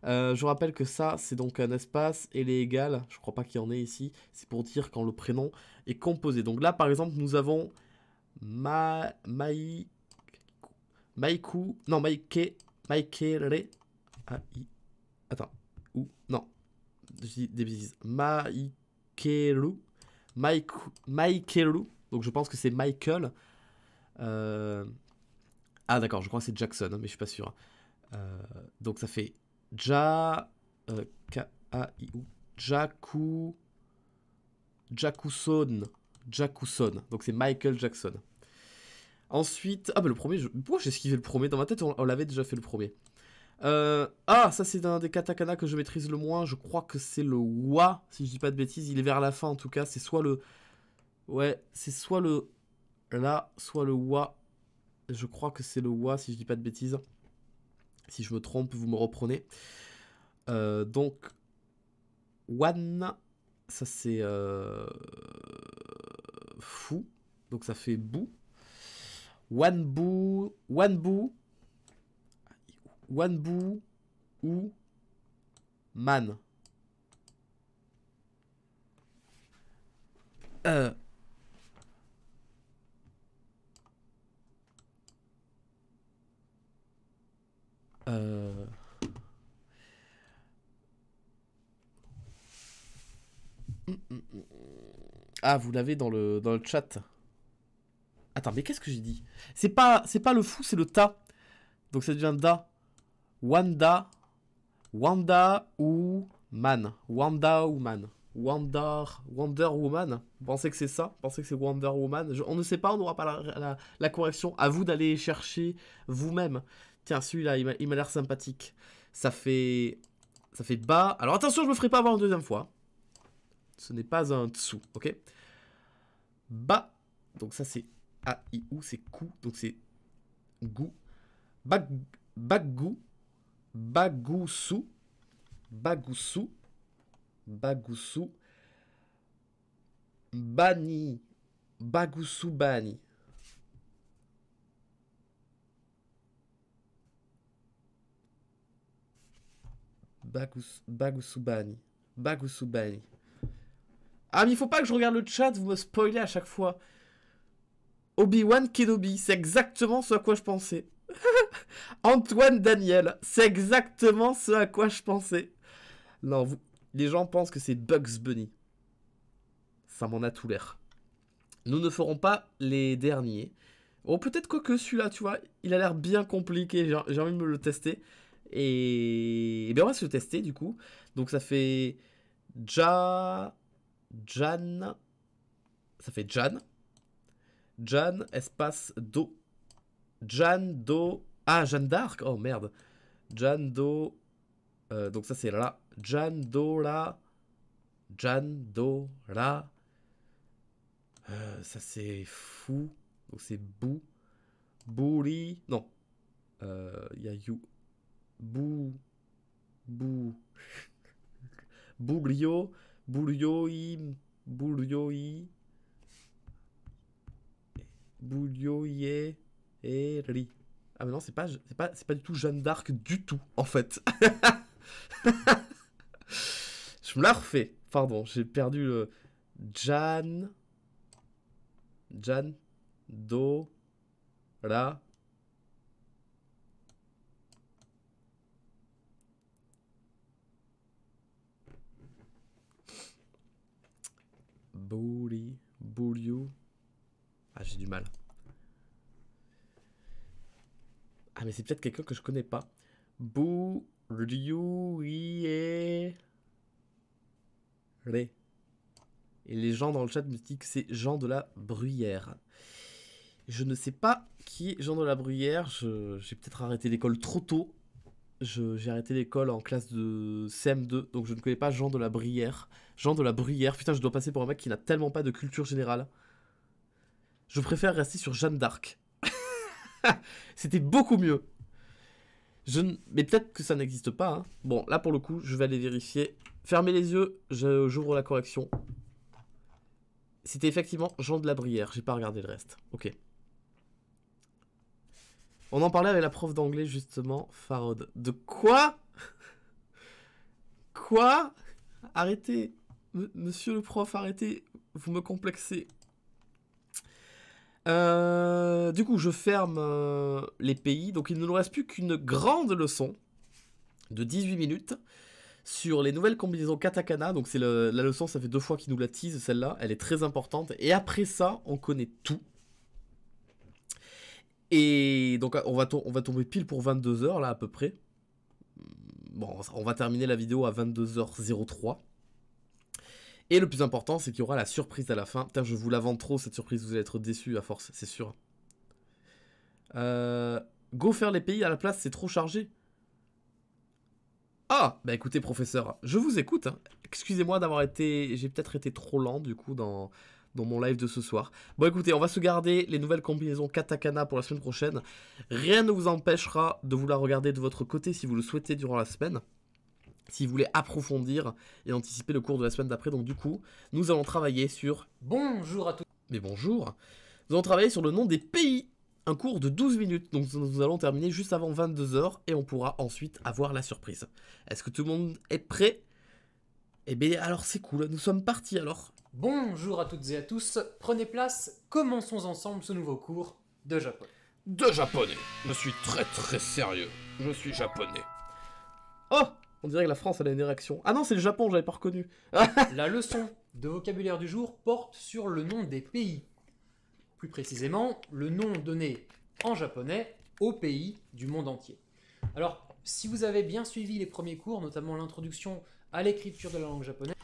Speaker 1: Euh, je rappelle que ça, c'est donc un espace et les égales. Je ne crois pas qu'il y en ait ici. C'est pour dire quand le prénom est composé. Donc là, par exemple, nous avons Ma Mai Maiku. Non, Maike. Aïe. Attends. Ou. Non. Je Maikeru. Mike, Donc je pense que c'est Michael. Euh, ah d'accord, je crois que c'est Jackson, hein, mais je suis pas sûr. Hein. Euh, donc ça fait Ja... Euh, K-A-I-U. Jaku... Jakuson. Donc c'est Michael Jackson. Ensuite... Ah bah le premier, pourquoi j'ai esquivé le premier Dans ma tête, on l'avait déjà fait le premier. Euh, ah, ça c'est un des katakana que je maîtrise le moins. Je crois que c'est le wa, si je dis pas de bêtises. Il est vers la fin en tout cas. C'est soit le... Ouais, c'est soit le là, soit le wa. Je crois que c'est le wa, si je dis pas de bêtises. Si je me trompe, vous me reprenez. Euh, donc, wan, ça c'est euh, fou. Donc ça fait bou. Wanbu, bou Wanbu ou Man.
Speaker 2: Euh. Euh.
Speaker 1: Ah, vous l'avez dans le, dans le chat. Attends, mais qu'est-ce que j'ai dit C'est pas c'est pas le fou, c'est le ta. Donc ça devient da. Wanda. Wanda ou Man. Wanda ou Man. Wonder, Wonder Woman. Pensez que c'est ça Pensez que c'est Wonder Woman On ne sait pas, on n'aura pas la, correction. À vous d'aller chercher vous-même. Tiens, celui-là, il m'a l'air sympathique. Ça fait... Ça fait bas. Alors attention, je me ferai pas avoir une deuxième fois. Ce n'est pas un dessous, ok Bas. Donc ça, c'est A-I-U, c'est coup. Donc c'est goût. Bag, bag goût. Bagoussou, Bagoussou, Bagoussou, Bani, Bagoussou Bani. Bagoussou Bani. Bani. Ah, mais il faut pas que je regarde le chat, vous me spoilez à chaque fois. Obi-Wan Kenobi, c'est exactement ce à quoi je pensais. Antoine Daniel, c'est exactement ce à quoi je pensais. Non, vous... les gens pensent que c'est Bugs Bunny. Ça m'en a tout l'air. Nous ne ferons pas les derniers. Oh, peut-être quoi que celui-là, tu vois, il a l'air bien compliqué, j'ai envie de me le tester. Et... bien on va se le tester du coup. Donc ça fait Ja... Jan... Ça fait Jan. Jan, espace Do Jan d'O. Ah, Jeanne d'Arc Oh merde. Jan d'O. Euh, donc ça c'est là. do d'Ora. Jeanne do Euh, ça c'est fou. Donc c'est Bou. Bouli. Non. Euh, il y a You. Bou. Bou. Bouglio. Boulioi. Boulioi. Ah mais non, c'est pas, c'est pas, c'est pas du tout Jeanne d'Arc du tout, en fait. Je me la refais. Pardon, j'ai perdu le... Jeanne. Jeanne. Do... Ra... Bouli. Bouliou. Ah, j'ai du mal. Ah, mais c'est peut-être quelqu'un que je connais pas. Bou, Ré. Et les gens dans le chat me disent que c'est Jean de la Bruyère. Je ne sais pas qui est Jean de la Bruyère. J'ai peut-être arrêté l'école trop tôt. J'ai arrêté l'école en classe de CM2, donc je ne connais pas Jean de la Bruyère. Jean de la Bruyère, putain, je dois passer pour un mec qui n'a tellement pas de culture générale. Je préfère rester sur Jeanne d'Arc. C'était beaucoup mieux. Je Mais peut-être que ça n'existe pas. Hein. Bon, là pour le coup, je vais aller vérifier. Fermez les yeux, j'ouvre la correction. C'était effectivement Jean de la Brière, j'ai pas regardé le reste. Ok. On en parlait avec la prof d'anglais justement, Farod. De quoi Quoi Arrêtez Monsieur le prof, arrêtez Vous me complexez euh, du coup, je ferme euh, les pays. Donc, il ne nous reste plus qu'une grande leçon de 18 minutes sur les nouvelles combinaisons katakana. Donc, c'est la leçon, ça fait deux fois qu'il nous la tease, celle-là. Elle est très importante. Et après ça, on connaît tout. Et donc, on va, on va tomber pile pour 22h, là, à peu près. Bon, on va terminer la vidéo à 22h03. Et le plus important, c'est qu'il y aura la surprise à la fin. Putain, je vous la vends trop cette surprise, vous allez être déçus à force, c'est sûr. Euh, go faire les pays à la place, c'est trop chargé. Ah Bah écoutez, professeur, je vous écoute. Hein. Excusez-moi d'avoir été... J'ai peut-être été trop lent, du coup, dans dans mon live de ce soir. Bon écoutez, on va se garder les nouvelles combinaisons katakana pour la semaine prochaine. Rien ne vous empêchera de vous la regarder de votre côté si vous le souhaitez durant la semaine si vous voulez approfondir et anticiper le cours de la semaine d'après. Donc du coup, nous allons travailler sur... Bonjour à tous Mais bonjour Nous allons travailler sur le nom des pays un cours de 12 minutes, donc nous allons terminer juste avant 22h et on pourra ensuite avoir la surprise. Est-ce que tout le monde est prêt Eh bien
Speaker 2: alors c'est cool, nous sommes partis alors Bonjour à toutes et à tous, prenez place, commençons ensemble ce nouveau cours de japonais. De japonais
Speaker 1: Je suis très très sérieux, je suis japonais. Oh on dirait que la France, a une érection. Ah non, c'est le Japon, j'avais pas reconnu.
Speaker 2: la leçon de vocabulaire du jour porte sur le nom des pays. Plus précisément, le nom donné en japonais aux pays du monde entier. Alors, si vous avez bien suivi les premiers cours, notamment l'introduction à l'écriture de la langue japonaise,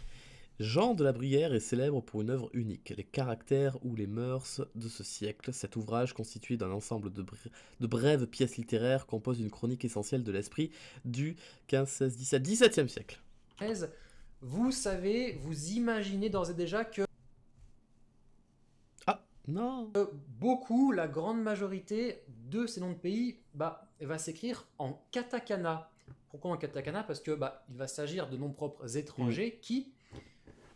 Speaker 1: Jean de la Brière est célèbre pour une œuvre unique, Les caractères ou les mœurs de ce siècle. Cet ouvrage, constitué d'un ensemble de, brèves pièces littéraires, compose une chronique essentielle de l'esprit du 15, 16, 17, 17e siècle.
Speaker 2: Vous savez, vous imaginez d'ores et déjà que... Ah, non euh, Beaucoup, la grande majorité de ces noms de pays, bah, va s'écrire en katakana. Pourquoi en katakana Parce que bah, il va s'agir de noms propres mm. étrangers qui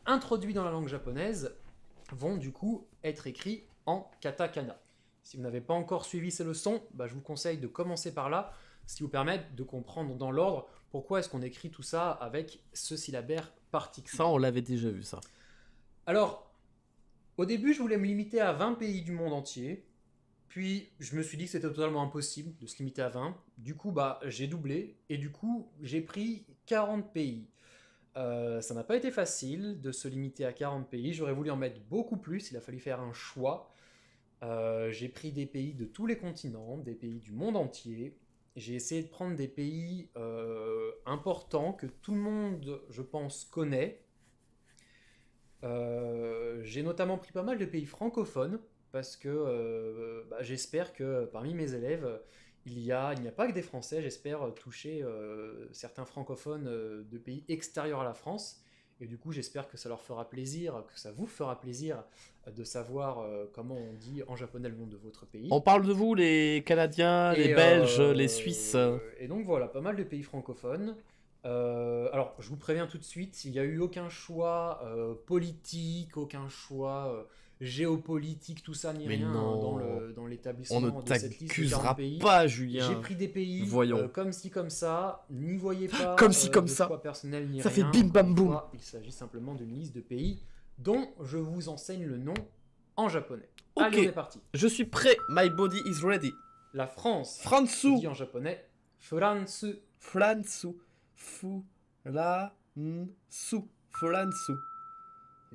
Speaker 2: introduits dans la langue japonaise vont du coup être écrits en katakana. Si vous n'avez pas encore suivi ces leçons, bah, je vous conseille de commencer par là, ce qui vous permet de comprendre dans l'ordre pourquoi est-ce qu'on écrit tout ça avec ce syllabaire particulier. Ça, on
Speaker 1: l'avait déjà vu, ça.
Speaker 2: Alors, au début, je voulais me limiter à 20 pays du monde entier. Puis, je me suis dit que c'était totalement impossible de se limiter à 20. Du coup, bah, j'ai doublé. Et du coup, j'ai pris 40 pays. Euh, ça n'a pas été facile de se limiter à 40 pays. J'aurais voulu en mettre beaucoup plus. Il a fallu faire un choix. Euh, j'ai pris des pays de tous les continents, des pays du monde entier. J'ai essayé de prendre des pays euh, importants que tout le monde, je pense, connaît. j'ai notamment pris pas mal de pays francophones parce que bah, j'espère que parmi mes élèves, il n'y a, a pas que des Français, j'espère, euh, toucher euh, certains francophones euh, de pays extérieurs à la France. Et du coup, j'espère que ça leur fera plaisir, que ça vous fera plaisir de savoir comment on dit en japonais le nom de votre pays. On
Speaker 1: parle de vous, les Canadiens, les Belges, les Suisses.
Speaker 2: Et donc voilà, pas mal de pays francophones. alors, je vous préviens tout de suite, il n'y a eu aucun choix politique, aucun choix géopolitique, tout ça, ni rien hein, dans l'établissement On de cette liste pas, Julien. J'ai pris des pays euh, comme si comme ça, n'y voyez pas comme si euh, comme de ça. personnel ni ça fait bim bam boum. Il s'agit simplement d'une liste de pays dont je vous enseigne le nom en japonais. Allez, on parti. Je suis prêt. My body is ready. La France. Fransu. Dit en japonais. Fransu. Fransu. Fou. La.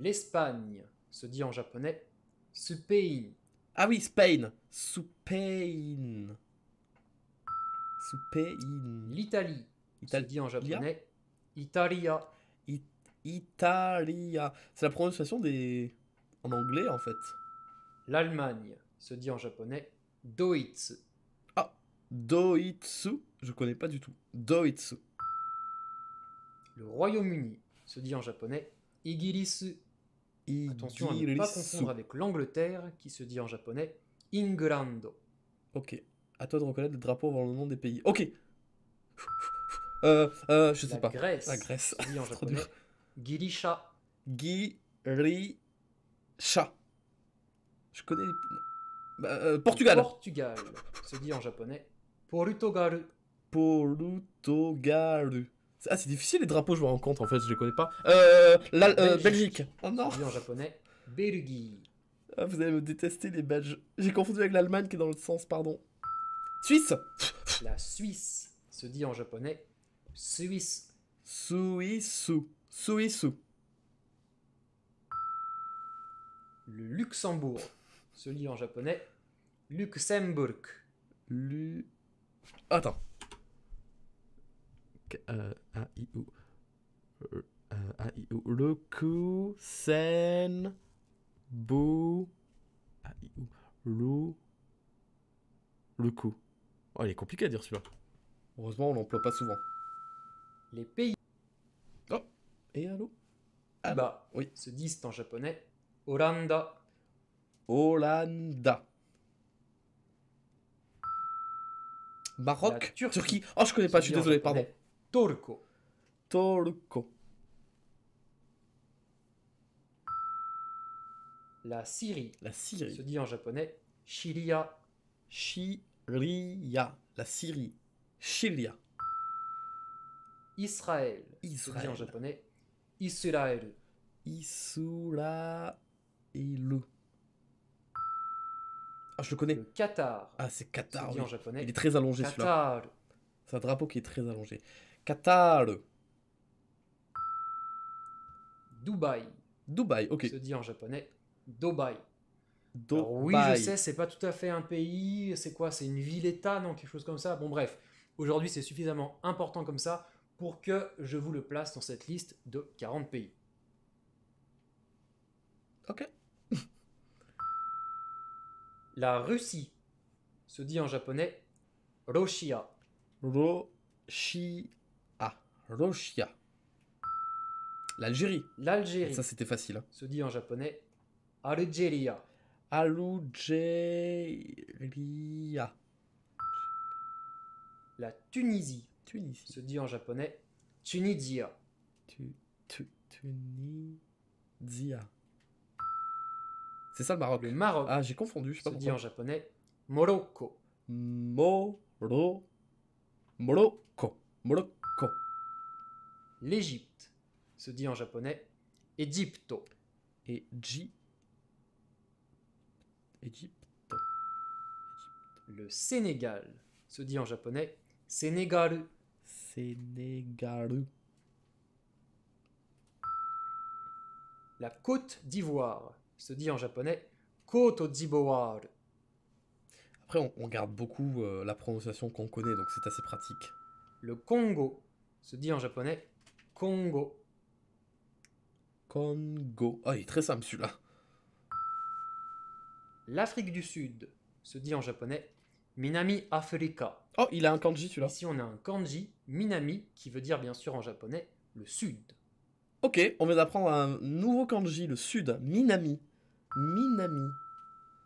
Speaker 2: L'Espagne se dit en japonais Supein. Ah oui, Spain. Supein.
Speaker 1: L'Italie. Se dit en japonais Italia. Italia. C'est la prononciation des. en anglais en fait. L'Allemagne
Speaker 2: se dit en japonais Doitsu. Ah, Doitsu, je connais pas du tout. Doitsu. Le Royaume-Uni se dit en japonais Igirisu. Attention à ne pas confondre avec l'Angleterre qui se dit en japonais Ingrando. Ok. À toi de reconnaître le drapeau avant le nom des pays. Ok.
Speaker 1: Euh, euh, je sais la pas. Grèce. La Grèce. dit en japonais Girisha.
Speaker 2: Girisha. Je connais bah, euh, Portugal. Portugal se dit en japonais Portugal.
Speaker 1: Portugal. Ah, c'est difficile les drapeaux, je me rends compte en fait, je les connais pas. Euh, euh Belgique. Oh non. en japonais, Belgique. Ah, vous allez me détester les badges. J'ai confondu avec l'Allemagne qui est dans l'autre sens, pardon. Suisse. La Suisse
Speaker 2: se dit en japonais Suisse. Suissu. Suissu. Le Luxembourg se lit en japonais Luxembourg. Lu... Attends
Speaker 1: a i u sen Oh, il est compliqué à dire celui-là.
Speaker 2: Heureusement, on l'emploie pas souvent. Les pays. Oh, et allô Ah bah, oui, se disent en japonais Hollanda. Hollanda. Maroc Turquie. Turquie. Oh, je connais pas, je suis désolé, pardon. トルコトルコ La Syrie. La Syrie. Se dit en japonais Shiria. Shiria. La Syrie. Shiria. Israël. Israël. Se dit en japonais Israël.
Speaker 1: Israël. Ah, je le connais. Le Qatar. Ah, c'est Qatar. dit en japonais. Il est très allongé celui-là. C'est un drapeau qui est très allongé. Qatar.
Speaker 2: Dubaï. Dubaï, ok. Se dit en japonais Dubaï.
Speaker 1: Dubaï. oui, je sais,
Speaker 2: c'est pas tout à fait un pays. C'est quoi C'est une ville-état, non Quelque chose comme ça. Bon, bref. Aujourd'hui, c'est suffisamment important comme ça pour que je vous le place dans cette liste de 40 pays. Ok. La Russie se dit en japonais Roshia. Roshia. L'Algérie. L'Algérie. Ça, c'était facile. Hein. Se dit en japonais Algeria. Algeria. La Tunisie. Tunisie. Se dit en japonais Tunisia. Tu, tu, C'est ça le Maroc. Le Maroc. Ah, j'ai confondu, Se dit en japonais Morocco. Morocco. Morocco l'Égypte se dit en japonais Egypto. Et J. Egypto. Le Sénégal se dit en japonais Sénégal. sénégal La Côte d'Ivoire se dit en japonais Koto d'Ivoire. Après, on, garde beaucoup euh, la prononciation qu'on connaît, donc c'est assez pratique. Le Congo se dit en japonais Congo. Congo. Ah, il est très simple celui-là. L'Afrique du Sud se dit en japonais Minami Afrika. Oh, il a un kanji celui-là. Ici, on a un kanji, Minami, qui veut dire bien sûr en japonais le sud. Ok, on vient d'apprendre un nouveau kanji, le sud, Minami. Minami.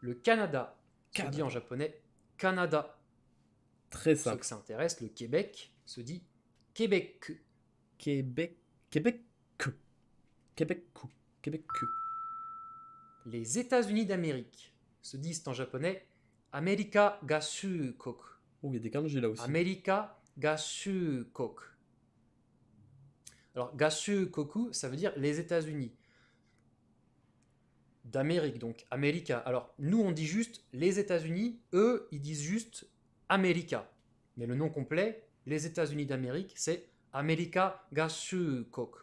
Speaker 2: Le Canada, Canada. se dit en japonais Canada. Très simple. Ceux que ça intéresse, le Québec se dit Québec. Québec. Québec. Québec. Québec. Les États-Unis d'Amérique se disent en japonais Amerika Koku. Oh, il y a des kanji là aussi. Gasu koku Alors, koku ça veut dire les États-Unis. D'Amérique, donc America. Alors, nous, on dit juste les États-Unis. Eux, ils disent juste America. Mais le nom complet, les États-Unis d'Amérique, c'est Gashu Gashukok.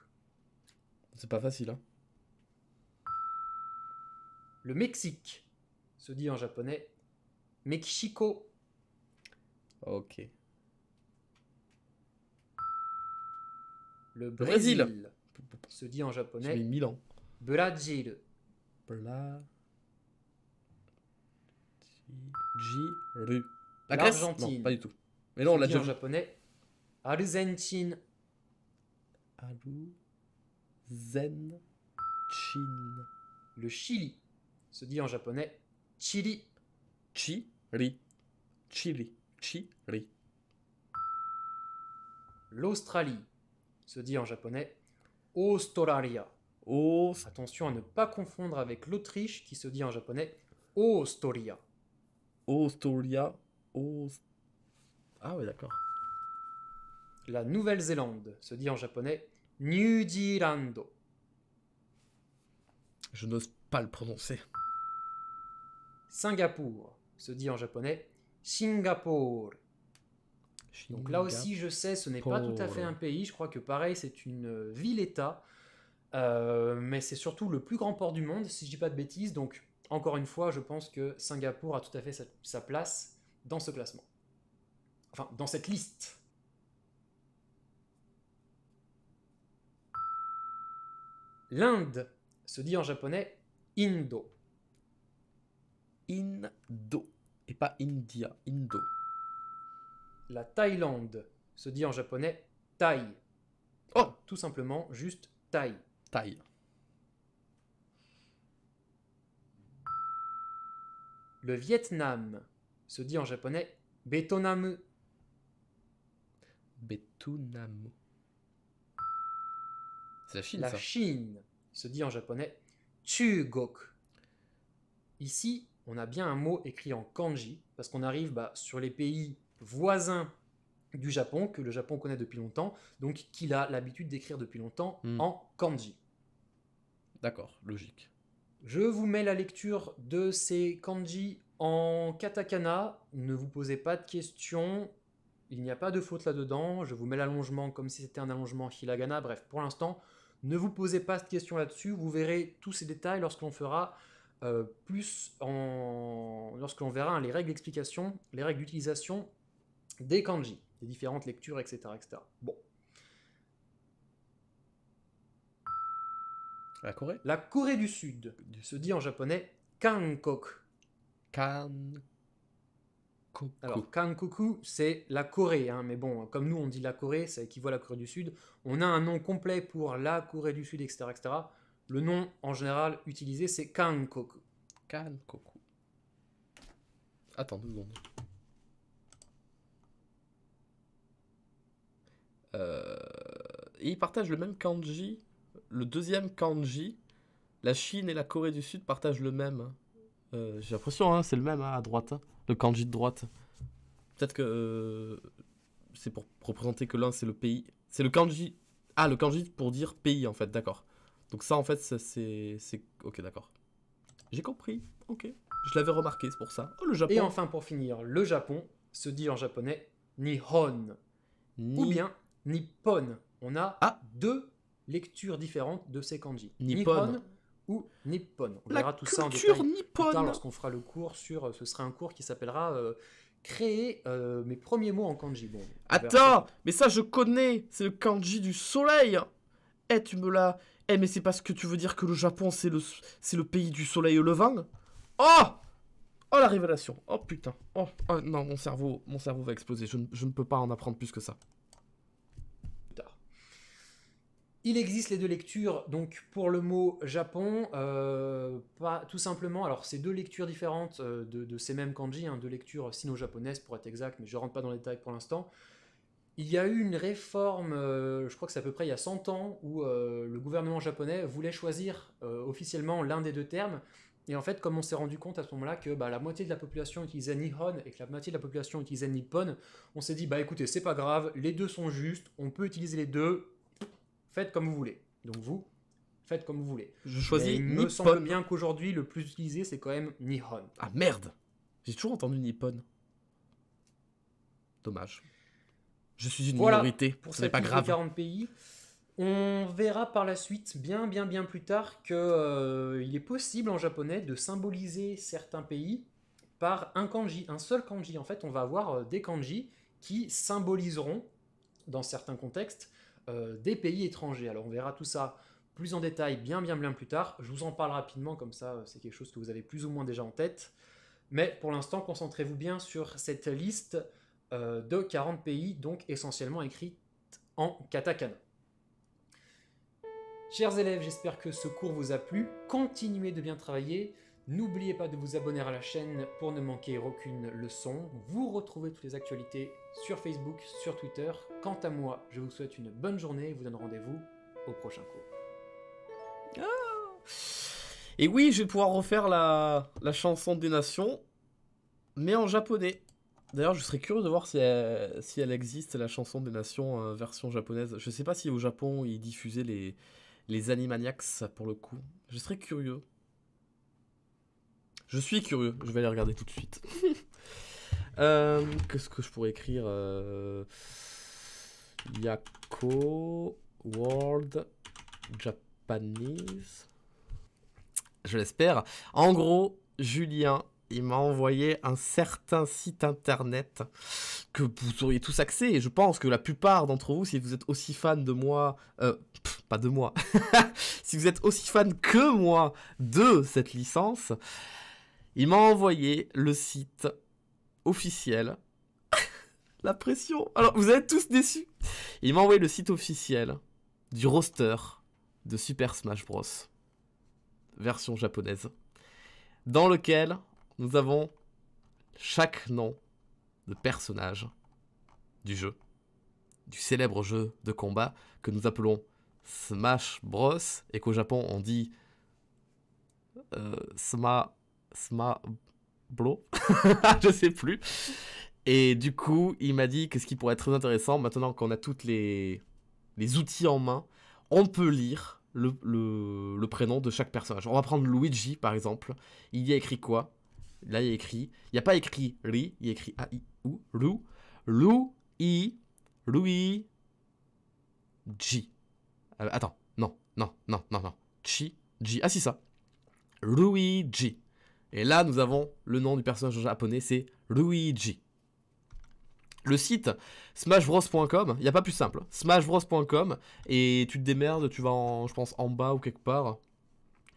Speaker 2: C'est pas facile, hein. Le Mexique se dit en japonais Mexico. Ok. Le Brésil, se dit en japonais Milan. Brazil. Bla... La pas du tout. Mais non, l'a dit en japonais le Chili se dit en japonais Chili. Chili. Chili. Chili. L'Australie se dit en japonais Australia. Attention à ne pas confondre avec l'Autriche qui se dit en japonais Ostoria. Ostoria. Ah ouais, d'accord. La Nouvelle-Zélande se dit en japonais New Zealand. Je n'ose pas le prononcer. Singapour se dit en japonais Singapour. Donc là aussi, je sais, ce n'est pas tout à fait un pays. Je crois que pareil, c'est une euh, ville-État. Euh, mais c'est surtout le plus grand port du monde, si je dis pas de bêtises. Donc, encore une fois, je pense que Singapour a tout à fait sa place dans ce classement. Enfin, dans cette liste L'Inde se dit en japonais Indo. Indo. Et pas India, Indo. La Thaïlande se dit en japonais Thaï. Oh Tout simplement juste Thaï. Thaï. Le Vietnam se dit en japonais Betonamu. Betonamu la Chine, se dit en japonais Chugok. Ici, on a bien un mot écrit en kanji, parce qu'on arrive bah, sur les pays voisins du Japon, que le Japon connaît depuis longtemps, donc qu'il a l'habitude d'écrire depuis longtemps hmm. en kanji. D'accord, logique. Je vous mets la lecture de ces kanji en katakana. Ne vous posez pas de questions. Il n'y a pas de faute là-dedans. Je vous mets l'allongement comme si c'était un allongement hiragana. Bref, pour l'instant, ne vous posez pas cette question là-dessus, vous verrez tous ces détails lorsqu'on fera euh, plus en... lorsqu'on verra hein, les règles d'explication, les règles d'utilisation des kanji, les différentes lectures, etc. Bon. La Corée La Corée du Sud se dit en japonais Kankok. Alors, Kankoku, c'est la Corée, hein, mais bon, comme nous on dit la Corée, ça équivaut à la Corée du Sud. On a un nom complet pour la Corée du Sud, etc. Le nom en général utilisé, c'est Kankoku. Kankoku.
Speaker 1: Attends deux secondes. Euh, et ils partagent le même kanji, le deuxième kanji. La Chine et la Corée du Sud partagent le même. Hein. Euh, j'ai l'impression, hein, c'est le même à droite le kanji de droite. Peut-être que euh, c'est pour représenter que l'un c'est le pays. C'est le kanji. Ah, le kanji pour dire pays en fait, d'accord. Donc ça en fait c'est. Ok, d'accord. J'ai compris, ok. Je l'avais remarqué, c'est pour
Speaker 2: ça. Oh, le Japon. Et enfin pour finir, le Japon se dit en japonais Nihon. Ni... Ou bien Nippon. On a ah. deux lectures différentes de ces kanji. Nippon ou Nippon, On verra tout ça en détail lorsqu'on fera le cours sur. Euh, ce sera un cours qui s'appellera euh, Créer euh, mes premiers mots en kanji. Bon, Attends,
Speaker 1: mais ça je connais, c'est le kanji du soleil. Eh, tu me l'as. Eh, mais c'est parce que tu veux dire que le Japon c'est le c'est le pays du soleil levant Oh Oh la révélation. Oh putain. Oh, oh, non, mon cerveau, mon cerveau va exploser. je ne peux pas en apprendre plus que ça.
Speaker 2: Il existe les deux lectures, donc pour le mot Japon, euh, pas, tout simplement, alors c'est deux lectures différentes euh, de, ces mêmes kanji, hein, deux lectures sino-japonaises pour être exact, mais je ne rentre pas dans les détails pour l'instant. Il y a eu une réforme, euh, je crois que c'est à peu près il y a 100 ans, où le gouvernement japonais voulait choisir officiellement l'un des deux termes, et en fait, comme on s'est rendu compte à ce moment-là que bah, la moitié de la population utilisait Nihon et que la moitié de la population utilisait Nippon, on s'est dit, bah écoutez, c'est pas grave, les deux sont justes, on peut utiliser les deux, faites comme vous voulez. Donc vous, faites comme vous voulez. Je choisis il me semble bien qu'aujourd'hui, le plus utilisé, c'est quand même Nihon. Ah merde
Speaker 1: J'ai toujours entendu Nippon. Dommage. Je suis une voilà, minorité. Pour ce n'est pas grave. 40
Speaker 2: pays. On verra par la suite, bien bien bien plus tard, qu'il euh, il est possible en japonais de symboliser certains pays par un kanji, un seul kanji. En fait, on va avoir euh, des kanji qui symboliseront, dans certains contextes, euh, des pays étrangers. Alors on verra tout ça plus en détail bien bien bien plus tard. Je vous en parle rapidement comme ça euh, c'est quelque chose que vous avez plus ou moins déjà en tête. Mais pour l'instant concentrez-vous bien sur cette liste euh, de 40 pays donc essentiellement écrite en katakana. Chers élèves, j'espère que ce cours vous a plu. Continuez de bien travailler. N'oubliez pas de vous abonner à la chaîne pour ne manquer aucune leçon. Vous retrouvez toutes les actualités sur Facebook, sur Twitter. Quant à moi, je vous souhaite une bonne journée et vous donne rendez-vous au prochain cours. Ah.
Speaker 1: et oui, je vais pouvoir refaire la, la chanson des nations, mais en japonais. D'ailleurs, je serais curieux de voir si elle, si elle existe, la chanson des nations euh, version japonaise. Je ne sais pas si au Japon, ils diffusaient les, les Animaniacs, pour le coup. Je serais curieux. Je suis curieux, je vais aller regarder tout de suite. Euh, qu'est-ce que je pourrais écrire euh, Yako World Japanese. Je l'espère. En gros, Julien, il m'a envoyé un certain site internet que vous auriez tous accès. Et je pense que la plupart d'entre vous, si vous êtes aussi fan de moi, euh, pas de moi, si vous êtes aussi fan que moi de cette licence, il m'a envoyé le site officiel. La pression. Alors, vous êtes tous déçus. Il m'a envoyé le site officiel du roster de Super Smash Bros. Version japonaise. Dans lequel nous avons chaque nom de personnage du jeu. Du célèbre jeu de combat que nous appelons Smash Bros. Et qu'au Japon on dit euh, Sma blo je sais plus. Et du coup, il m'a dit que ce qui pourrait être très intéressant, maintenant qu'on a toutes les, les outils en main, on peut lire le, prénom de chaque personnage. On va prendre Luigi, par exemple. Il y a écrit quoi Là, il y a écrit... Il n'y a pas écrit Ri, il y a écrit A-I-U, Lou, I, lui G. Euh, attends, non, non, non, non, non. Chi, G. Ah si, ça. Luigi. Et là, nous avons le nom du personnage japonais, c'est Luigi. Le site smashbros.com, il n'y a pas plus simple. Smashbros.com, et tu te démerdes, tu vas, en, je pense, en bas ou quelque part.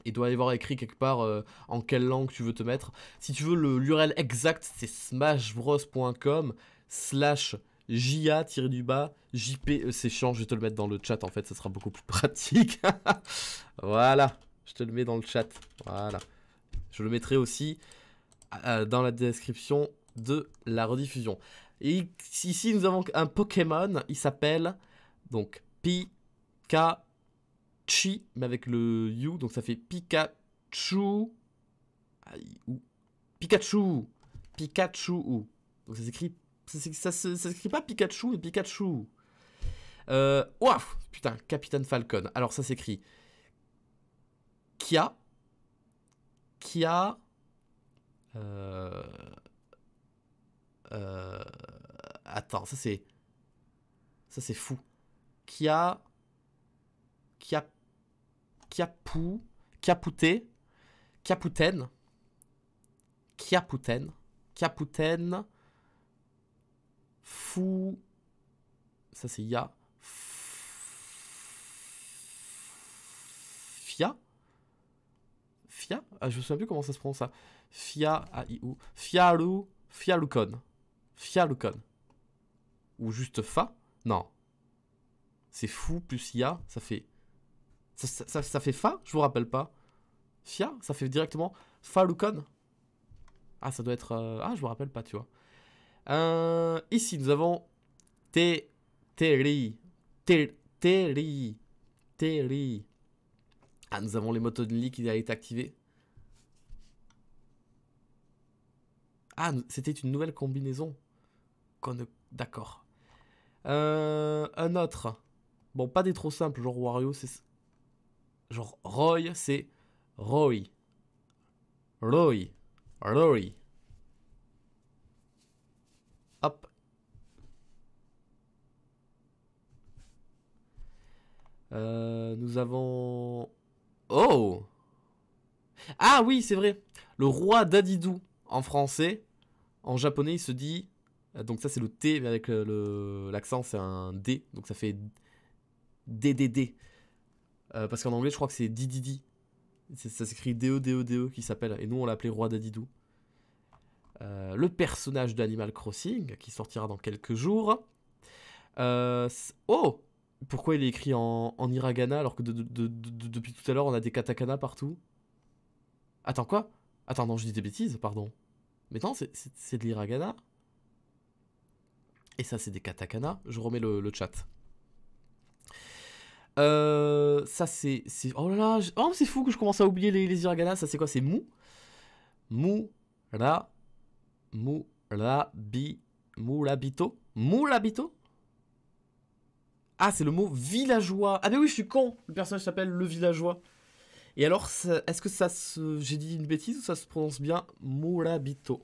Speaker 1: Il doit y avoir écrit quelque part euh, en quelle langue tu veux te mettre. Si tu veux l'URL exact, c'est smashbros.com slash JA du bas JP. Euh, c'est chiant, je vais te le mettre dans le chat en fait, ça sera beaucoup plus pratique. voilà, je te le mets dans le chat. Voilà. Je le mettrai aussi euh, dans la description de la rediffusion. Et ici, nous avons un Pokémon. Il s'appelle donc Pikachu, mais avec le U. Donc ça fait Pikachu. Pikachu. Pikachu. Ou. Donc ça s'écrit. s'écrit pas Pikachu, mais Pikachu. Euh, putain, Capitaine Falcon. Alors ça s'écrit Kia qui a euh, euh, attends, ça c'est ça c'est fou. Qui a qui a qui a pou Capouté qui a Poutène, fou ça c'est ya Fia ah, Je me souviens plus comment ça se prononce ça. Fia a i ou Fialu Fialucon. Fialucon. Ou juste Fa Non. C'est fou plus Ia, ça fait ça, fait Fa, je vous rappelle pas. Fia, ça fait directement Falucon. Ah, ça doit être euh, ah, je vous rappelle pas, tu vois. Euh, ici, nous avons T Terry Terry Terry. Ah, nous avons les motos de qui a été Ah, c'était une nouvelle combinaison. D'accord. Euh, un autre. Bon, pas des trop simples, genre Wario, c'est... Genre Roy, c'est Roy. Roy. Roy. Hop. Euh, nous avons... Oh Ah oui, c'est vrai. Le roi d'Adidou en français. En japonais, il se dit. Euh, donc, ça, c'est le T, mais avec l'accent, c'est un D. Donc, ça fait DDD. Euh, parce qu'en anglais, je crois que c'est Dididi. Ça s'écrit D-E-D-E-D-E e, e qui s'appelle. Et nous, on l'appelait Roi Dadidou. Euh, le personnage d'Animal Crossing, qui sortira dans quelques jours. oh Pourquoi il est écrit en, en hiragana alors que depuis tout à l'heure, on a des katakanas partout Attends, quoi Attends, non, je dis des bêtises, pardon. Mais non, c'est de l'hiragana. Et ça, c'est des katakana. Je remets le, chat. Euh, ça, c'est. Oh là là, oh, c'est fou que je commence à oublier les, les Ça, c'est quoi C'est mou. Mou. la. Mou. la Bi. mou Moulabito Ah, c'est le mot villageois. Ah, mais ben oui, je suis con. Le personnage s'appelle le villageois. Et alors, est-ce que ça se... J'ai dit une bêtise ou ça se prononce bien Morabito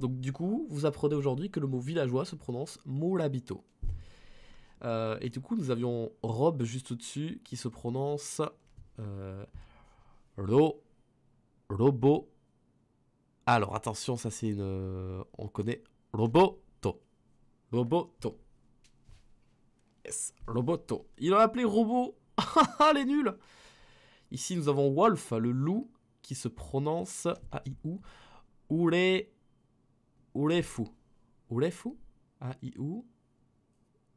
Speaker 1: Donc du coup, vous apprenez aujourd'hui que le mot villageois se prononce Morabito. Euh, et du coup, nous avions robe juste au-dessus qui se prononce Ro, euh, Robo. Alors attention, ça c'est une... Euh, on connaît Roboto. Roboto. Yes, Roboto. Il a appelé Robot. les ah, ah, nuls Ici, nous avons Wolf, le loup, qui se prononce A-I-U. Ure. Urefu. Urefu A-I-U.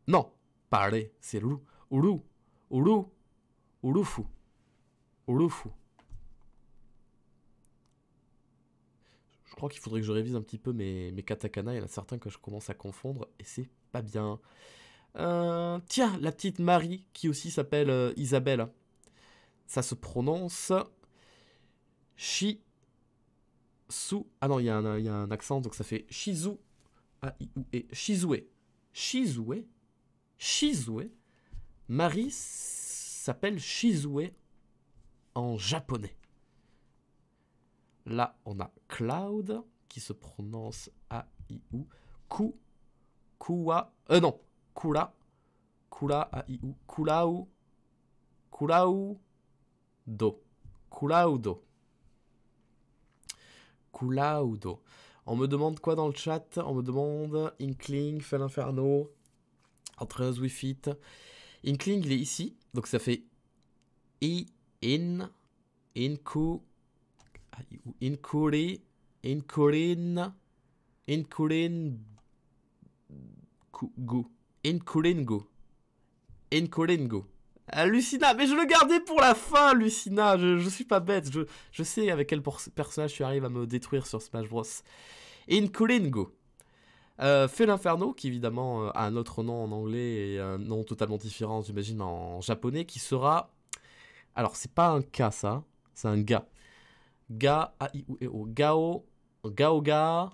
Speaker 1: Non, parler, c'est loup. Uru. Uru. Urufu. fou Je crois qu'il faudrait que je révise un petit peu mes, mes katakana. Il y en a certains que je commence à confondre et c'est pas bien. Euh, tiens, la petite Marie qui aussi s'appelle euh, Isabelle. Ça se prononce Shi Su. Ah non, il y, a un accent, donc ça fait Shizu. a i e. Shizue. Shizue. Shizue. Marie s'appelle Shizue en japonais. Là, on a Cloud qui se prononce A-I-U. Ku, Kuwa. euh non, kula, kula A-I-U, do. Culaudo. Culaudo. On me demande quoi dans le chat On me demande Inkling, Fel Inferno, Entrez it. Inkling, il est ici. Donc ça fait I, In, Inku, Inkuri, Inkurin, go. In Inkuringu. go. Lucina, mais je le gardais pour la fin, Lucina. Je, je suis pas bête. Je, sais avec quel personnage tu arrives à me détruire sur Smash Bros. In Euh, fait l'Inferno, qui évidemment euh, a un autre nom en anglais et un nom totalement différent, j'imagine, en japonais, qui sera. Alors, c'est pas un K, ça, c'est un Ga. Ga, A-I-U-E-O. Gao. ga.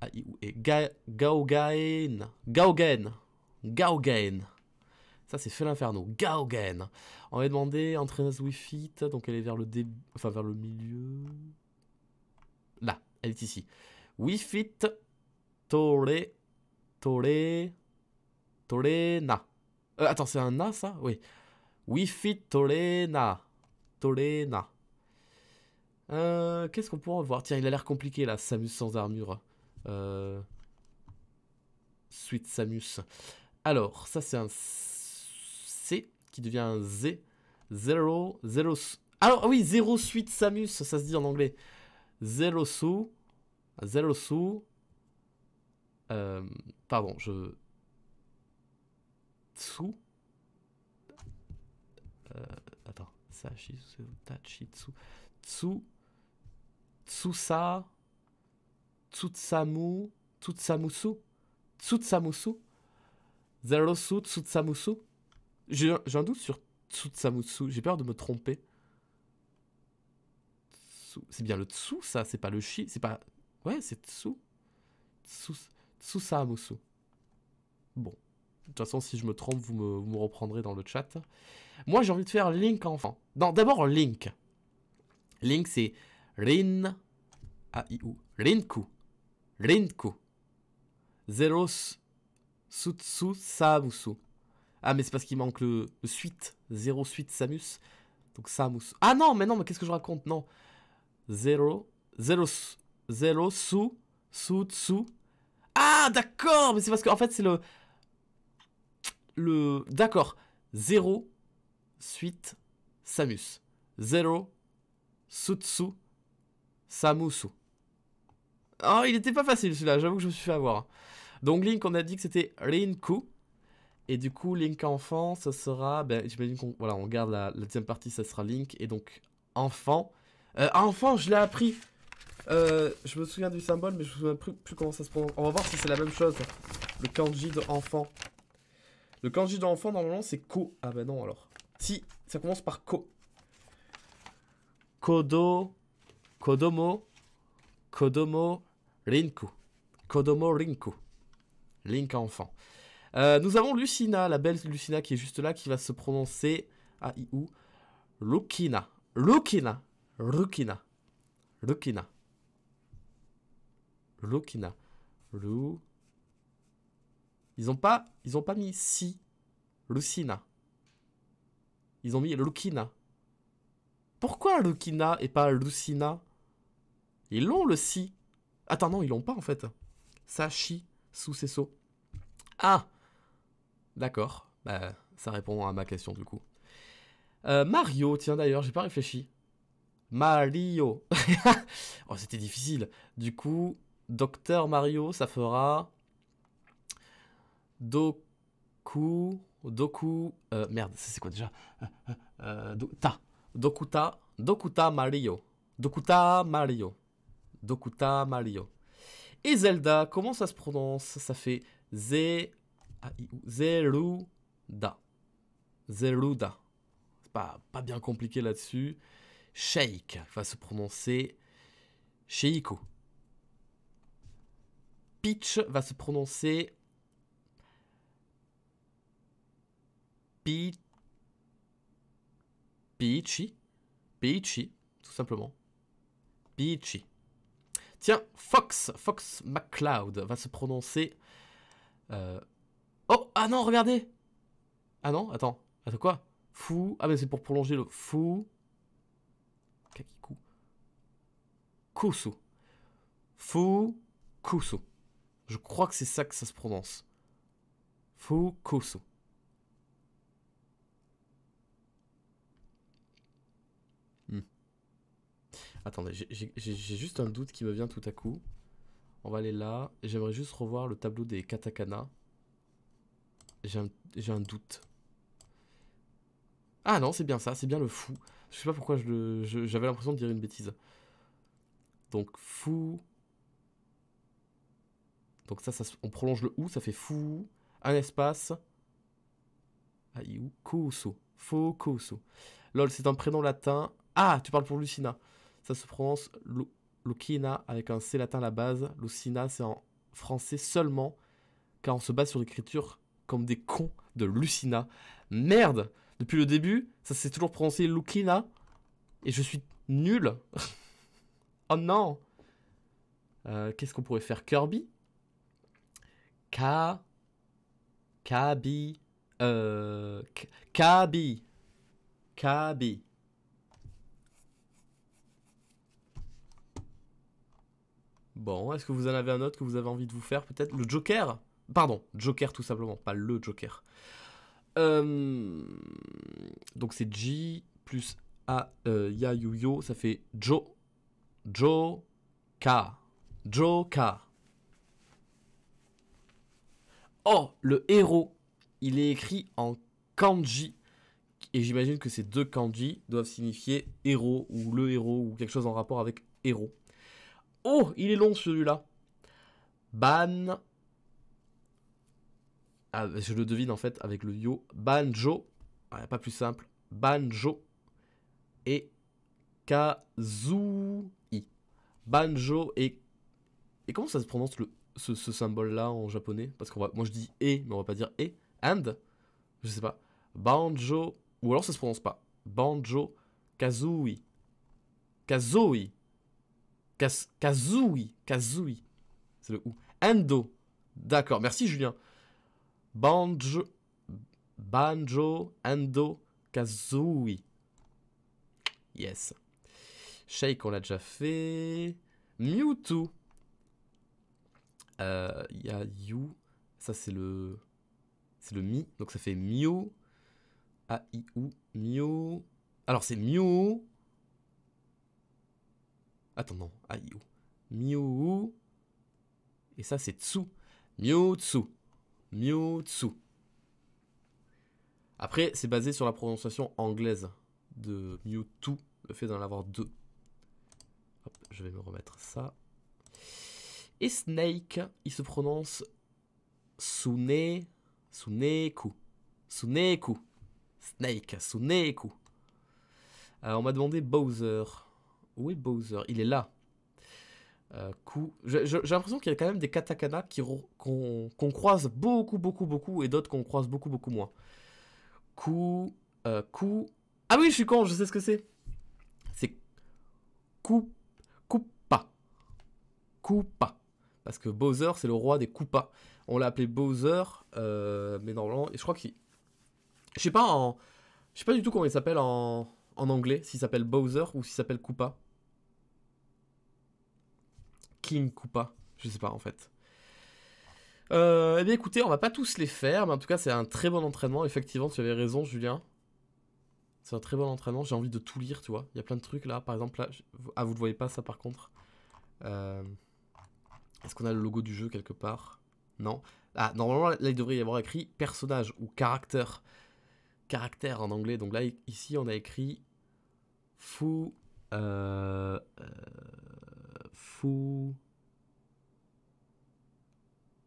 Speaker 1: A-I-U-E. Gaogaen. Gao Gaogaen. Ça, c'est fait l'inferno, Gaugen On m'a demandé entraîneuse Wi-Fi, donc elle est vers le début, enfin vers le milieu. Là, elle est ici. Wi-Fi, Tore, Tore, Torena. Euh, attends, c'est un Na, ça Oui. Wi-Fi Tolena. Torena. Euh, Qu'est-ce qu'on pourra voir Tiens, il a l'air compliqué là, Samus sans armure. Euh... Suite Samus. Alors, ça c'est un qui devient Z. Zero, zero. Alors ah, ah oui, Zero Suite Samus, ça se dit en anglais. Zero Su. Zero Su. Euh, pardon, je. Su. Euh, attends. Tachitsu. Tsu. Tsusa. Tsutsamu. Tsutsamusu. Tsutsamusu. Zero Su Tsutsamusu. J'ai un doute sur Tsutsamutsu. J'ai peur de me tromper. C'est bien le Tsu, ça. C'est pas le Chi. C'est pas. Ouais, c'est Tsu. Tsu. Bon. De toute façon, si je me trompe, vous me, reprendrez dans le chat. Moi, j'ai envie de faire Link enfant. Non, d'abord Link. Link, c'est Rin. A-I-U. Rinku. Rinku. Zeros Tsutsu... Ah, mais c'est parce qu'il manque le, suite. 0 suite Samus. Donc Samus. Ah non, mais non, mais qu'est-ce que je raconte Non. 0, 0, 0, sous, sous, sous. Ah, d'accord Mais c'est parce qu'en fait, c'est le... Le... D'accord. 0, suite, Samus. 0, Sutsu, Samus. Oh, il était pas facile celui-là, j'avoue que je me suis fait avoir. Donc Link, on a dit que c'était Rinku. Et du coup, Link enfant, ça sera. Ben, J'imagine qu'on voilà, on garde la, deuxième partie, ça sera Link. Et donc, enfant. Euh, enfant, je l'ai appris euh, Je me souviens du symbole, mais je me souviens plus, comment ça se prononce. On va voir si c'est la même chose. Le kanji de enfant. Le kanji de enfant, normalement, c'est ko. Ah ben non, alors. Si, ça commence par ko. Kodo. Kodomo. Kodomo Rinku. Kodomo Rinku. Link enfant. Euh, nous avons Lucina, la belle Lucina qui est juste là, qui va se prononcer a i u Lukina. Lukina. Lukina. Lukina. Lukina. Lu. Ils ont pas, ils ont pas mis si. Lucina. Ils ont mis Lukina. Pourquoi Lukina et pas Lucina Ils l'ont le si. Attends, non, ils l'ont pas en fait. Sachi, sous ses Ah D'accord. Bah, ça répond à ma question du coup. Euh, Mario, tiens d'ailleurs, j'ai pas réfléchi. Mario. oh, c'était difficile. Du coup, Docteur Mario, ça fera. Doku. Doku. Euh, merde, c'est quoi déjà euh, Ta. Dokuta. Dokuta Mario. Dokuta Mario. Dokuta Mario. Et Zelda, comment ça se prononce Ça fait Z a i Zeruda. C'est pas, bien compliqué là-dessus. Shake va se prononcer Sheiko. Pitch va se prononcer Pi... Peachy. tout simplement. Peachy. Tiens, Fox, Fox McCloud va se prononcer euh, Oh Ah non, regardez Ah non, attends. Attends quoi Fou. Ah mais c'est pour prolonger le fou. Kakiku. Kusu. Fou. Kusu. Je crois que c'est ça que ça se prononce. Fou Kusu. Hmm. Attendez, j'ai juste un doute qui me vient tout à coup. On va aller là. J'aimerais juste revoir le tableau des katakanas. J'ai un, doute. Ah non, c'est bien ça, c'est bien le fou. Je sais pas pourquoi j'avais l'impression de dire une bêtise. Donc fou. Donc ça, on prolonge le ou, ça fait fou. Un espace. Aiu ah, Kouso. kouso. Lol, c'est un prénom latin. Ah, tu parles pour Lucina. Ça se prononce Lucina avec un C latin à la base. Lucina, c'est en français seulement, car on se base sur l'écriture comme des cons de Lucina. Merde Depuis le début, ça s'est toujours prononcé Lucina. Et je suis nul. oh non euh, Qu'est-ce qu'on pourrait faire Kirby K. Kabi... Euh... Kabi... Kabi... Bon, est-ce que vous en avez un autre que vous avez envie de vous faire peut-être Le Joker Pardon, Joker tout simplement, pas le Joker. Euh, donc c'est J plus A, euh, Ya Yo, ça fait Jo. Jo Ka, Jo Ka. Oh, le héros, il est écrit en kanji. Et j'imagine que ces deux kanji doivent signifier héros ou le héros ou quelque chose en rapport avec héros. Oh, il est long celui-là. Ban ah, bah, je le devine en fait avec le yo, banjo, ah, pas plus simple, banjo et kazui. Banjo et... Et comment ça se prononce le, ce, symbole-là en japonais Parce qu'on va... Moi je dis et, mais on va pas dire et. And Je sais pas. Banjo... Ou alors ça se prononce pas. Banjo kazui. Kazui. Kaz, kazui. C'est le ou. Endo. D'accord, merci Julien. Banjo, Banjo Ando Kazooie. Yes. Shake, on l'a déjà fait. Mewtwo. Il euh, You. Ça, c'est le. C'est le Mi. Donc, ça fait Mew. A-I-U. Mew. Alors, c'est Mew. Attends, non. A-I-U. Mew. Et ça, c'est Tsu. Mewtwo. Miu-tsu. Après, c'est basé sur la prononciation anglaise de Mewtwo, le fait d'en avoir deux. Hop, je vais me remettre ça. Et Snake, il se prononce Sune, Suneku. Suneku. Snake, Suneku. Alors, euh, on m'a demandé Bowser. Où est Bowser Il est là. Euh, j'ai l'impression qu'il y a quand même des katakana qu'on croise beaucoup, beaucoup, beaucoup et d'autres qu'on croise beaucoup, beaucoup moins. Coup. Euh, Ah oui, je suis con, je sais ce que c'est. C'est. Coup. Coupa. Coupa. Parce que Bowser, c'est le roi des Koupa. On l'a appelé Bowser, euh, mais normalement. Je crois qu'il. Je sais pas en. Je sais pas du tout comment il s'appelle en... anglais, s'il s'appelle Bowser ou s'il s'appelle Koopa ou pas, Je sais pas en fait. Euh, eh bien écoutez, on va pas tous les faire, mais en tout cas c'est un très bon entraînement. Effectivement, tu avais raison Julien. C'est un très bon entraînement. J'ai envie de tout lire, tu vois. Il y a plein de trucs là. Par exemple, là, ah vous le voyez pas ça par contre. Euh... Est-ce qu'on a le logo du jeu quelque part Non. Ah normalement là il devrait y avoir écrit personnage ou caractère. Caractère en anglais. Donc là ici on a écrit fou. Euh, euh, fou.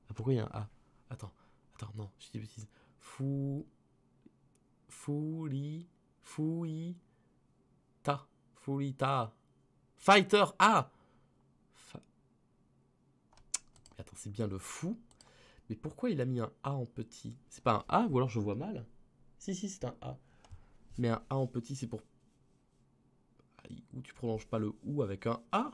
Speaker 1: Ah, pourquoi il y a un A Attends, attends, non, je dis bêtise. Fou. Fouli. Foui. Ta. Fou-li-ta... Fighter A Fa... Attends, c'est bien le fou. Mais pourquoi il a mis un A en petit C'est pas un A ou alors je vois mal Si, si, c'est un A. Mais un A en petit, c'est pour. Ah, ou tu prolonges pas le OU avec un A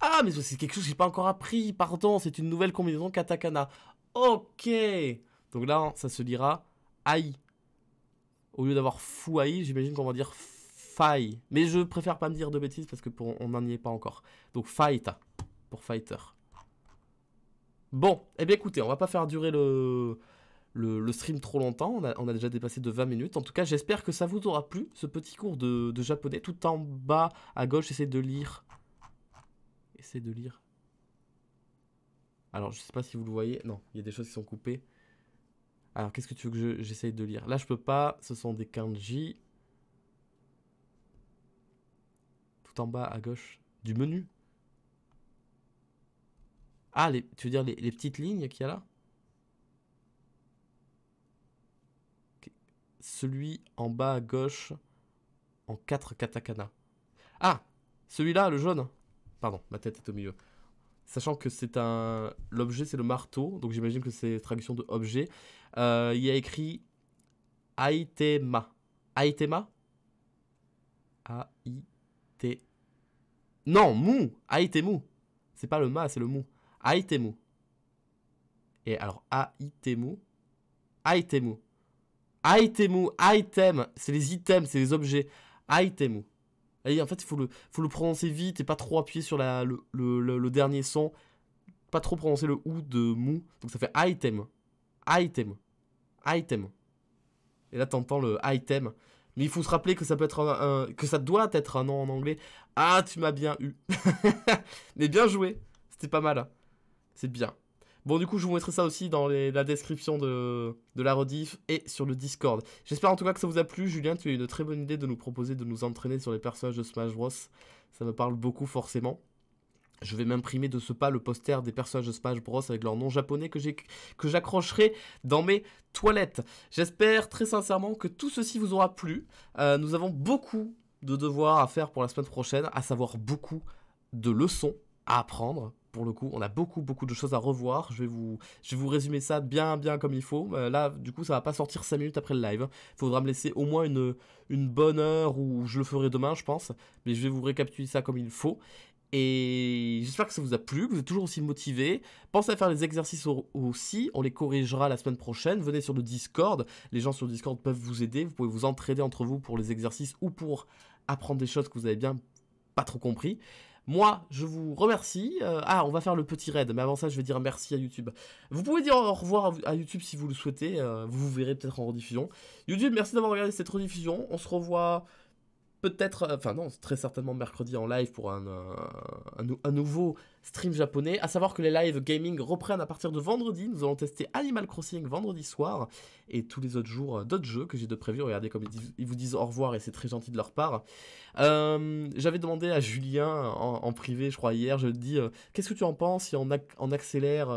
Speaker 1: Ah, mais c'est quelque chose que j'ai pas encore appris, pardon, c'est une nouvelle combinaison katakana. Ok Donc là, ça se dira AI. Au lieu d'avoir fou j'imagine qu'on va dire FAI. Mais je préfère pas me dire de bêtises parce que on n'en y est pas encore. Donc fight pour fighter. Bon, et eh bien écoutez, on va pas faire durer le, le, stream trop longtemps. On a, déjà dépassé de 20 minutes. En tout cas, j'espère que ça vous aura plu, ce petit cours de, de japonais. Tout en bas à gauche, essayez de lire j'essaie de lire. Alors, je sais pas si vous le voyez. Non, il y a des choses qui sont coupées. Alors, qu'est-ce que tu veux que j'essaye de lire Là, je peux pas. Ce sont des kanji. Tout en bas, à gauche. Du menu. Ah, tu veux dire les, les petites lignes qu'il y a là Celui en bas à gauche en 4 katakana. Ah Celui-là, le jaune Pardon, ma tête est au milieu. Sachant que c'est un. L'objet, c'est le marteau, donc j'imagine que c'est traduction de objet. Euh, il y a écrit Aitema. Aitema A-I-T. E. Non, mou Aitemu C'est pas le ma, c'est le mou. Aitemu. Et alors, Aitemu Aitemu Aitemu, item, c'est les items, c'est les objets. Aitemu en fait, il faut le, prononcer vite et pas trop appuyer sur le, dernier son. Pas trop prononcer le ou de mou. Donc ça fait item. Item. Item. Et là, t'entends le item. Mais il faut se rappeler que ça peut être que ça doit être un nom en anglais. Ah, tu m'as bien eu. Mais bien joué. C'était pas mal. Hein. C'est bien. Bon, du coup, je vous mettrai ça aussi dans la description de, de, la rediff et sur le Discord. J'espère en tout cas que ça vous a plu. Julien, tu as eu une très bonne idée de nous proposer de nous entraîner sur les personnages de Smash Bros. Ça me parle beaucoup, forcément. Je vais m'imprimer de ce pas le poster des personnages de Smash Bros avec leur nom japonais que j'accrocherai dans mes toilettes. J'espère très sincèrement que tout ceci vous aura plu. Euh, nous avons beaucoup de devoirs à faire pour la semaine prochaine, à savoir beaucoup de leçons à apprendre pour le coup. On a beaucoup, beaucoup de choses à revoir. Je vais vous, je vous résumer ça bien, bien comme il faut. Euh, là, du coup, ça va pas sortir 5 minutes après le live. Il Faudra me laisser au moins une, une bonne heure ou je le ferai demain, je pense. Mais je vais vous récapituler ça comme il faut. Et j'espère que ça vous a plu, que vous êtes toujours aussi motivés. Pensez à faire les exercices aussi, on les corrigera la semaine prochaine. Venez sur le Discord, les gens sur le Discord peuvent vous aider, vous pouvez vous entraider entre vous pour les exercices ou pour apprendre des choses que vous avez bien pas trop compris. Moi, je vous remercie. Euh, ah, on va faire le petit raid, mais avant ça, je vais dire merci à YouTube. Vous pouvez dire au revoir à, YouTube si vous le souhaitez. vous euh, vous verrez peut-être en rediffusion. YouTube, merci d'avoir regardé cette rediffusion. On se revoit peut-être, euh, enfin non, très certainement mercredi en live pour un, euh, un, nouveau stream japonais. À savoir que les lives gaming reprennent à partir de vendredi. Nous allons tester Animal Crossing vendredi soir et tous les autres jours euh, d'autres jeux que j'ai de prévu. Regardez comme ils, vous disent au revoir et c'est très gentil de leur part. J'avais demandé à Julien en, privé, je crois hier, je dis qu'est-ce que tu en penses si on, accélère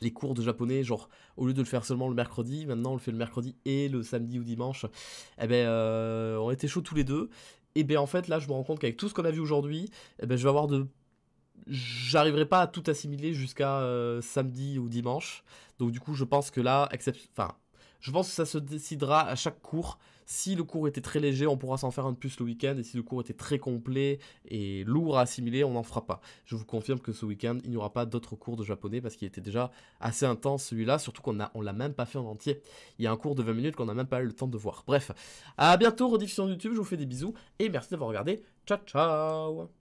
Speaker 1: les cours de japonais, genre au lieu de le faire seulement le mercredi, maintenant on le fait le mercredi et le samedi ou dimanche. Eh ben, euh, on était chaud tous les deux. Et eh ben en fait là, je me rends compte qu'avec tout ce qu'on a vu aujourd'hui, eh ben, je vais avoir de j'arriverai pas à tout assimiler jusqu'à euh, samedi ou dimanche. Donc du coup, je pense que là, enfin, je pense que ça se décidera à chaque cours si le cours était très léger, on pourra s'en faire un de plus le week-end. Et si le cours était très complet et lourd à assimiler, on n'en fera pas. Je vous confirme que ce week-end, il n'y aura pas d'autres cours de japonais parce qu'il était déjà assez intense celui-là. Surtout qu'on ne l'a même pas fait en entier. Il y a un cours de 20 minutes qu'on n'a même pas eu le temps de voir. Bref, à bientôt, rediffusion YouTube. Je vous fais des bisous et merci d'avoir regardé. Ciao, ciao